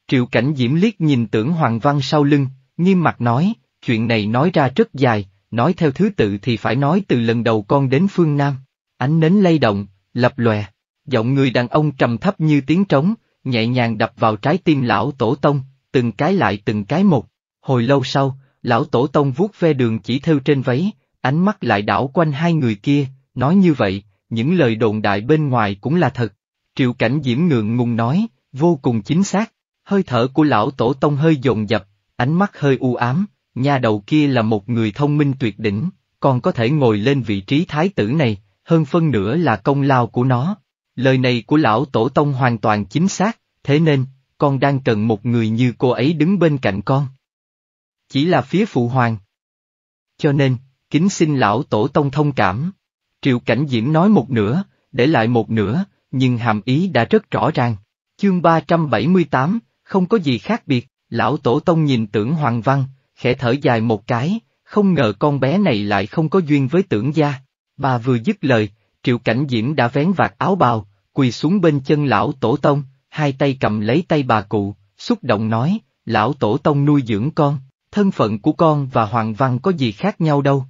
Triệu Cảnh Diễm liếc nhìn tưởng Hoàng Văn sau lưng, nghiêm mặt nói, chuyện này nói ra rất dài, nói theo thứ tự thì phải nói từ lần đầu con đến phương Nam. Ánh nến lay động, lập lòe, giọng người đàn ông trầm thấp như tiếng trống, nhẹ nhàng đập vào trái tim lão tổ tông, từng cái lại từng cái một. Hồi lâu sau, lão tổ tông vuốt ve đường chỉ theo trên váy, ánh mắt lại đảo quanh hai người kia, nói như vậy, những lời đồn đại bên ngoài cũng là thật. Triệu Cảnh Diễm ngượng ngùng nói, vô cùng chính xác, hơi thở của lão tổ tông hơi dồn dập, ánh mắt hơi u ám, nhà đầu kia là một người thông minh tuyệt đỉnh, còn có thể ngồi lên vị trí thái tử này, hơn phân nửa là công lao của nó. Lời này của lão tổ tông hoàn toàn chính xác, thế nên, con đang cần một người như cô ấy đứng bên cạnh con. Chỉ là phía phụ hoàng. Cho nên, kính xin lão tổ tông thông cảm. Triệu Cảnh Diễm nói một nửa, để lại một nửa, nhưng hàm ý đã rất rõ ràng. Chương 378, không có gì khác biệt, lão tổ tông nhìn tưởng Hoàng Văn, khẽ thở dài một cái, không ngờ con bé này lại không có duyên với tưởng gia. Bà vừa dứt lời, Triệu Cảnh Diễm đã vén vạt áo bào, quỳ xuống bên chân lão tổ tông, hai tay cầm lấy tay bà cụ, xúc động nói, lão tổ tông nuôi dưỡng con, thân phận của con và Hoàng Văn có gì khác nhau đâu.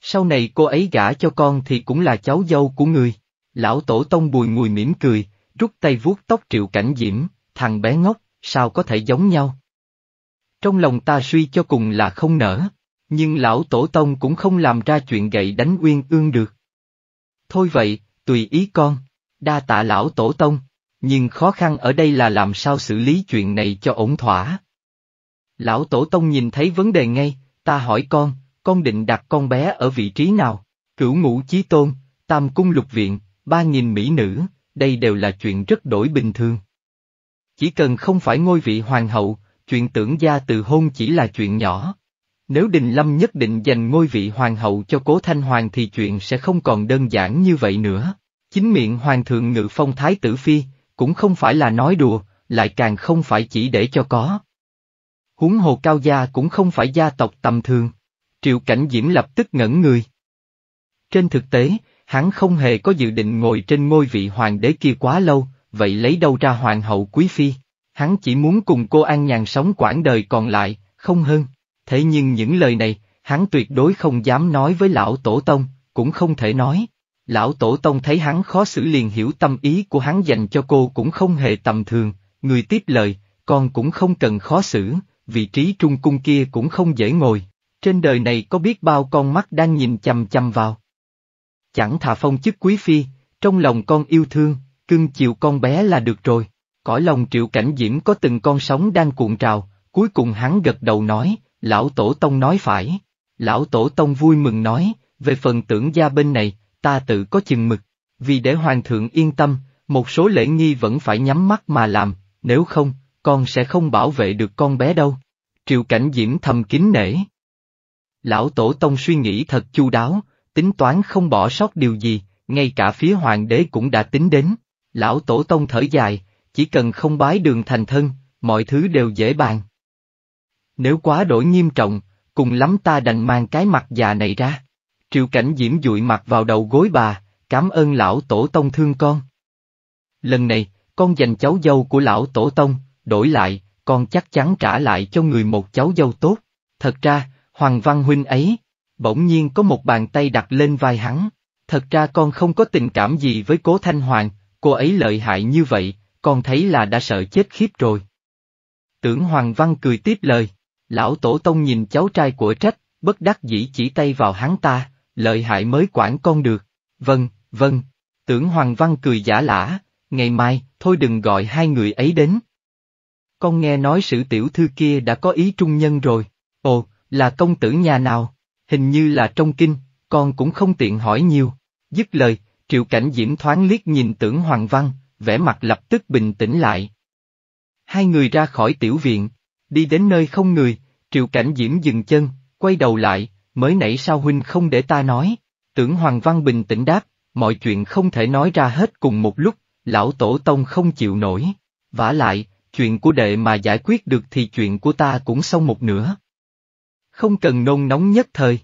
Sau này cô ấy gả cho con thì cũng là cháu dâu của người. Lão tổ tông bùi ngùi mỉm cười, rút tay vuốt tóc triệu cảnh diễm, thằng bé ngốc, sao có thể giống nhau? Trong lòng ta suy cho cùng là không nở, nhưng lão tổ tông cũng không làm ra chuyện gậy đánh uyên ương được. Thôi vậy, tùy ý con, đa tạ lão tổ tông, nhưng khó khăn ở đây là làm sao xử lý chuyện này cho ổn thỏa. Lão tổ tông nhìn thấy vấn đề ngay, ta hỏi con, con định đặt con bé ở vị trí nào? Cửu ngũ chí tôn, tam cung lục viện, ba nghìn mỹ nữ, đây đều là chuyện rất đổi bình thường. Chỉ cần không phải ngôi vị hoàng hậu, chuyện tưởng gia từ hôn chỉ là chuyện nhỏ. Nếu Đình Lâm nhất định dành ngôi vị hoàng hậu cho Cố Thanh Hoàng thì chuyện sẽ không còn đơn giản như vậy nữa. Chính miệng Hoàng thượng Ngự Phong Thái Tử Phi, cũng không phải là nói đùa, lại càng không phải chỉ để cho có. Huống hồ cao gia cũng không phải gia tộc tầm thường. Triệu Cảnh Diễm lập tức ngẩn người. Trên thực tế, hắn không hề có dự định ngồi trên ngôi vị hoàng đế kia quá lâu, vậy lấy đâu ra hoàng hậu quý phi. Hắn chỉ muốn cùng cô an nhàn sống quãng đời còn lại, không hơn. Thế nhưng những lời này, hắn tuyệt đối không dám nói với lão tổ tông, cũng không thể nói. Lão tổ tông thấy hắn khó xử liền hiểu tâm ý của hắn dành cho cô cũng không hề tầm thường, người tiếp lời, con cũng không cần khó xử, vị trí trung cung kia cũng không dễ ngồi. Trên đời này có biết bao con mắt đang nhìn chằm chằm vào. Chẳng thà phong chức quý phi, trong lòng con yêu thương, cưng chiều con bé là được rồi. Cõi lòng triệu cảnh diễm có từng con sóng đang cuộn trào, cuối cùng hắn gật đầu nói, lão tổ tông nói phải. Lão tổ tông vui mừng nói, về phần tưởng gia bên này, ta tự có chừng mực, vì để hoàng thượng yên tâm, một số lễ nghi vẫn phải nhắm mắt mà làm, nếu không, con sẽ không bảo vệ được con bé đâu. Triệu cảnh diễm thầm kín nể. Lão tổ tông suy nghĩ thật chu đáo, tính toán không bỏ sót điều gì, ngay cả phía hoàng đế cũng đã tính đến. Lão Tổ Tông thở dài, chỉ cần không bái đường thành thân, mọi thứ đều dễ bàn. Nếu quá đổi nghiêm trọng, cùng lắm ta đành mang cái mặt già này ra. Triệu cảnh diễm dụi mặt vào đầu gối bà, cảm ơn lão Tổ Tông thương con. Lần này, con dành cháu dâu của lão Tổ Tông, đổi lại, con chắc chắn trả lại cho người một cháu dâu tốt. Thật ra, Hoàng Văn Huynh ấy, bỗng nhiên có một bàn tay đặt lên vai hắn. Thật ra con không có tình cảm gì với cố Thanh Hoàng, cô ấy lợi hại như vậy, con thấy là đã sợ chết khiếp rồi. Tưởng Hoàng Văn cười tiếp lời, lão tổ tông nhìn cháu trai của trách, bất đắc dĩ chỉ tay vào hắn ta, lợi hại mới quản con được. Vâng, vâng, tưởng Hoàng Văn cười giả lả, ngày mai, thôi đừng gọi hai người ấy đến. Con nghe nói sự tiểu thư kia đã có ý trung nhân rồi, ồ, là công tử nhà nào? Hình như là trong kinh, con cũng không tiện hỏi nhiều. Dứt lời, Triệu Cảnh Diễm thoáng liếc nhìn tưởng Hoàng Văn, vẻ mặt lập tức bình tĩnh lại. Hai người ra khỏi tiểu viện, đi đến nơi không người, Triệu Cảnh Diễm dừng chân, quay đầu lại, mới nãy sao huynh không để ta nói. Tưởng Hoàng Văn bình tĩnh đáp, mọi chuyện không thể nói ra hết cùng một lúc, lão tổ tông không chịu nổi. vả lại, chuyện của đệ mà giải quyết được thì chuyện của ta cũng xong một nửa không cần nôn nóng nhất thời.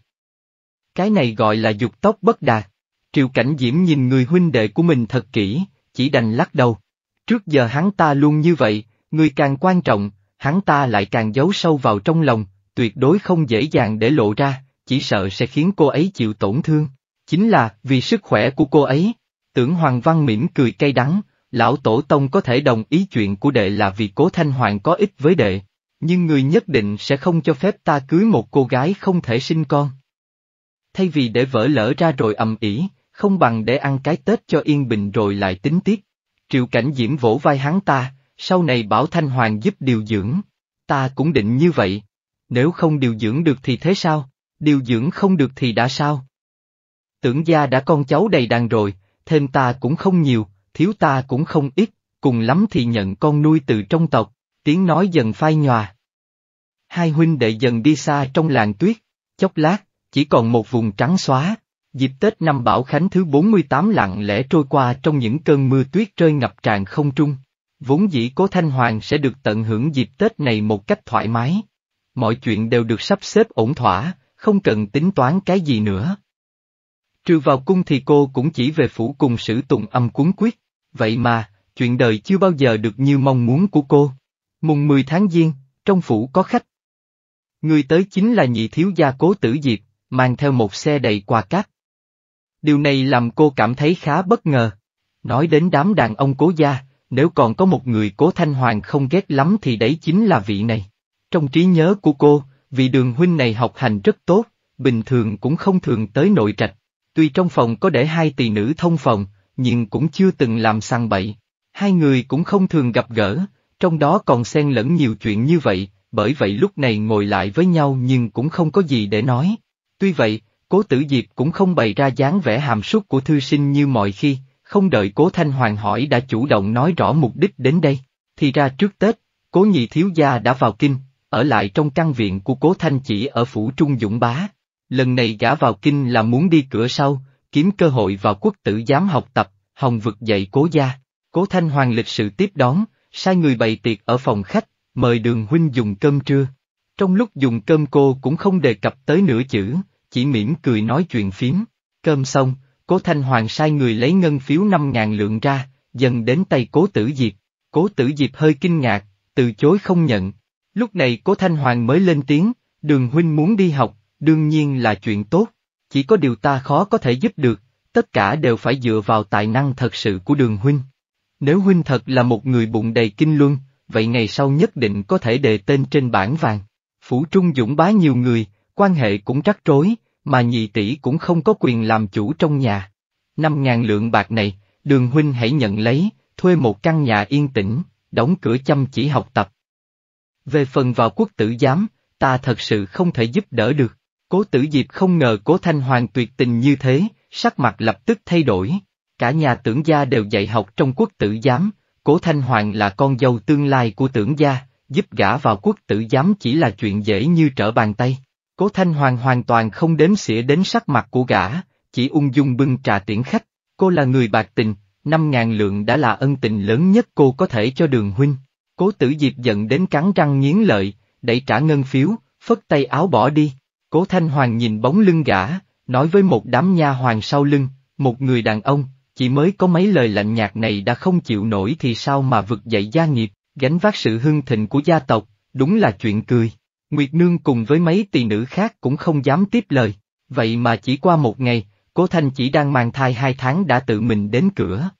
Cái này gọi là dục tóc bất đạt. Triệu Cảnh Diễm nhìn người huynh đệ của mình thật kỹ, chỉ đành lắc đầu. Trước giờ hắn ta luôn như vậy, người càng quan trọng, hắn ta lại càng giấu sâu vào trong lòng, tuyệt đối không dễ dàng để lộ ra, chỉ sợ sẽ khiến cô ấy chịu tổn thương. Chính là vì sức khỏe của cô ấy. Tưởng Hoàng Văn mỉm cười cay đắng, lão tổ tông có thể đồng ý chuyện của đệ là vì cố thanh hoàng có ích với đệ, nhưng người nhất định sẽ không cho phép ta cưới một cô gái không thể sinh con. Thay vì để vỡ lỡ ra rồi ầm ĩ, không bằng để ăn cái Tết cho yên bình rồi lại tính tiếp. Triệu cảnh diễm vỗ vai hắn ta, sau này bảo Thanh Hoàng giúp điều dưỡng. Ta cũng định như vậy. Nếu không điều dưỡng được thì thế sao? Điều dưỡng không được thì đã sao? Tưởng gia đã con cháu đầy đàn rồi, thêm ta cũng không nhiều, thiếu ta cũng không ít, cùng lắm thì nhận con nuôi từ trong tộc tiếng nói dần phai nhòa. Hai huynh đệ dần đi xa trong làng tuyết, chốc lát, chỉ còn một vùng trắng xóa. Dịp Tết năm Bảo Khánh thứ 48 lặng lẽ trôi qua trong những cơn mưa tuyết rơi ngập tràn không trung. Vốn dĩ cố Thanh Hoàng sẽ được tận hưởng dịp Tết này một cách thoải mái. Mọi chuyện đều được sắp xếp ổn thỏa, không cần tính toán cái gì nữa. Trừ vào cung thì cô cũng chỉ về phủ cùng sử tùng âm cuốn quyết, vậy mà, chuyện đời chưa bao giờ được như mong muốn của cô. Mùng 10 tháng Giêng, trong phủ có khách. Người tới chính là nhị thiếu gia cố tử diệp, mang theo một xe đầy quà cát. Điều này làm cô cảm thấy khá bất ngờ. Nói đến đám đàn ông cố gia, nếu còn có một người cố thanh hoàng không ghét lắm thì đấy chính là vị này. Trong trí nhớ của cô, vị đường huynh này học hành rất tốt, bình thường cũng không thường tới nội trạch. Tuy trong phòng có để hai tỷ nữ thông phòng, nhưng cũng chưa từng làm sang bậy. Hai người cũng không thường gặp gỡ, trong đó còn xen lẫn nhiều chuyện như vậy, bởi vậy lúc này ngồi lại với nhau nhưng cũng không có gì để nói. Tuy vậy, cố tử diệp cũng không bày ra dáng vẻ hàm súc của thư sinh như mọi khi, không đợi cố Thanh Hoàng hỏi đã chủ động nói rõ mục đích đến đây. Thì ra trước Tết, cố nhị thiếu gia đã vào kinh, ở lại trong căn viện của cố Thanh chỉ ở phủ Trung Dũng Bá. Lần này gã vào kinh là muốn đi cửa sau, kiếm cơ hội vào quốc tử giám học tập, hồng vực dạy cố gia. Cố Thanh Hoàng lịch sự tiếp đón, sai người bày tiệc ở phòng khách, mời đường huynh dùng cơm trưa. Trong lúc dùng cơm cô cũng không đề cập tới nửa chữ, chỉ mỉm cười nói chuyện phím. Cơm xong, cố Thanh Hoàng sai người lấy ngân phiếu 5.000 lượng ra, dần đến tay cố tử diệp. Cố tử diệp hơi kinh ngạc, từ chối không nhận. Lúc này cố Thanh Hoàng mới lên tiếng, đường huynh muốn đi học, đương nhiên là chuyện tốt. Chỉ có điều ta khó có thể giúp được, tất cả đều phải dựa vào tài năng thật sự của đường huynh. Nếu huynh thật là một người bụng đầy kinh luân, vậy ngày sau nhất định có thể đề tên trên bảng vàng. Phủ Trung Dũng bá nhiều người, quan hệ cũng rắc rối, mà nhị tỷ cũng không có quyền làm chủ trong nhà. Năm ngàn lượng bạc này, đường huynh hãy nhận lấy, thuê một căn nhà yên tĩnh, đóng cửa chăm chỉ học tập. Về phần vào quốc tử giám, ta thật sự không thể giúp đỡ được. Cố tử diệp không ngờ cố thanh hoàng tuyệt tình như thế, sắc mặt lập tức thay đổi cả nhà tưởng gia đều dạy học trong quốc tử giám, cố Thanh Hoàng là con dâu tương lai của tưởng gia, giúp gã vào quốc tử giám chỉ là chuyện dễ như trở bàn tay. Cố Thanh Hoàng hoàn toàn không đếm xỉa đến sắc mặt của gã, chỉ ung dung bưng trà tiễn khách, cô là người bạc tình, năm ngàn lượng đã là ân tình lớn nhất cô có thể cho đường huynh. Cố tử diệp giận đến cắn răng nghiến lợi, đẩy trả ngân phiếu, phất tay áo bỏ đi. Cố Thanh Hoàng nhìn bóng lưng gã, nói với một đám nha hoàng sau lưng, một người đàn ông, chỉ mới có mấy lời lạnh nhạt này đã không chịu nổi thì sao mà vực dậy gia nghiệp, gánh vác sự hưng thịnh của gia tộc, đúng là chuyện cười. Nguyệt Nương cùng với mấy tỳ nữ khác cũng không dám tiếp lời, vậy mà chỉ qua một ngày, Cố Thanh chỉ đang mang thai hai tháng đã tự mình đến cửa.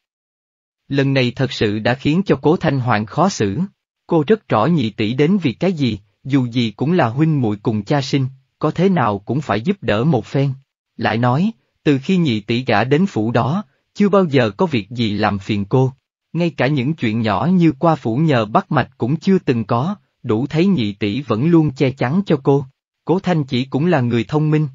Lần này thật sự đã khiến cho Cố Thanh Hoàng khó xử, cô rất rõ nhị tỷ đến vì cái gì, dù gì cũng là huynh muội cùng cha sinh, có thế nào cũng phải giúp đỡ một phen. Lại nói, từ khi nhị tỷ gả đến phủ đó, chưa bao giờ có việc gì làm phiền cô. Ngay cả những chuyện nhỏ như qua phủ nhờ bắt mạch cũng chưa từng có, đủ thấy nhị tỷ vẫn luôn che chắn cho cô. Cố Thanh chỉ cũng là người thông minh.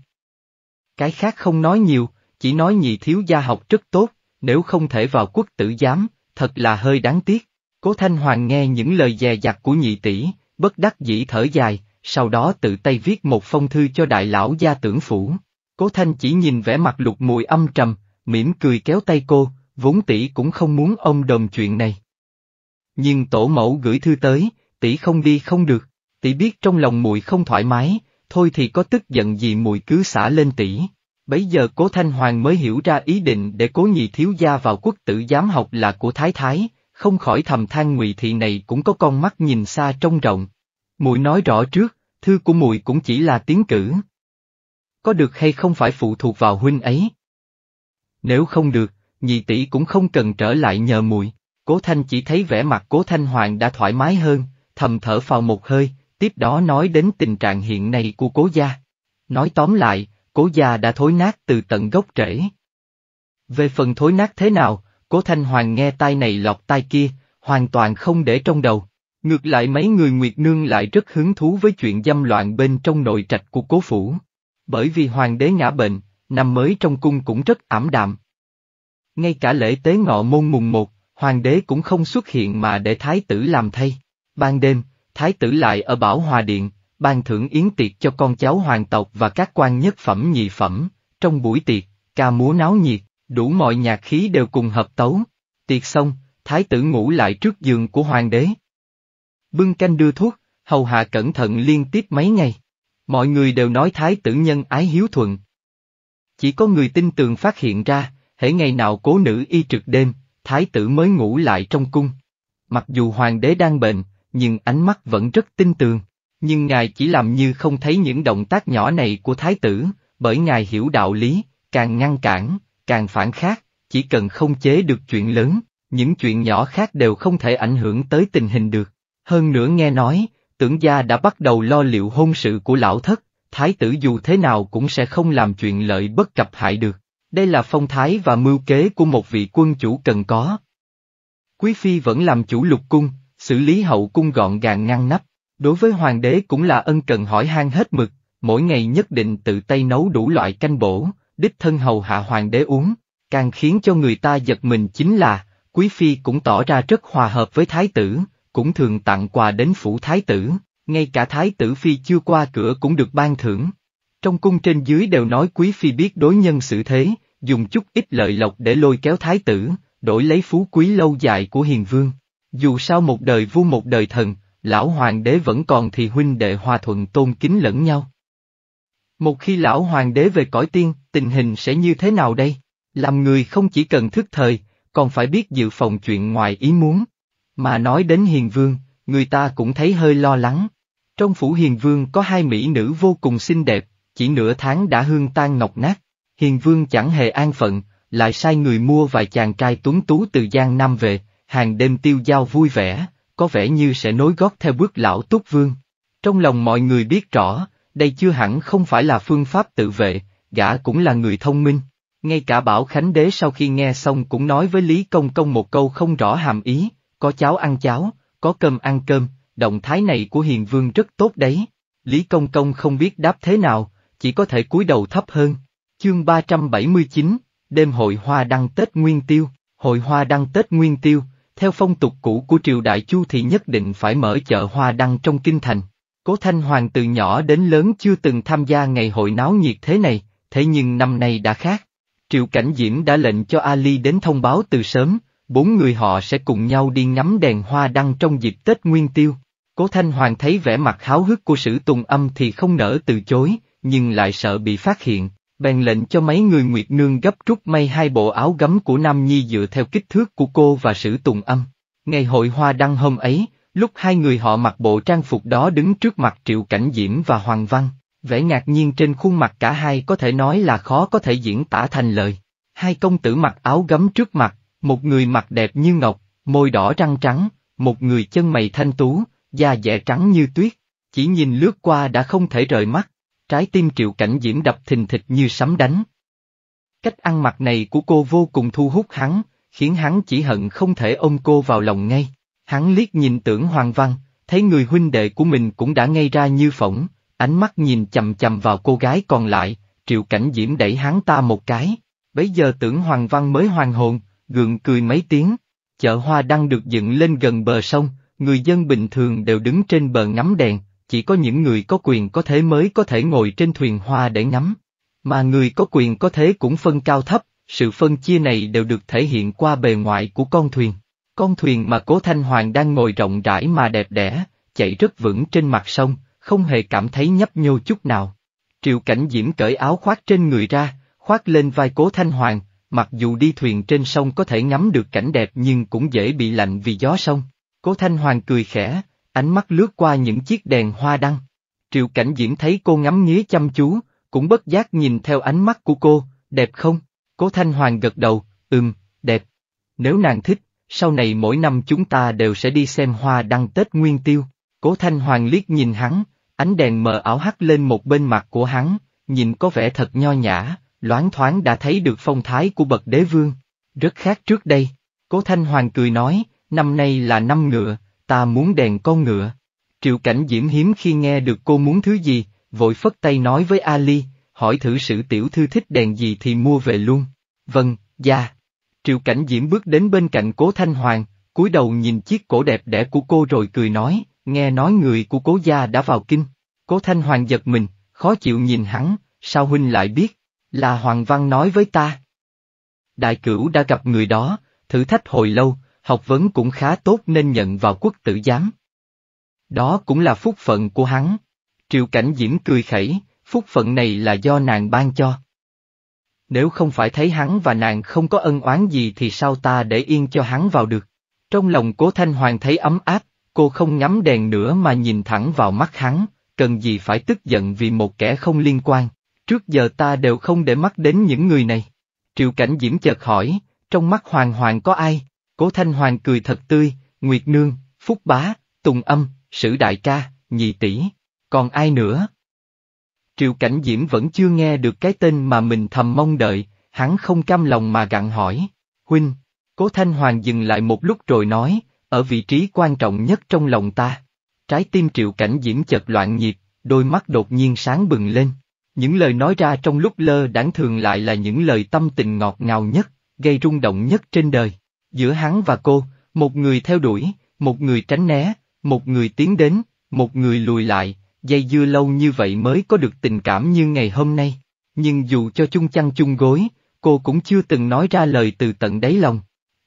Cái khác không nói nhiều, chỉ nói nhị thiếu gia học rất tốt, nếu không thể vào quốc tử giám, thật là hơi đáng tiếc. Cố Thanh Hoàng nghe những lời dè dặt của nhị tỷ, bất đắc dĩ thở dài, sau đó tự tay viết một phong thư cho đại lão gia tưởng phủ. Cố Thanh chỉ nhìn vẻ mặt lục mùi âm trầm, mỉm cười kéo tay cô, vốn tỷ cũng không muốn ông đồng chuyện này. Nhưng tổ mẫu gửi thư tới, tỷ không đi không được, tỷ biết trong lòng muội không thoải mái, thôi thì có tức giận gì muội cứ xả lên tỷ. Bấy giờ cố Thanh Hoàng mới hiểu ra ý định để cố nhị thiếu gia vào quốc tử giám học là của Thái Thái, không khỏi thầm than ngụy thị này cũng có con mắt nhìn xa trông rộng. Muội nói rõ trước, thư của muội cũng chỉ là tiếng cử. Có được hay không phải phụ thuộc vào huynh ấy. Nếu không được, nhị tỷ cũng không cần trở lại nhờ mùi. Cố Thanh chỉ thấy vẻ mặt Cố Thanh Hoàng đã thoải mái hơn, thầm thở phào một hơi, tiếp đó nói đến tình trạng hiện nay của Cố gia. Nói tóm lại, Cố gia đã thối nát từ tận gốc rễ. Về phần thối nát thế nào, Cố Thanh Hoàng nghe tai này lọt tai kia, hoàn toàn không để trong đầu. Ngược lại mấy người Nguyệt Nương lại rất hứng thú với chuyện dâm loạn bên trong nội trạch của cố phủ. Bởi vì hoàng đế ngã bệnh, năm mới trong cung cũng rất ảm đạm. Ngay cả lễ tế ngọ môn mùng một, hoàng đế cũng không xuất hiện mà để thái tử làm thay. Ban đêm, thái tử lại ở Bảo Hòa Điện, ban thưởng yến tiệc cho con cháu hoàng tộc và các quan nhất phẩm nhị phẩm, trong buổi tiệc, ca múa náo nhiệt, đủ mọi nhạc khí đều cùng hợp tấu. Tiệc xong, thái tử ngủ lại trước giường của hoàng đế. Bưng canh đưa thuốc, hầu hạ cẩn thận liên tiếp mấy ngày. Mọi người đều nói thái tử nhân ái hiếu thuận, chỉ có người tin tường phát hiện ra, hễ ngày nào cố nữ y trực đêm, thái tử mới ngủ lại trong cung. Mặc dù hoàng đế đang bệnh, nhưng ánh mắt vẫn rất tin tường. Nhưng ngài chỉ làm như không thấy những động tác nhỏ này của thái tử, bởi ngài hiểu đạo lý, càng ngăn cản, càng phản khác, chỉ cần không chế được chuyện lớn, những chuyện nhỏ khác đều không thể ảnh hưởng tới tình hình được. Hơn nữa nghe nói, tưởng gia đã bắt đầu lo liệu hôn sự của lão thất, thái tử dù thế nào cũng sẽ không làm chuyện lợi bất cập hại được. Đây là phong thái và mưu kế của một vị quân chủ cần có. Quý phi vẫn làm chủ lục cung, xử lý hậu cung gọn gàng ngăn nắp, đối với hoàng đế cũng là ân cần hỏi han hết mực, mỗi ngày nhất định tự tay nấu đủ loại canh bổ, đích thân hầu hạ hoàng đế uống, càng khiến cho người ta giật mình chính là, quý phi cũng tỏ ra rất hòa hợp với thái tử, cũng thường tặng quà đến phủ thái tử, ngay cả thái tử phi chưa qua cửa cũng được ban thưởng. Trong cung trên dưới đều nói quý phi biết đối nhân xử thế, dùng chút ít lợi lộc để lôi kéo thái tử, đổi lấy phú quý lâu dài của hiền vương. Dù sao một đời vua một đời thần, lão hoàng đế vẫn còn thì huynh đệ hòa thuận tôn kính lẫn nhau. Một khi lão hoàng đế về cõi tiên, tình hình sẽ như thế nào đây? Làm người không chỉ cần thức thời, còn phải biết dự phòng chuyện ngoài ý muốn. Mà nói đến hiền vương, người ta cũng thấy hơi lo lắng. Trong phủ Hiền Vương có hai mỹ nữ vô cùng xinh đẹp, chỉ nửa tháng đã hương tan ngọc nát. Hiền Vương chẳng hề an phận, lại sai người mua vài chàng trai tuấn tú từ Giang Nam về, hàng đêm tiêu giao vui vẻ, có vẻ như sẽ nối gót theo bước lão túc vương. Trong lòng mọi người biết rõ, đây chưa hẳn không phải là phương pháp tự vệ, gã cũng là người thông minh. Ngay cả Bảo Khánh Đế sau khi nghe xong cũng nói với Lý Công Công một câu không rõ hàm ý, có cháo ăn cháo, có cơm ăn cơm, động thái này của Hiền Vương rất tốt đấy. Lý Công Công không biết đáp thế nào, chỉ có thể cúi đầu thấp hơn. Chương 379, đêm hội hoa đăng Tết Nguyên Tiêu, hội hoa đăng Tết Nguyên Tiêu, theo phong tục cũ của triều đại Chu thì nhất định phải mở chợ hoa đăng trong kinh thành. Cố Thanh Hoàng từ nhỏ đến lớn chưa từng tham gia ngày hội náo nhiệt thế này, thế nhưng năm nay đã khác. Triệu Cảnh Diễm đã lệnh cho Ali đến thông báo từ sớm, bốn người họ sẽ cùng nhau đi ngắm đèn hoa đăng trong dịp Tết Nguyên Tiêu. Cố Thanh Hoàng thấy vẻ mặt háo hức của sử tùng âm thì không nỡ từ chối, nhưng lại sợ bị phát hiện, bèn lệnh cho mấy người Nguyệt Nương gấp rút may hai bộ áo gấm của Nam Nhi dựa theo kích thước của cô và sử tùng âm. Ngày hội hoa đăng hôm ấy, lúc hai người họ mặc bộ trang phục đó đứng trước mặt Triệu Cảnh Diễm và Hoàng Văn, vẻ ngạc nhiên trên khuôn mặt cả hai có thể nói là khó có thể diễn tả thành lời. Hai công tử mặc áo gấm trước mặt, một người mặt đẹp như ngọc, môi đỏ răng trắng, một người chân mày thanh tú, da dẻ trắng như tuyết, chỉ nhìn lướt qua đã không thể rời mắt, trái tim triệu cảnh diễm đập thình thịch như sấm đánh. Cách ăn mặc này của cô vô cùng thu hút hắn, khiến hắn chỉ hận không thể ôm cô vào lòng ngay. Hắn liếc nhìn tưởng Hoàng Văn, thấy người huynh đệ của mình cũng đã ngây ra như phỏng, ánh mắt nhìn chầm chầm vào cô gái còn lại, triệu cảnh diễm đẩy hắn ta một cái. bây giờ tưởng Hoàng Văn mới hoàn hồn, gượng cười mấy tiếng. Chợ hoa đăng được dựng lên gần bờ sông, người dân bình thường đều đứng trên bờ ngắm đèn, chỉ có những người có quyền có thế mới có thể ngồi trên thuyền hoa để ngắm. Mà người có quyền có thế cũng phân cao thấp, sự phân chia này đều được thể hiện qua bề ngoại của con thuyền. Con thuyền mà Cố Thanh Hoàng đang ngồi rộng rãi mà đẹp đẽ, chạy rất vững trên mặt sông, không hề cảm thấy nhấp nhô chút nào. Triệu Cảnh Diễm cởi áo khoác trên người ra, khoác lên vai Cố Thanh Hoàng, Mặc dù đi thuyền trên sông có thể ngắm được cảnh đẹp nhưng cũng dễ bị lạnh vì gió sông. Cố Thanh Hoàng cười khẽ, ánh mắt lướt qua những chiếc đèn hoa đăng. Triệu cảnh diễn thấy cô ngắm nghía chăm chú, cũng bất giác nhìn theo ánh mắt của cô, đẹp không? Cố Thanh Hoàng gật đầu, ừm, đẹp. Nếu nàng thích, sau này mỗi năm chúng ta đều sẽ đi xem hoa đăng Tết Nguyên Tiêu. Cố Thanh Hoàng liếc nhìn hắn, ánh đèn mờ ảo hắt lên một bên mặt của hắn, nhìn có vẻ thật nho nhã, loáng thoáng đã thấy được phong thái của bậc đế vương. Rất khác trước đây, cố Thanh Hoàng cười nói, năm nay là năm ngựa, ta muốn đèn con ngựa. Triệu cảnh diễm hiếm khi nghe được cô muốn thứ gì, vội phất tay nói với Ali, hỏi thử sự tiểu thư thích đèn gì thì mua về luôn. Vâng, dạ. Triệu cảnh diễm bước đến bên cạnh cố Thanh Hoàng, cúi đầu nhìn chiếc cổ đẹp đẽ của cô rồi cười nói, nghe nói người của cố gia đã vào kinh. Cố Thanh Hoàng giật mình, khó chịu nhìn hắn, sao huynh lại biết? Là Hoàng Văn nói với ta. Đại cửu đã gặp người đó, thử thách hồi lâu, học vấn cũng khá tốt nên nhận vào quốc tử giám. Đó cũng là phúc phận của hắn. Triệu Cảnh Diễm cười khẩy, phúc phận này là do nàng ban cho. Nếu không phải thấy hắn và nàng không có ân oán gì thì sao ta để yên cho hắn vào được. Trong lòng cố Thanh Hoàng thấy ấm áp, cô không ngắm đèn nữa mà nhìn thẳng vào mắt hắn, cần gì phải tức giận vì một kẻ không liên quan trước giờ ta đều không để mắt đến những người này. Triệu Cảnh Diễm chợt hỏi, trong mắt Hoàng Hoàng có ai? Cố Thanh Hoàng cười thật tươi, Nguyệt Nương, Phúc Bá, Tùng Âm, Sử Đại Ca, Nhị Tỷ, còn ai nữa? Triệu Cảnh Diễm vẫn chưa nghe được cái tên mà mình thầm mong đợi, hắn không cam lòng mà gặng hỏi, Huynh, Cố Thanh Hoàng dừng lại một lúc rồi nói, ở vị trí quan trọng nhất trong lòng ta. Trái tim Triệu Cảnh Diễm chợt loạn nhịp, đôi mắt đột nhiên sáng bừng lên. Những lời nói ra trong lúc lơ đãng thường lại là những lời tâm tình ngọt ngào nhất, gây rung động nhất trên đời. Giữa hắn và cô, một người theo đuổi, một người tránh né, một người tiến đến, một người lùi lại, dây dưa lâu như vậy mới có được tình cảm như ngày hôm nay. Nhưng dù cho chung chăn chung gối, cô cũng chưa từng nói ra lời từ tận đáy lòng.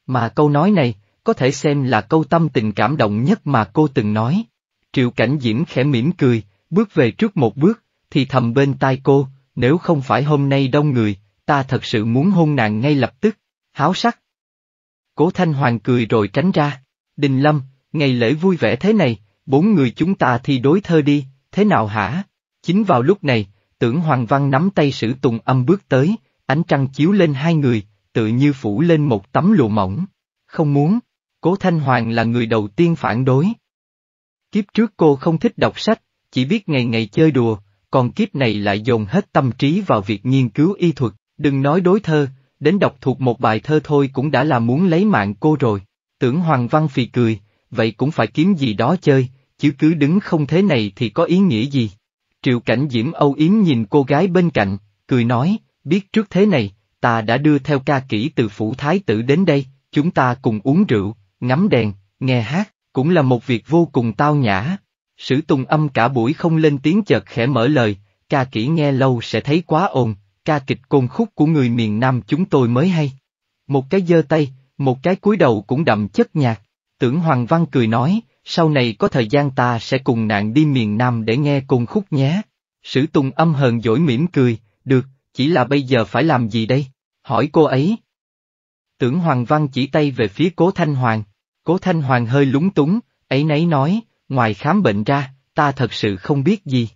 Mà câu nói này, có thể xem là câu tâm tình cảm động nhất mà cô từng nói. Triệu Cảnh Diễm khẽ mỉm cười, bước về trước một bước, thì thầm bên tai cô, nếu không phải hôm nay đông người, ta thật sự muốn hôn nàng ngay lập tức, háo sắc. Cố Thanh Hoàng cười rồi tránh ra, Đình Lâm, ngày lễ vui vẻ thế này, bốn người chúng ta thi đối thơ đi, thế nào hả? Chính vào lúc này, tưởng Hoàng Văn nắm tay sử tùng âm bước tới, ánh trăng chiếu lên hai người, tự như phủ lên một tấm lụa mỏng. Không muốn, Cố Thanh Hoàng là người đầu tiên phản đối. Kiếp trước cô không thích đọc sách, chỉ biết ngày ngày chơi đùa, còn kiếp này lại dồn hết tâm trí vào việc nghiên cứu y thuật, đừng nói đối thơ, đến đọc thuộc một bài thơ thôi cũng đã là muốn lấy mạng cô rồi. Tưởng Hoàng Văn phì cười, vậy cũng phải kiếm gì đó chơi, chứ cứ đứng không thế này thì có ý nghĩa gì. Triệu cảnh Diễm Âu Yếm nhìn cô gái bên cạnh, cười nói, biết trước thế này, ta đã đưa theo ca kỹ từ phủ thái tử đến đây, chúng ta cùng uống rượu, ngắm đèn, nghe hát, cũng là một việc vô cùng tao nhã, Sử Tùng âm cả buổi không lên tiếng chợt khẽ mở lời, ca kỹ nghe lâu sẽ thấy quá ồn, ca kịch côn khúc của người miền Nam chúng tôi mới hay. Một cái giơ tay, một cái cúi đầu cũng đậm chất nhạc. Tưởng Hoàng Văn cười nói, sau này có thời gian ta sẽ cùng nạn đi miền Nam để nghe côn khúc nhé. Sử Tùng âm hờn dỗi mỉm cười, được, chỉ là bây giờ phải làm gì đây? Hỏi cô ấy. Tưởng Hoàng Văn chỉ tay về phía Cố Thanh Hoàng. Cố Thanh Hoàng hơi lúng túng, ấy nấy nói, ngoài khám bệnh ra, ta thật sự không biết gì.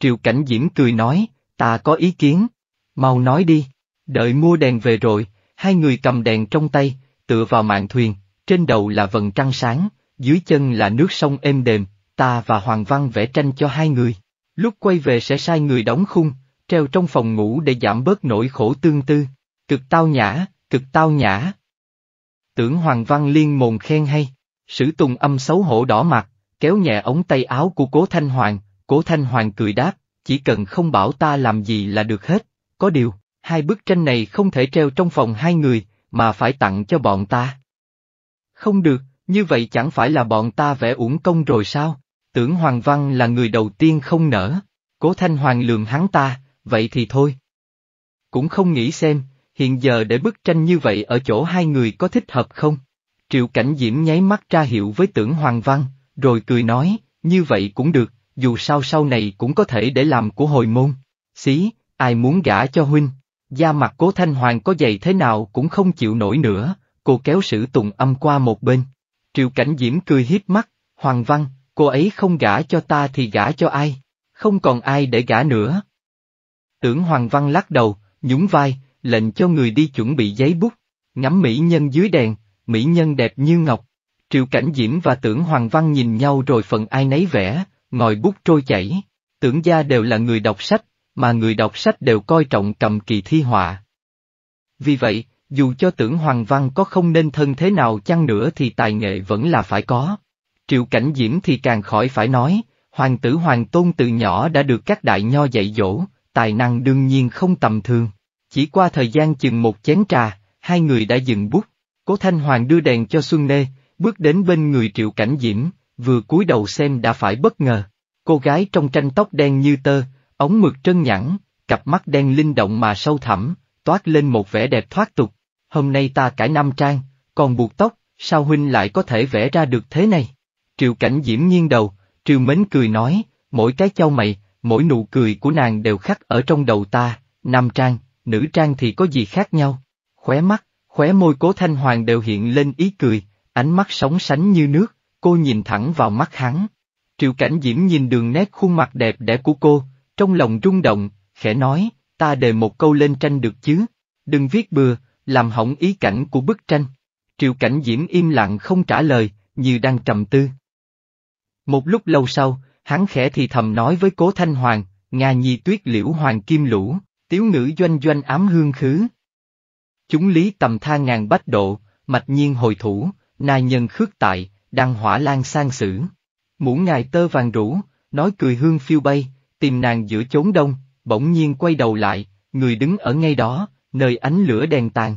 Triệu Cảnh Diễm cười nói, ta có ý kiến. Mau nói đi, đợi mua đèn về rồi, hai người cầm đèn trong tay, tựa vào mạng thuyền, trên đầu là vần trăng sáng, dưới chân là nước sông êm đềm, ta và Hoàng Văn vẽ tranh cho hai người. Lúc quay về sẽ sai người đóng khung, treo trong phòng ngủ để giảm bớt nỗi khổ tương tư. Cực tao nhã, cực tao nhã. Tưởng Hoàng Văn Liên mồn khen hay, sử tùng âm xấu hổ đỏ mặt, kéo nhẹ ống tay áo của Cố Thanh Hoàng, Cố Thanh Hoàng cười đáp, chỉ cần không bảo ta làm gì là được hết, có điều, hai bức tranh này không thể treo trong phòng hai người, mà phải tặng cho bọn ta. Không được, như vậy chẳng phải là bọn ta vẽ uổng công rồi sao? Tưởng Hoàng Văn là người đầu tiên không nở, Cố Thanh Hoàng lườm hắn ta, vậy thì thôi. Cũng không nghĩ xem, hiện giờ để bức tranh như vậy ở chỗ hai người có thích hợp không? Triệu Cảnh Diễm nháy mắt ra hiệu với tưởng Hoàng Văn rồi cười nói, như vậy cũng được, dù sao sau này cũng có thể để làm của hồi môn. Xí, ai muốn gả cho huynh, da mặt cố thanh hoàng có dày thế nào cũng không chịu nổi nữa, cô kéo sử tùng âm qua một bên. Triệu cảnh diễm cười hiếp mắt, Hoàng Văn, cô ấy không gả cho ta thì gả cho ai, không còn ai để gả nữa. Tưởng Hoàng Văn lắc đầu, nhún vai, lệnh cho người đi chuẩn bị giấy bút, ngắm mỹ nhân dưới đèn, mỹ nhân đẹp như ngọc, Triệu Cảnh Diễm và Tưởng Hoàng Văn nhìn nhau rồi phần ai nấy vẽ, ngòi bút trôi chảy. Tưởng gia đều là người đọc sách, mà người đọc sách đều coi trọng cầm kỳ thi họa. Vì vậy, dù cho tưởng Hoàng Văn có không nên thân thế nào chăng nữa thì tài nghệ vẫn là phải có. Triệu Cảnh Diễm thì càng khỏi phải nói, Hoàng tử Hoàng Tôn từ nhỏ đã được các đại nho dạy dỗ, tài năng đương nhiên không tầm thường. Chỉ qua thời gian chừng một chén trà, hai người đã dừng bút. Cố Thanh Hoàng đưa đèn cho Xuân Nê, bước đến bên người Triệu Cảnh Diễm, vừa cúi đầu xem đã phải bất ngờ. Cô gái trong tranh tóc đen như tơ, ống mực trơn nhẵn, cặp mắt đen linh động mà sâu thẳm, toát lên một vẻ đẹp thoát tục. Hôm nay ta cải nam trang, còn buộc tóc, sao huynh lại có thể vẽ ra được thế này? Triệu Cảnh Diễm nghiêng đầu, Triều Mến cười nói, mỗi cái châu mày, mỗi nụ cười của nàng đều khắc ở trong đầu ta, nam trang, nữ trang thì có gì khác nhau? Khóe mắt, khóe môi cố thanh hoàng đều hiện lên ý cười, Ánh mắt sóng sánh như nước, cô nhìn thẳng vào mắt hắn. Triệu cảnh diễm nhìn đường nét khuôn mặt đẹp đẽ của cô, trong lòng rung động, khẽ nói, ta đề một câu lên tranh được chứ, đừng viết bừa, làm hỏng ý cảnh của bức tranh. Triệu cảnh diễm im lặng không trả lời, như đang trầm tư. Một lúc lâu sau, hắn khẽ thì thầm nói với cố Thanh Hoàng, Nga nhi tuyết liễu hoàng kim lũ, tiếu ngữ doanh doanh ám hương khứ. Chúng lý tầm tha ngàn bách độ, mạch nhiên hồi thủ, na nhân khước tại, đăng hỏa lan sang sử. Mũ ngài tơ vàng rũ, nói cười hương phiêu bay, tìm nàng giữa chốn đông, bỗng nhiên quay đầu lại, người đứng ở ngay đó, nơi ánh lửa đèn tàn.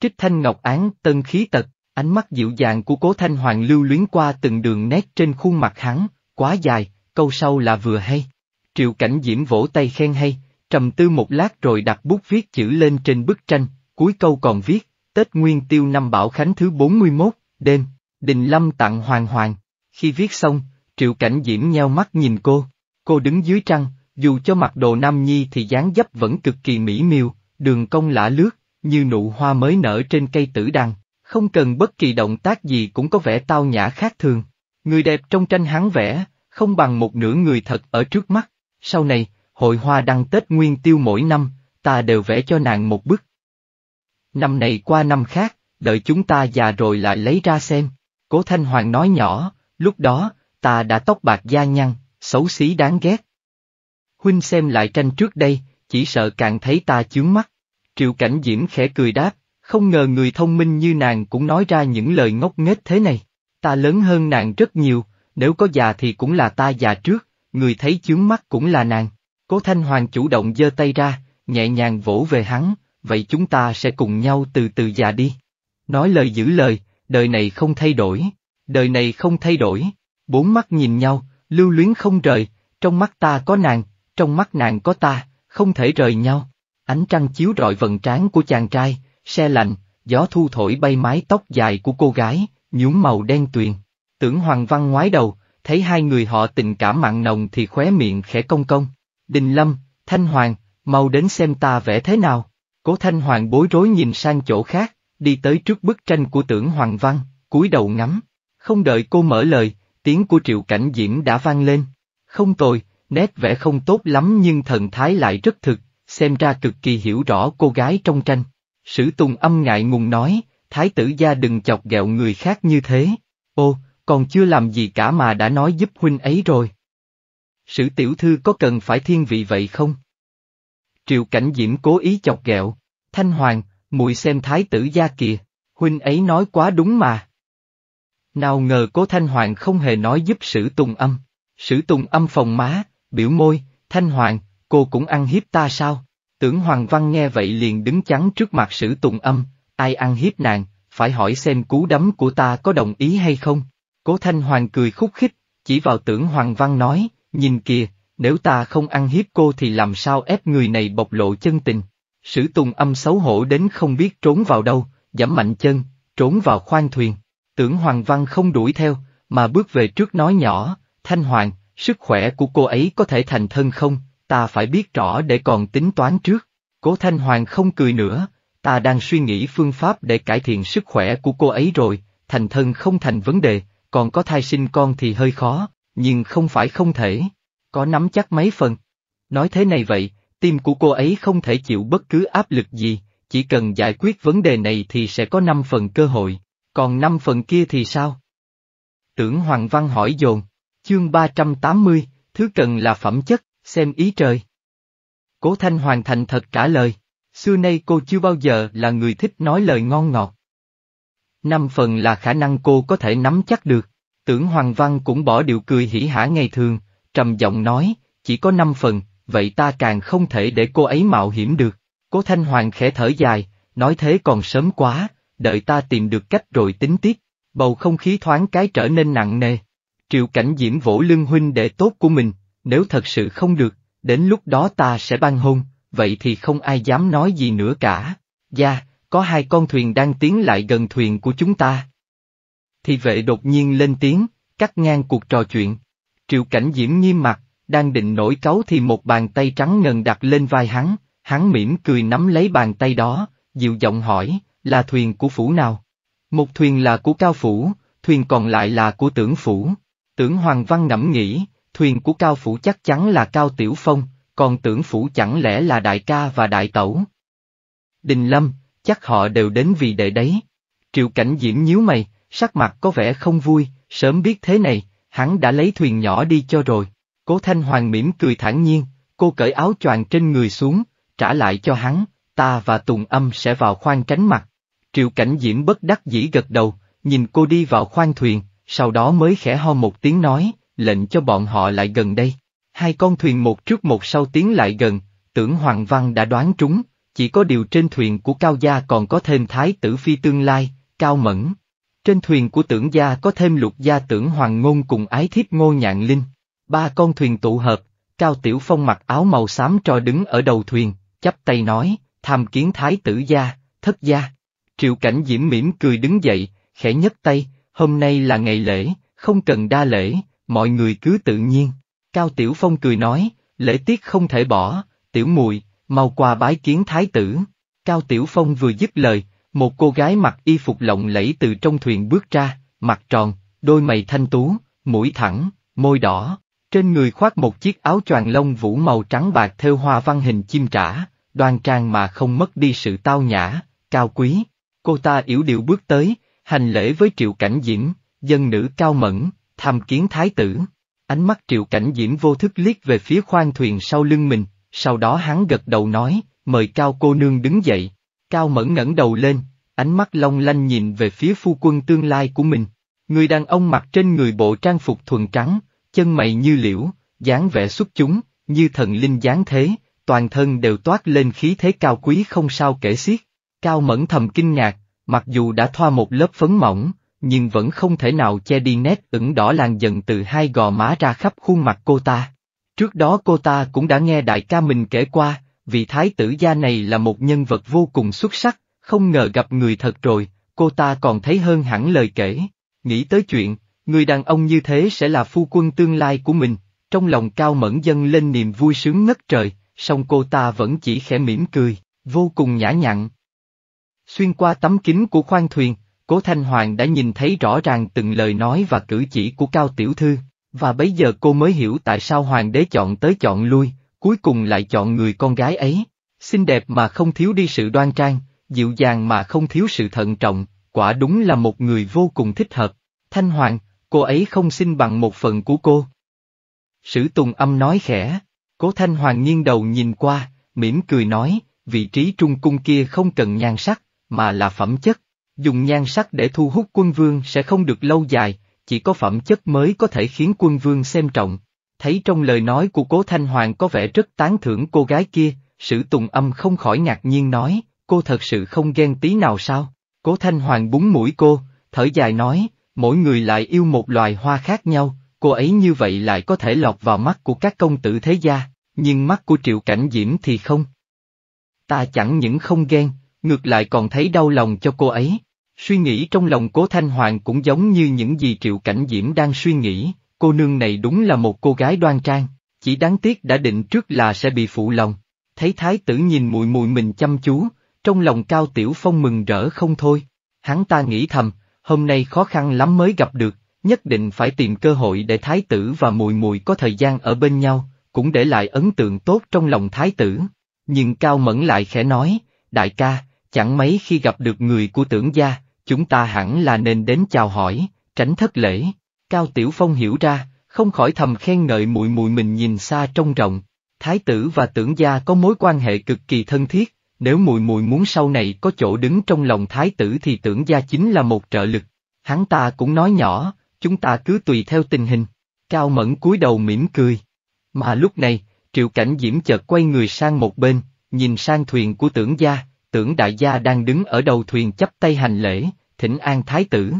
Trích thanh ngọc án tân khí tật, ánh mắt dịu dàng của cố thanh hoàng lưu luyến qua từng đường nét trên khuôn mặt hắn, quá dài, câu sau là vừa hay. Triệu cảnh diễm vỗ tay khen hay, trầm tư một lát rồi đặt bút viết chữ lên trên bức tranh, cuối câu còn viết, Tết Nguyên Tiêu năm Bảo Khánh thứ 41 đêm, Đình Lâm tặng Hoàng Hoàng. Khi viết xong, Triệu Cảnh Diễm nheo mắt nhìn cô. Cô đứng dưới trăng, dù cho mặc đồ nam nhi thì dáng dấp vẫn cực kỳ mỹ miều, đường cong lả lướt, như nụ hoa mới nở trên cây tử đằng, không cần bất kỳ động tác gì cũng có vẻ tao nhã khác thường. Người đẹp trong tranh hắn vẽ, không bằng một nửa người thật ở trước mắt. Sau này, hội hoa đăng Tết Nguyên Tiêu mỗi năm, ta đều vẽ cho nàng một bức. Năm này qua năm khác, đợi chúng ta già rồi lại lấy ra xem. Cố Thanh Hoàng nói nhỏ, lúc đó, ta đã tóc bạc da nhăn, xấu xí đáng ghét. Huynh xem lại tranh trước đây, chỉ sợ càng thấy ta chướng mắt. Triệu Cảnh Diễm khẽ cười đáp, không ngờ người thông minh như nàng cũng nói ra những lời ngốc nghếch thế này. Ta lớn hơn nàng rất nhiều, nếu có già thì cũng là ta già trước, người thấy chướng mắt cũng là nàng. Cố Thanh Hoàng chủ động giơ tay ra, nhẹ nhàng vỗ về hắn, vậy chúng ta sẽ cùng nhau từ từ già đi. Nói lời giữ lời, đời này không thay đổi, đời này không thay đổi. Bốn mắt nhìn nhau, lưu luyến không rời, trong mắt ta có nàng, trong mắt nàng có ta, không thể rời nhau. Ánh trăng chiếu rọi vần trán của chàng trai, xe lạnh, gió thu thổi bay mái tóc dài của cô gái, nhuốm màu đen tuyền. Tưởng Hoàng Văn ngoái đầu, thấy hai người họ tình cảm mặn nồng thì khóe miệng khẽ cong cong. Đình Lâm, Thanh Hoàng, mau đến xem ta vẽ thế nào. Cố Thanh Hoàng bối rối nhìn sang chỗ khác, đi tới trước bức tranh của tưởng Hoàng Văn, cúi đầu ngắm. Không đợi cô mở lời, tiếng của Triệu Cảnh Diễm đã vang lên. Không tồi, nét vẽ không tốt lắm nhưng thần thái lại rất thực, xem ra cực kỳ hiểu rõ cô gái trong tranh. Sử Tùng âm ngại ngùng nói, thái tử gia đừng chọc ghẹo người khác như thế. Ô, còn chưa làm gì cả mà đã nói giúp huynh ấy rồi. Sử tiểu thư có cần phải thiên vị vậy không? Triệu Cảnh Diễm cố ý chọc ghẹo, Thanh Hoàng, muội xem thái tử gia kìa, huynh ấy nói quá đúng mà. Nào ngờ cố Thanh Hoàng không hề nói giúp sử tùng âm, sử tùng âm phòng má, biểu môi, Thanh Hoàng, cô cũng ăn hiếp ta sao? Tưởng Hoàng Văn nghe vậy liền đứng chắn trước mặt sử tùng âm, ai ăn hiếp nàng, phải hỏi xem cú đấm của ta có đồng ý hay không. Cố Thanh Hoàng cười khúc khích, chỉ vào tưởng Hoàng Văn nói, nhìn kìa, nếu ta không ăn hiếp cô thì làm sao ép người này bộc lộ chân tình. Sử Tùng Âm xấu hổ đến không biết trốn vào đâu, giảm mạnh chân, trốn vào khoang thuyền. Tưởng Hoàng Văn không đuổi theo, mà bước về trước nói nhỏ, Thanh Hoàng, sức khỏe của cô ấy có thể thành thân không, ta phải biết rõ để còn tính toán trước. Cố Thanh Hoàng không cười nữa, ta đang suy nghĩ phương pháp để cải thiện sức khỏe của cô ấy rồi, thành thân không thành vấn đề, còn có thai sinh con thì hơi khó, nhưng không phải không thể. Có nắm chắc mấy phần. Nói thế này vậy, tim của cô ấy không thể chịu bất cứ áp lực gì, chỉ cần giải quyết vấn đề này thì sẽ có 5 phần cơ hội, còn 5 phần kia thì sao? Tưởng Hoàng Văn hỏi dồn, chương 380, thứ cần là phẩm chất, xem ý trời. Cố Thanh Hoàng thành thật trả lời, xưa nay cô chưa bao giờ là người thích nói lời ngon ngọt. Năm phần là khả năng cô có thể nắm chắc được, tưởng Hoàng Văn cũng bỏ điệu cười hỉ hả ngày thường, trầm giọng nói, chỉ có năm phần, vậy ta càng không thể để cô ấy mạo hiểm được. Cố Thanh Hoàng khẽ thở dài, nói thế còn sớm quá, đợi ta tìm được cách rồi tính tiếp. Bầu không khí thoáng cái trở nên nặng nề. Triệu cảnh diễm vỗ lưng huynh đệ tốt của mình, nếu thật sự không được, đến lúc đó ta sẽ ban hôn, vậy thì không ai dám nói gì nữa cả. Gia, dạ, có hai con thuyền đang tiến lại gần thuyền của chúng ta. Thì vệ đột nhiên lên tiếng, cắt ngang cuộc trò chuyện. Triệu cảnh diễm nghiêm mặt, đang định nổi cáu thì một bàn tay trắng ngần đặt lên vai hắn, hắn mỉm cười nắm lấy bàn tay đó, dịu giọng hỏi, là thuyền của phủ nào? Một thuyền là của cao phủ, thuyền còn lại là của tưởng phủ. Tưởng Hoàng Văn ngẫm nghĩ, thuyền của cao phủ chắc chắn là cao tiểu phong, còn tưởng phủ chẳng lẽ là đại ca và đại tẩu. Đình Lâm, chắc họ đều đến vì đệ đấy. Triệu Cảnh Diễm nhíu mày, sắc mặt có vẻ không vui, sớm biết thế này, hắn đã lấy thuyền nhỏ đi cho rồi. Cố Thanh Hoàng mỉm cười thản nhiên, cô cởi áo choàng trên người xuống, trả lại cho hắn, ta và Tùng Âm sẽ vào khoang tránh mặt. Triệu Cảnh Diễm bất đắc dĩ gật đầu, nhìn cô đi vào khoang thuyền, sau đó mới khẽ ho một tiếng nói, lệnh cho bọn họ lại gần đây. Hai con thuyền một trước một sau tiến lại gần, tưởng Hoàng Văn đã đoán trúng, chỉ có điều trên thuyền của Cao Gia còn có thêm Thái tử Phi tương lai, Cao Mẫn. Trên thuyền của tưởng gia có thêm lục gia tưởng Hoàng Ngôn cùng ái thiếp Ngô Nhạn Linh. Ba con thuyền tụ hợp, Cao Tiểu Phong mặc áo màu xám trò đứng ở đầu thuyền, chắp tay nói, tham kiến thái tử gia, thất gia. Triệu cảnh diễm mỉm cười đứng dậy, khẽ nhấc tay, hôm nay là ngày lễ, không cần đa lễ, mọi người cứ tự nhiên. Cao Tiểu Phong cười nói, lễ tiết không thể bỏ, tiểu mùi, mau qua bái kiến thái tử. Cao Tiểu Phong vừa dứt lời, một cô gái mặc y phục lộng lẫy từ trong thuyền bước ra, mặt tròn, đôi mày thanh tú, mũi thẳng, môi đỏ, trên người khoác một chiếc áo choàng lông vũ màu trắng bạc thêu hoa văn hình chim trả, đoan trang mà không mất đi sự tao nhã, cao quý. Cô ta yếu điệu bước tới, hành lễ với Triệu Cảnh Diễm, dân nữ cao mẫn, tham kiến thái tử. Ánh mắt Triệu Cảnh Diễm vô thức liếc về phía khoang thuyền sau lưng mình, sau đó hắn gật đầu nói, mời Cao cô nương đứng dậy. Cao mẫn ngẩng đầu lên, ánh mắt long lanh nhìn về phía phu quân tương lai của mình. Người đàn ông mặc trên người bộ trang phục thuần trắng, chân mày như liễu, dáng vẻ xuất chúng, như thần linh dáng thế, toàn thân đều toát lên khí thế cao quý không sao kể xiết. Cao mẫn thầm kinh ngạc, mặc dù đã thoa một lớp phấn mỏng, nhưng vẫn không thể nào che đi nét ửng đỏ lan dần từ hai gò má ra khắp khuôn mặt cô ta. Trước đó cô ta cũng đã nghe đại ca mình kể qua, vị thái tử gia này là một nhân vật vô cùng xuất sắc, không ngờ gặp người thật rồi, cô ta còn thấy hơn hẳn lời kể. Nghĩ tới chuyện, người đàn ông như thế sẽ là phu quân tương lai của mình, trong lòng cao mẫn dâng lên niềm vui sướng ngất trời, song cô ta vẫn chỉ khẽ mỉm cười, vô cùng nhã nhặn. Xuyên qua tấm kính của khoang thuyền, Cố Thanh Hoàng đã nhìn thấy rõ ràng từng lời nói và cử chỉ của Cao Tiểu Thư, và bây giờ cô mới hiểu tại sao Hoàng đế chọn tới chọn lui, cuối cùng lại chọn người con gái ấy. Xinh đẹp mà không thiếu đi sự đoan trang, dịu dàng mà không thiếu sự thận trọng, quả đúng là một người vô cùng thích hợp. Thanh Hoàng, cô ấy không xin bằng một phần của cô. Sử Tùng Âm nói khẽ, cố Thanh Hoàng nghiêng đầu nhìn qua, mỉm cười nói, vị trí trung cung kia không cần nhan sắc, mà là phẩm chất, dùng nhan sắc để thu hút quân vương sẽ không được lâu dài, chỉ có phẩm chất mới có thể khiến quân vương xem trọng. Thấy trong lời nói của cố Thanh Hoàng có vẻ rất tán thưởng cô gái kia, sử Tùng Âm không khỏi ngạc nhiên nói, cô thật sự không ghen tí nào sao? Cố Thanh Hoàng búng mũi cô, thở dài nói, mỗi người lại yêu một loài hoa khác nhau, cô ấy như vậy lại có thể lọt vào mắt của các công tử thế gia, nhưng mắt của Triệu Cảnh Diễm thì không. Ta chẳng những không ghen, ngược lại còn thấy đau lòng cho cô ấy. Suy nghĩ trong lòng Cố Thanh Hoàng cũng giống như những gì Triệu Cảnh Diễm đang suy nghĩ, cô nương này đúng là một cô gái đoan trang, chỉ đáng tiếc đã định trước là sẽ bị phụ lòng. Thấy thái tử nhìn mùi mùi mình chăm chú, trong lòng Cao Tiểu Phong mừng rỡ không thôi. Hắn ta nghĩ thầm, hôm nay khó khăn lắm mới gặp được, nhất định phải tìm cơ hội để thái tử và mùi mùi có thời gian ở bên nhau, cũng để lại ấn tượng tốt trong lòng thái tử. Nhưng Cao Mẫn lại khẽ nói, đại ca, chẳng mấy khi gặp được người của tưởng gia, chúng ta hẳn là nên đến chào hỏi, tránh thất lễ. Cao Tiểu Phong hiểu ra, không khỏi thầm khen ngợi mùi mùi mình nhìn xa trông rộng. Thái tử và tưởng gia có mối quan hệ cực kỳ thân thiết, nếu mùi mùi muốn sau này có chỗ đứng trong lòng thái tử thì tưởng gia chính là một trợ lực. Hắn ta cũng nói nhỏ, chúng ta cứ tùy theo tình hình. Cao Mẫn cúi đầu mỉm cười. Mà lúc này, Triệu Cảnh Diễm chợt quay người sang một bên, nhìn sang thuyền của tưởng gia, tưởng đại gia đang đứng ở đầu thuyền chắp tay hành lễ, thỉnh an thái tử.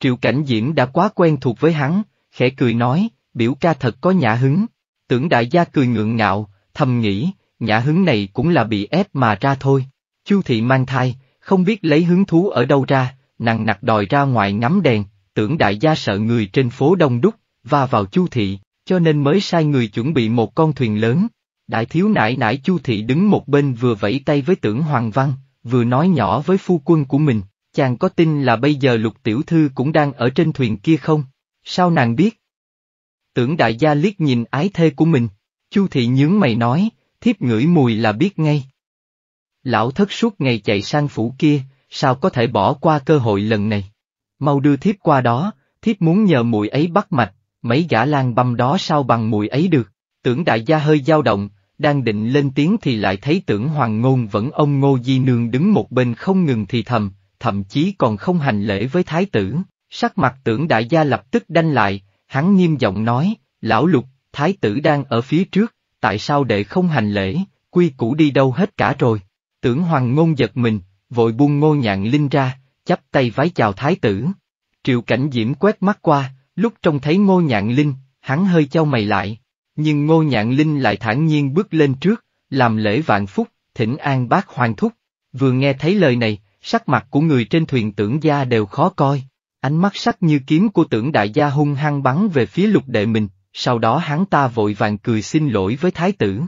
Triệu Cảnh Diễm đã quá quen thuộc với hắn, khẽ cười nói, biểu ca thật có nhã hứng. Tưởng đại gia cười ngượng ngạo, thầm nghĩ, nhã hứng này cũng là bị ép mà ra thôi. Chu thị mang thai, không biết lấy hứng thú ở đâu ra, nàng nặc đòi ra ngoài ngắm đèn, tưởng đại gia sợ người trên phố đông đúc, và vào chu thị, cho nên mới sai người chuẩn bị một con thuyền lớn. Đại thiếu nãi nãi chu thị đứng một bên vừa vẫy tay với tưởng Hoàng Văn, vừa nói nhỏ với phu quân của mình, chàng có tin là bây giờ lục tiểu thư cũng đang ở trên thuyền kia không? Sao nàng biết? Tưởng đại gia liếc nhìn ái thê của mình, chu thị nhướng mày nói, thiếp ngửi mùi là biết ngay. Lão thất suốt ngày chạy sang phủ kia, sao có thể bỏ qua cơ hội lần này. Mau đưa thiếp qua đó, thiếp muốn nhờ mùi ấy bắt mạch, mấy gã lang băm đó sao bằng mùi ấy được. Tưởng đại gia hơi dao động, đang định lên tiếng thì lại thấy tưởng hoàng ngôn vẫn ông ngô di nương đứng một bên không ngừng thì thầm, thậm chí còn không hành lễ với thái tử. Sắc mặt tưởng đại gia lập tức đanh lại, hắn nghiêm giọng nói, lão lục, thái tử đang ở phía trước, tại sao đệ không hành lễ, quy củ đi đâu hết cả rồi. Tưởng hoàng ngôn giật mình, vội buông ngô nhạn linh ra, chắp tay vái chào thái tử. Triệu cảnh diễm quét mắt qua, lúc trông thấy ngô nhạn linh, hắn hơi trao mày lại. Nhưng ngô nhạn linh lại thản nhiên bước lên trước, làm lễ vạn phúc, thỉnh an bác hoàng thúc. Vừa nghe thấy lời này, sắc mặt của người trên thuyền tưởng gia đều khó coi. Ánh mắt sắc như kiếm của tưởng đại gia hung hăng bắn về phía lục đệ mình, sau đó hắn ta vội vàng cười xin lỗi với thái tử.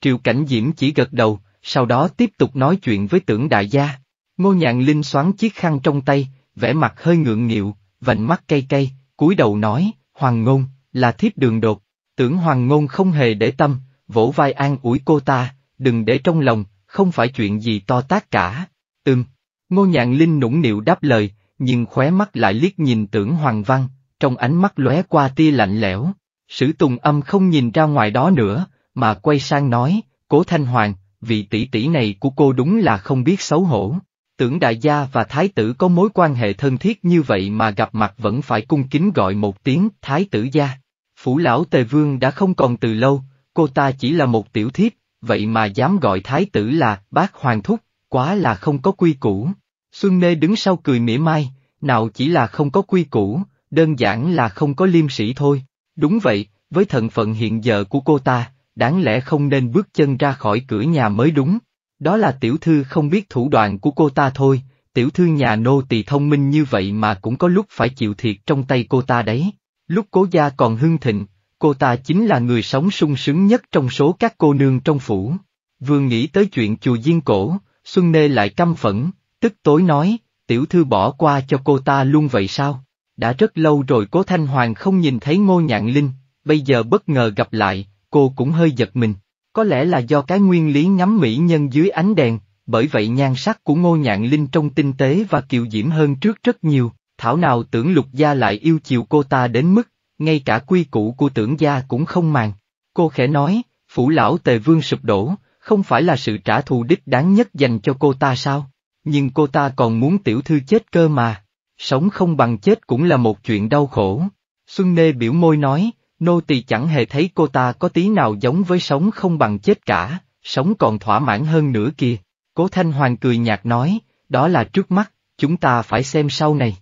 Triệu Cảnh Diễm chỉ gật đầu, sau đó tiếp tục nói chuyện với tưởng đại gia. Ngô Nhạn Linh xoắn chiếc khăn trong tay, vẻ mặt hơi ngượng nghịu, vành mắt cay cay, cúi đầu nói, Hoàng Ngôn, là thiếp đường đột. Tưởng Hoàng Ngôn không hề để tâm, vỗ vai an ủi cô ta, đừng để trong lòng, không phải chuyện gì to tác cả. Ừm. Ngô Nhạn Linh nũng nịu đáp lời, nhưng khóe mắt lại liếc nhìn tưởng Hoàng Văn, trong ánh mắt lóe qua tia lạnh lẽo. Sử Tùng Âm không nhìn ra ngoài đó nữa, mà quay sang nói, Cố Thanh Hoàng, vị tỷ tỷ này của cô đúng là không biết xấu hổ. Tưởng đại gia và thái tử có mối quan hệ thân thiết như vậy mà gặp mặt vẫn phải cung kính gọi một tiếng thái tử gia. Phủ lão Tề Vương đã không còn từ lâu, cô ta chỉ là một tiểu thiếp, vậy mà dám gọi thái tử là bác hoàng thúc, quá là không có quy củ. Xuân Nê đứng sau cười mỉa mai, nào chỉ là không có quy củ, đơn giản là không có liêm sĩ thôi. Đúng vậy, với thần phận hiện giờ của cô ta, đáng lẽ không nên bước chân ra khỏi cửa nhà mới đúng. Đó là tiểu thư không biết thủ đoạn của cô ta thôi, tiểu thư nhà nô tỳ thông minh như vậy mà cũng có lúc phải chịu thiệt trong tay cô ta đấy. Lúc cố gia còn hưng thịnh, cô ta chính là người sống sung sướng nhất trong số các cô nương trong phủ. Vừa nghĩ tới chuyện chùa Diên Cổ, Xuân Nê lại căm phẫn, tức tối nói, tiểu thư bỏ qua cho cô ta luôn vậy sao? Đã rất lâu rồi Cố Thanh Hoàng không nhìn thấy Ngô Nhạn Linh, bây giờ bất ngờ gặp lại, cô cũng hơi giật mình. Có lẽ là do cái nguyên lý ngắm mỹ nhân dưới ánh đèn, bởi vậy nhan sắc của Ngô Nhạn Linh trông tinh tế và kiều diễm hơn trước rất nhiều, thảo nào tưởng lục gia lại yêu chiều cô ta đến mức, ngay cả quy củ của tưởng gia cũng không màng. Cô khẽ nói, phủ lão tề vương sụp đổ, không phải là sự trả thù đích đáng nhất dành cho cô ta sao? Nhưng cô ta còn muốn tiểu thư chết cơ mà sống không bằng chết cũng là một chuyện đau khổ. Xuân Nê biểu môi nói, nô tỳ chẳng hề thấy cô ta có tí nào giống với sống không bằng chết cả, sống còn thỏa mãn hơn nữa kìa. Cố Thanh Hoàng cười nhạt nói, đó là trước mắt, chúng ta phải xem sau này.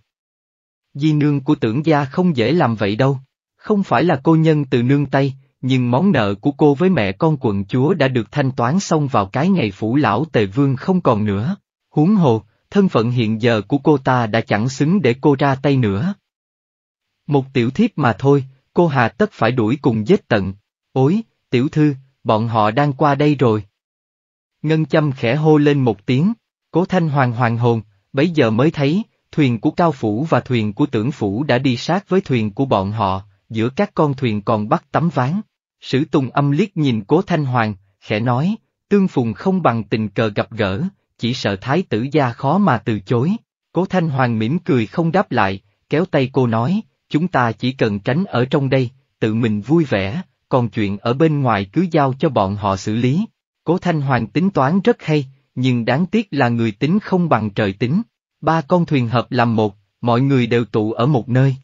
Di nương của tưởng gia không dễ làm vậy đâu, không phải là cô nhân từ nương tay, nhưng món nợ của cô với mẹ con quận chúa đã được thanh toán xong vào cái ngày phủ lão tề vương không còn nữa. Huống hồ, thân phận hiện giờ của cô ta đã chẳng xứng để cô ra tay nữa. Một tiểu thiếp mà thôi, cô hà tất phải đuổi cùng giết tận. Ôi, tiểu thư, bọn họ đang qua đây rồi. Ngân châm khẽ hô lên một tiếng, cố thanh hoàng hoàng hồn, bấy giờ mới thấy, thuyền của cao phủ và thuyền của tưởng phủ đã đi sát với thuyền của bọn họ, giữa các con thuyền còn bắt tấm ván. Sử Tùng âm liếc nhìn cố thanh hoàng, khẽ nói, tương phùng không bằng tình cờ gặp gỡ, chỉ sợ thái tử gia khó mà từ chối. Cố Thanh Hoàng mỉm cười không đáp lại, kéo tay cô nói, chúng ta chỉ cần tránh ở trong đây, tự mình vui vẻ, còn chuyện ở bên ngoài cứ giao cho bọn họ xử lý. Cố Thanh Hoàng tính toán rất hay, nhưng đáng tiếc là người tính không bằng trời tính. Ba con thuyền hợp làm một, mọi người đều tụ ở một nơi.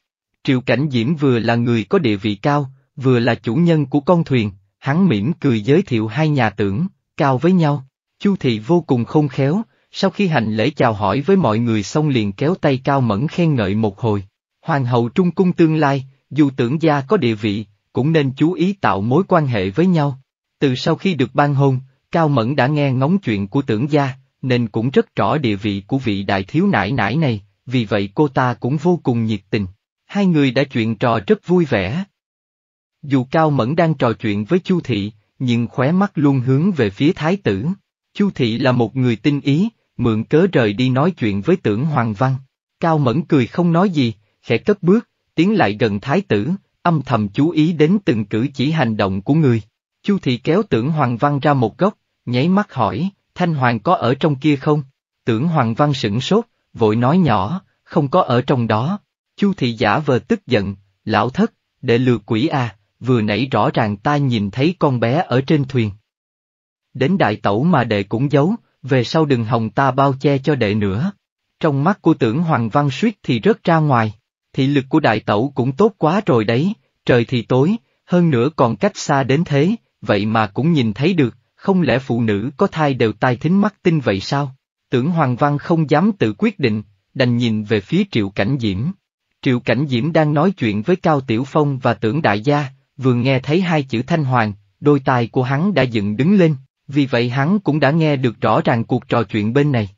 Triệu Cảnh Diễm vừa là người có địa vị cao, vừa là chủ nhân của con thuyền, hắn mỉm cười giới thiệu hai nhà tưởng, cao với nhau, Chu thị vô cùng không khéo, sau khi hành lễ chào hỏi với mọi người xong liền kéo tay Cao Mẫn khen ngợi một hồi. Hoàng hậu Trung Cung tương lai, dù tưởng gia có địa vị, cũng nên chú ý tạo mối quan hệ với nhau. Từ sau khi được ban hôn, Cao Mẫn đã nghe ngóng chuyện của tưởng gia, nên cũng rất rõ địa vị của vị đại thiếu nãi nãi này, vì vậy cô ta cũng vô cùng nhiệt tình. Hai người đã chuyện trò rất vui vẻ. Dù Cao Mẫn đang trò chuyện với Chu Thị, nhưng khóe mắt luôn hướng về phía thái tử. Chu Thị là một người tinh ý, mượn cớ rời đi nói chuyện với tưởng Hoàng Văn. Cao Mẫn cười không nói gì, khẽ cất bước, tiến lại gần thái tử, âm thầm chú ý đến từng cử chỉ hành động của người. Chu Thị kéo tưởng Hoàng Văn ra một góc, nháy mắt hỏi, Thanh Hoàng có ở trong kia không? Tưởng Hoàng Văn sửng sốt, vội nói nhỏ, không có ở trong đó. Chu Thị giả vờ tức giận, lão thất, để lừa quỷ à, vừa nãy rõ ràng ta nhìn thấy con bé ở trên thuyền. Đến đại tẩu mà đệ cũng giấu, về sau đừng hồng ta bao che cho đệ nữa. Trong mắt của tưởng Hoàng Văn suýt thì rớt ra ngoài, thị lực của đại tẩu cũng tốt quá rồi đấy, trời thì tối, hơn nữa còn cách xa đến thế, vậy mà cũng nhìn thấy được, không lẽ phụ nữ có thai đều tai thính mắt tinh vậy sao? Tưởng Hoàng Văn không dám tự quyết định, đành nhìn về phía Triệu Cảnh Diễm. Triệu Cảnh Diễm đang nói chuyện với Cao Tiểu Phong và tưởng đại gia, vừa nghe thấy hai chữ Thanh Hoàng, đôi tai của hắn đã dựng đứng lên. Vì vậy hắn cũng đã nghe được rõ ràng cuộc trò chuyện bên này.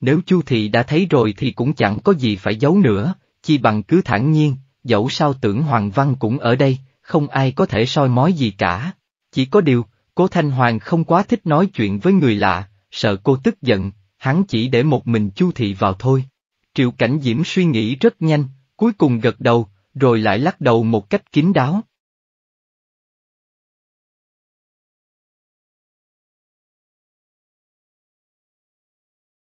Nếu Chu Thị đã thấy rồi thì cũng chẳng có gì phải giấu nữa, chi bằng cứ thản nhiên, dẫu sao tưởng Hoàng Văn cũng ở đây, không ai có thể soi mói gì cả. Chỉ có điều, cô Thanh Hoàng không quá thích nói chuyện với người lạ, sợ cô tức giận, hắn chỉ để một mình Chu Thị vào thôi. Triệu Cảnh Diễm suy nghĩ rất nhanh, cuối cùng gật đầu, rồi lại lắc đầu một cách kín đáo.